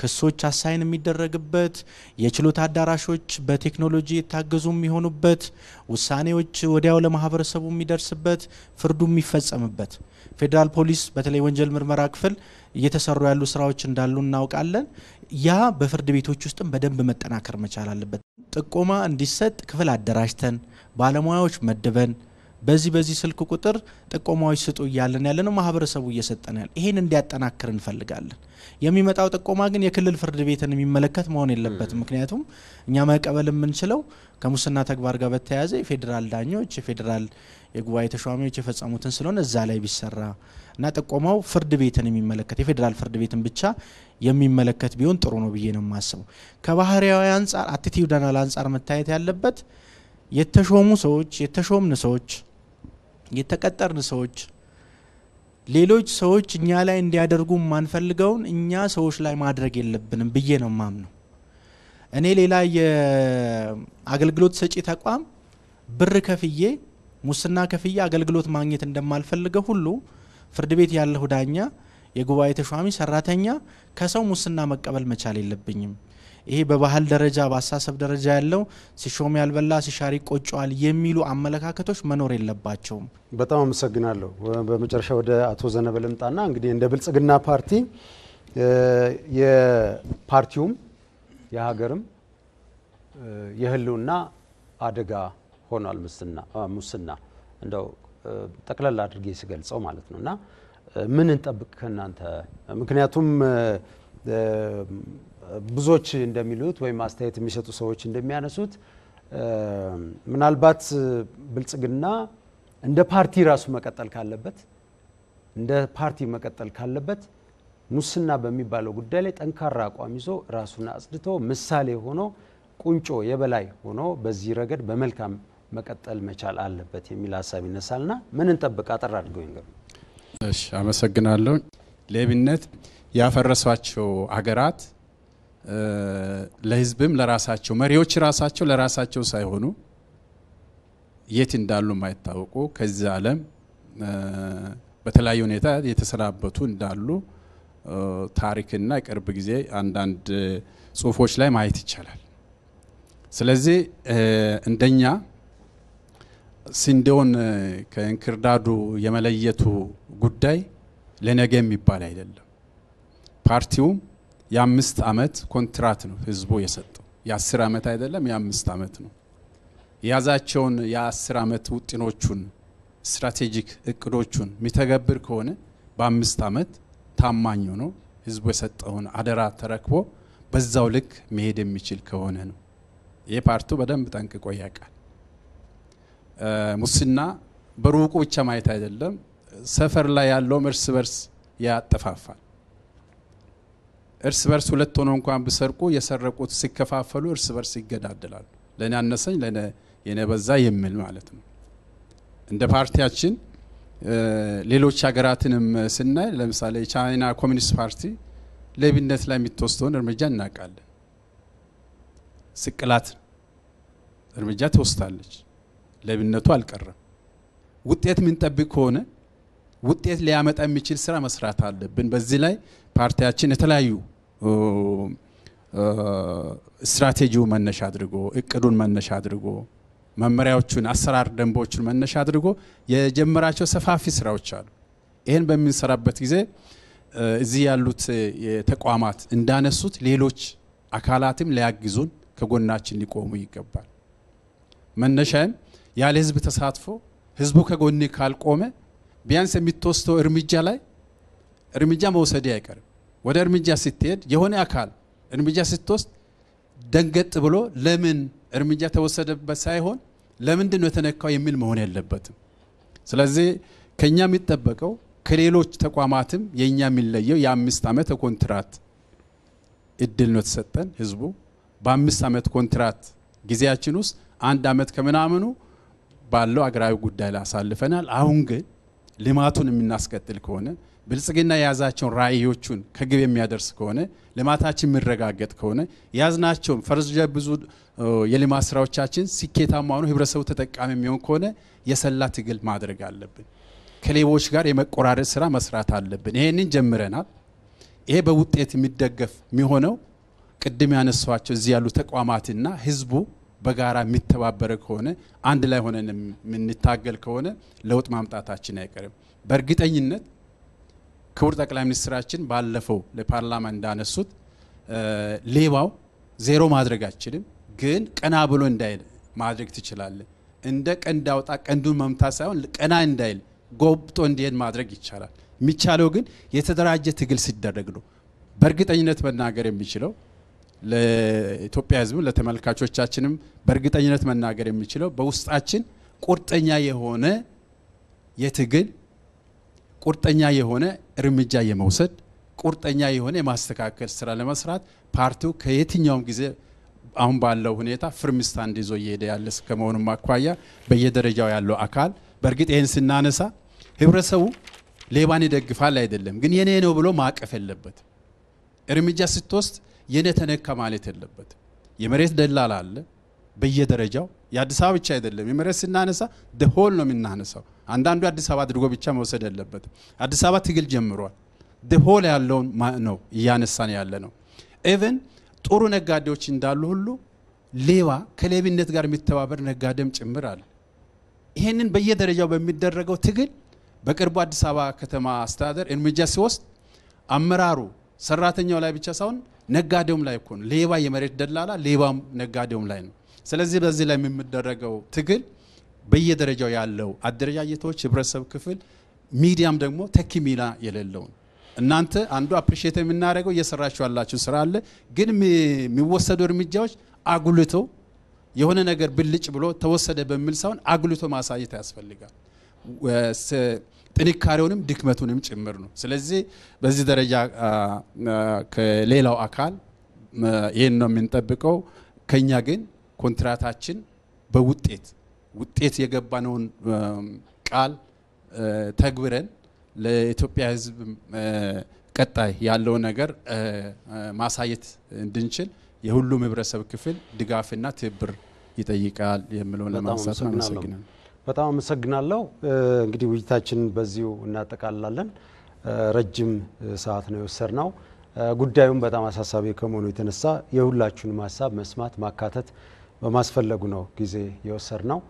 ክሶች አሳይን የሚደረግበት የችሎት አዳራሾች በቴክኖሎጂ የታገዙ የሚሆኑበት ውሳኔዎች ወዲያው ለማህበረሰቡ የሚደርስበት ፍርዱ የሚፈጸምበት ፌዴራል ፖሊስ በተለይ ወንጀል ምርመራ ክፍል እየተሰሩ ያሉ ስራዎች እንዳሉ እናውቃለን። ያ በፍርድ ቤቶች ውስጥም በደንብ መጠናከር መቻል አለበት። ጥቆማ እንዲሰጥ ክፍል አደራጅተን ባለሙያዎች መድበን በዚህ በዚህ ስልክ ቁጥር ጥቆማዎች ስጡ እያለን ያለ ነው። ማህበረሰቡ እየሰጠን ያለ ይሄን እንዲያጠናክር እንፈልጋለን። የሚመጣው ጥቆማ ግን የክልል ፍርድ ቤትን የሚመለከት መሆን የለበትም። ምክንያቱም እኛ መቀበል የምንችለው ከሙስና ተግባር ጋር በተያያዘ የፌዴራል ዳኞች፣ የፌዴራል የጉባኤ ተሿሚዎች የፈጸሙትን ስለሆነ እዛ ላይ ቢሰራ እና ጥቆማው ፍርድ ቤትን የሚመለከት የፌዴራል ፍርድ ቤትን ብቻ የሚመለከት ቢሆን ጥሩ ነው ብዬ ነው የማስበው። ከባህሪያዊ አንጻር አቲቲዩዳናል አንጻር መታየት ያለበት የተሾሙ ሰዎች የተሾምን ሰዎች የተቀጠርን ሰዎች ሌሎች ሰዎች እኛ ላይ እንዲያደርጉ የማንፈልገውን እኛ ሰዎች ላይ ማድረግ የለብንም ብዬ ነው ማምነው። እኔ ሌላ የአገልግሎት ሰጪ ተቋም ብር ከፍዬ ሙስና ከፍዬ አገልግሎት ማግኘት እንደማልፈልገው ሁሉ ፍርድ ቤት ያለሁ ዳኛ፣ የጉባኤ ተሿሚ፣ ሰራተኛ ከሰው ሙስና መቀበል መቻል የለብኝም። ይሄ በባህል ደረጃ በአሳሰብ ደረጃ ያለው ሲሾም ያልበላ ሲሻሪ ይቆጨዋል የሚሉ አመለካከቶች መኖር የለባቸውም። በጣም አመሰግናለሁ። በመጨረሻ ወደ አቶ ዘነበ ልምጣና እንግዲህ እንደ ብልጽግና ፓርቲ የፓርቲውም የሀገርም የህልውና አደጋ ሆኗል ሙስና እንደው ጠቅለል አድርጌ ስገልጸው ማለት ነው እና ምን እንጠብቅ ከእናንተ ምክንያቱም ብዙዎች እንደሚሉት ወይም አስተያየት የሚሰጡ ሰዎች እንደሚያነሱት ምናልባት ብልጽግና እንደ ፓርቲ ራሱ መቀጠል ካለበት እንደ ፓርቲ መቀጠል ካለበት ሙስና በሚባለው ጉዳይ ላይ ጠንካራ አቋም ይዞ ራሱን አጽድቶ ምሳሌ ሆኖ ቁንጮ የበላይ ሆኖ በዚህ ረገድ በመልካም መቀጠል መቻል አለበት የሚል ሀሳብ ይነሳልና ምን እንጠብቅ? አጠር አድርገው ይንገሩ። እሺ፣ አመሰግናለሁ። ሌብነት ያፈረሷቸው ሀገራት። ለህዝብም ለራሳቸው መሪዎች ራሳቸው ለራሳቸው ሳይሆኑ የት እንዳሉ የማይታወቁ ከዚህ ዓለም በተለያየ ሁኔታ የተሰናበቱ እንዳሉ ታሪክና ቅርብ ጊዜ አንዳንድ ጽሁፎች ላይ ማየት ይቻላል። ስለዚህ እንደኛ ስንዴውን ከእንክርዳዱ የመለየቱ ጉዳይ ለነገ የሚባል አይደለም። ፓርቲውም የአምስት ዓመት ኮንትራት ነው ህዝቡ የሰጠው። የአስር ዓመት አይደለም፣ የአምስት ዓመት ነው። የያዛቸውን የአስር ዓመት ውጥኖቹን ስትራቴጂክ እቅዶቹን የሚተገብር ከሆነ በአምስት ዓመት ታማኝ ሆኖ ህዝቡ የሰጠውን አደራ ተረክቦ በዛው ልክ መሄድ የሚችል ከሆነ ነው። ይህ ፓርቱ በደንብ ጠንቅቆ ያውቃል። ሙስና በሩቁ ብቻ ማየት አይደለም፣ ሰፈር ላይ ያለውም እርስ በርስ ያጠፋፋል። እርስ በርስ ሁለት ሆነው እንኳን ብሰርቁ የሰረቁት ሲከፋፈሉ እርስ በርስ ይገዳደላሉ። ለእኔ አነሰኝ የኔ በዛ የሚል ማለት ነው። እንደ ፓርቲያችን ሌሎች ሀገራትንም ስናይ ለምሳሌ የቻይና ኮሚኒስት ፓርቲ ሌብነት ላይ የሚትወስደውን እርምጃ እናውቃለን። ስቅላት እርምጃ ትወስዳለች። ሌብነቱ አልቀረም። ውጤት የምንጠብቅ ከሆነ ውጤት ሊያመጣ የሚችል ስራ መስራት አለብን። በዚህ ላይ ፓርቲያችን የተለያዩ ስትራቴጂው መነሻ አድርጎ እቅዱን መነሻ አድርጎ መመሪያዎቹን፣ አሰራር ደንቦቹን መነሻ አድርጎ የጀመራቸው ሰፋፊ ስራዎች አሉ። ይህን በምንሰራበት ጊዜ እዚህ ያሉት ተቋማት እንዳነሱት ሌሎች አካላትም ሊያግዙን ከጎናችን ሊቆሙ ይገባል። መነሻም ያለ ህዝብ ተሳትፎ ህዝቡ ከጎኔ ካልቆመ ቢያንስ የሚተወስተው እርምጃ ላይ እርምጃ መውሰድ አይቀርም። ወደ እርምጃ ስትሄድ የሆነ አካል እርምጃ ስትወስድ ደንገጥ ብሎ ለምን እርምጃ ተወሰደበት ሳይሆን ለምንድን ነው የተነካው የሚል መሆን የለበትም። ስለዚህ ከኛ የሚጠበቀው ከሌሎች ተቋማትም የእኛ የሚለየው የአምስት ዓመት ኮንትራት እድል ነው የተሰጠን። ህዝቡ በአምስት ዓመት ኮንትራት ጊዜያችን ውስጥ አንድ ዓመት ከምናምኑ ባለው አገራዊ ጉዳይ ላይ አሳልፈናል። አሁን ግን ልማቱን የምናስቀጥል ከሆነ ብልጽግና የያዛቸውን ራዕዮቹን ከግብ የሚያደርስ ከሆነ ልማታችን የሚረጋገጥ ከሆነ ያዝናቸውን ፈርጀ ብዙ የልማት ስራዎቻችን ስኬታማ ሆኖ ህብረተሰቡ ተጠቃሚ የሚሆን ከሆነ የሰላ ትግል ማድረግ አለብን። ከሌቦች ጋር የመቆራረጥ ስራ መስራት አለብን። ይሄንን ጀምረናል። ይሄ በውጤት የሚደገፍ የሚሆነው ቅድም ያነሷቸው እዚህ ያሉ ተቋማትና ህዝቡ በጋራ የሚተባበረ ከሆነ አንድ ላይ ሆነን የምንታገል ከሆነ ለውጥ ማምጣታችን አይቀርም በእርግጠኝነት ክቡር ጠቅላይ ሚኒስትራችን ባለፈው ለፓርላማ እንዳነሱት ሌባው ዜሮ ማድረግ አችልም፣ ግን ቀና ብሎ እንዳይል ማድረግ ትችላለን። እንደ ቀንድ አውጣ ቀንዱን መምታት ሳይሆን ቀና እንዳይል ጎብጦ እንዲሄድ ማድረግ ይቻላል። የሚቻለው ግን የተደራጀ ትግል ሲደረግ ነው። በእርግጠኝነት መናገር የሚችለው ለኢትዮጵያ ሕዝብም ለተመልካቾቻችንም በእርግጠኝነት መናገር የሚችለው በውስጣችን ቁርጠኛ የሆነ የትግል ቁርጠኛ የሆነ እርምጃ የመውሰድ ቁርጠኛ የሆነ የማስተካከል ስራ ለመስራት ፓርቲው ከየትኛውም ጊዜ አሁን ባለው ሁኔታ ፍርም ስታንድ ይዞ እየሄደ ያለ ከመሆኑም አኳያ በየደረጃው ያለው አካል በእርግጥ ይህን ስናነሳ ህብረተሰቡ ሌባን ይደግፋል አይደለም፣ ግን የኔ ነው ብሎ ማቀፍ የለበት። እርምጃ ስትወስድ የኔ ተነካ ማለት የለበት። የመሬት ደላላ አለ በየደረጃው የአዲስ አበባ ብቻ አይደለም። የመሬት ስናነሳ ደሆል ነው የምናነሳው። አንዳንዱ አዲስ አበባ አድርጎ ብቻ መውሰድ ያለበት አዲስ አበባ ትግል ጀምሯል። ደሆል ያለውን ነው እያነሳን ያለ ነው። ኢቨን ጥሩ ነጋዴዎች እንዳሉ ሁሉ ሌባ ከሌብነት ጋር የሚተባበር ነጋዴም ጭምር አለ። ይህንን በየደረጃው በሚደረገው ትግል በቅርቡ አዲስ አበባ ከተማ አስተዳደር እርምጃ ሲወስድ አመራሩ ሰራተኛው ላይ ብቻ ሳይሆን ነጋዴውም ላይ እኮ ነው። ሌባ የመሬት ደላላ ሌባም ነጋዴውም ላይ ነው። ስለዚህ በዚህ ላይ የሚደረገው ትግል በየደረጃው ያለው አደረጃጀቶች፣ ህብረተሰብ ክፍል፣ ሚዲያም ደግሞ ተኪ ሚና የሌለውን እናንተ አንዱ አፕሪሼት የምናደርገው እየሰራችሁ ያላችሁ ስራ አለ። ግን የሚወሰዱ እርምጃዎች አጉልቶ የሆነ ነገር ብልጭ ብሎ ተወሰደ በሚል ሳይሆን አጉልቶ ማሳየት ያስፈልጋል። ጥንካሬውንም ድክመቱንም ጭምር ነው። ስለዚህ በዚህ ደረጃ ከሌላው አካል ይህን ነው የምንጠብቀው። ከኛ ግን ኮንትራታችን በውጤት ውጤት የገባነውን ቃል ተግብረን ለኢትዮጵያ ሕዝብ ቀጣይ ያለው ነገር ማሳየት እንድንችል የሁሉም ህብረተሰብ ክፍል ድጋፍና ትብብር ይጠይቃል የሚለውን ለማንሳት አመሰግናለሁ። በጣም አመሰግናለሁ። እንግዲህ ውይይታችን በዚሁ እናጠቃላለን። ረጅም ሰዓት ነው ነው። ጉዳዩም በጣም አሳሳቢ ከመሆኑ የተነሳ የሁላችሁንም ሀሳብ መስማት ማካተት በማስፈለጉ ነው ጊዜ የወሰድ ነው።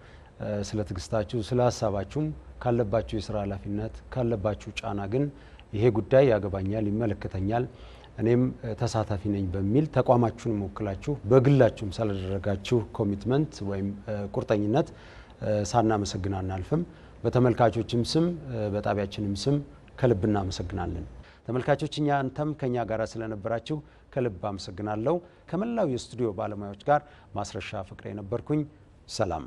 ስለ ትግስታችሁ፣ ስለ ሀሳባችሁም ካለባችሁ የስራ ኃላፊነት ካለባችሁ ጫና ግን ይሄ ጉዳይ ያገባኛል፣ ይመለከተኛል፣ እኔም ተሳታፊ ነኝ በሚል ተቋማችሁን ወክላችሁ በግላችሁም ስላደረጋችሁ ኮሚትመንት ወይም ቁርጠኝነት ሳናመሰግን አናልፍም። በተመልካቾችም ስም በጣቢያችንም ስም ከልብ እናመሰግናለን። ተመልካቾች እኛ አንተም ከኛ ጋር ስለነበራችሁ ከልብ አመሰግናለሁ። ከመላው የስቱዲዮ ባለሙያዎች ጋር ማስረሻ ፍቅሬ ነበርኩኝ። ሰላም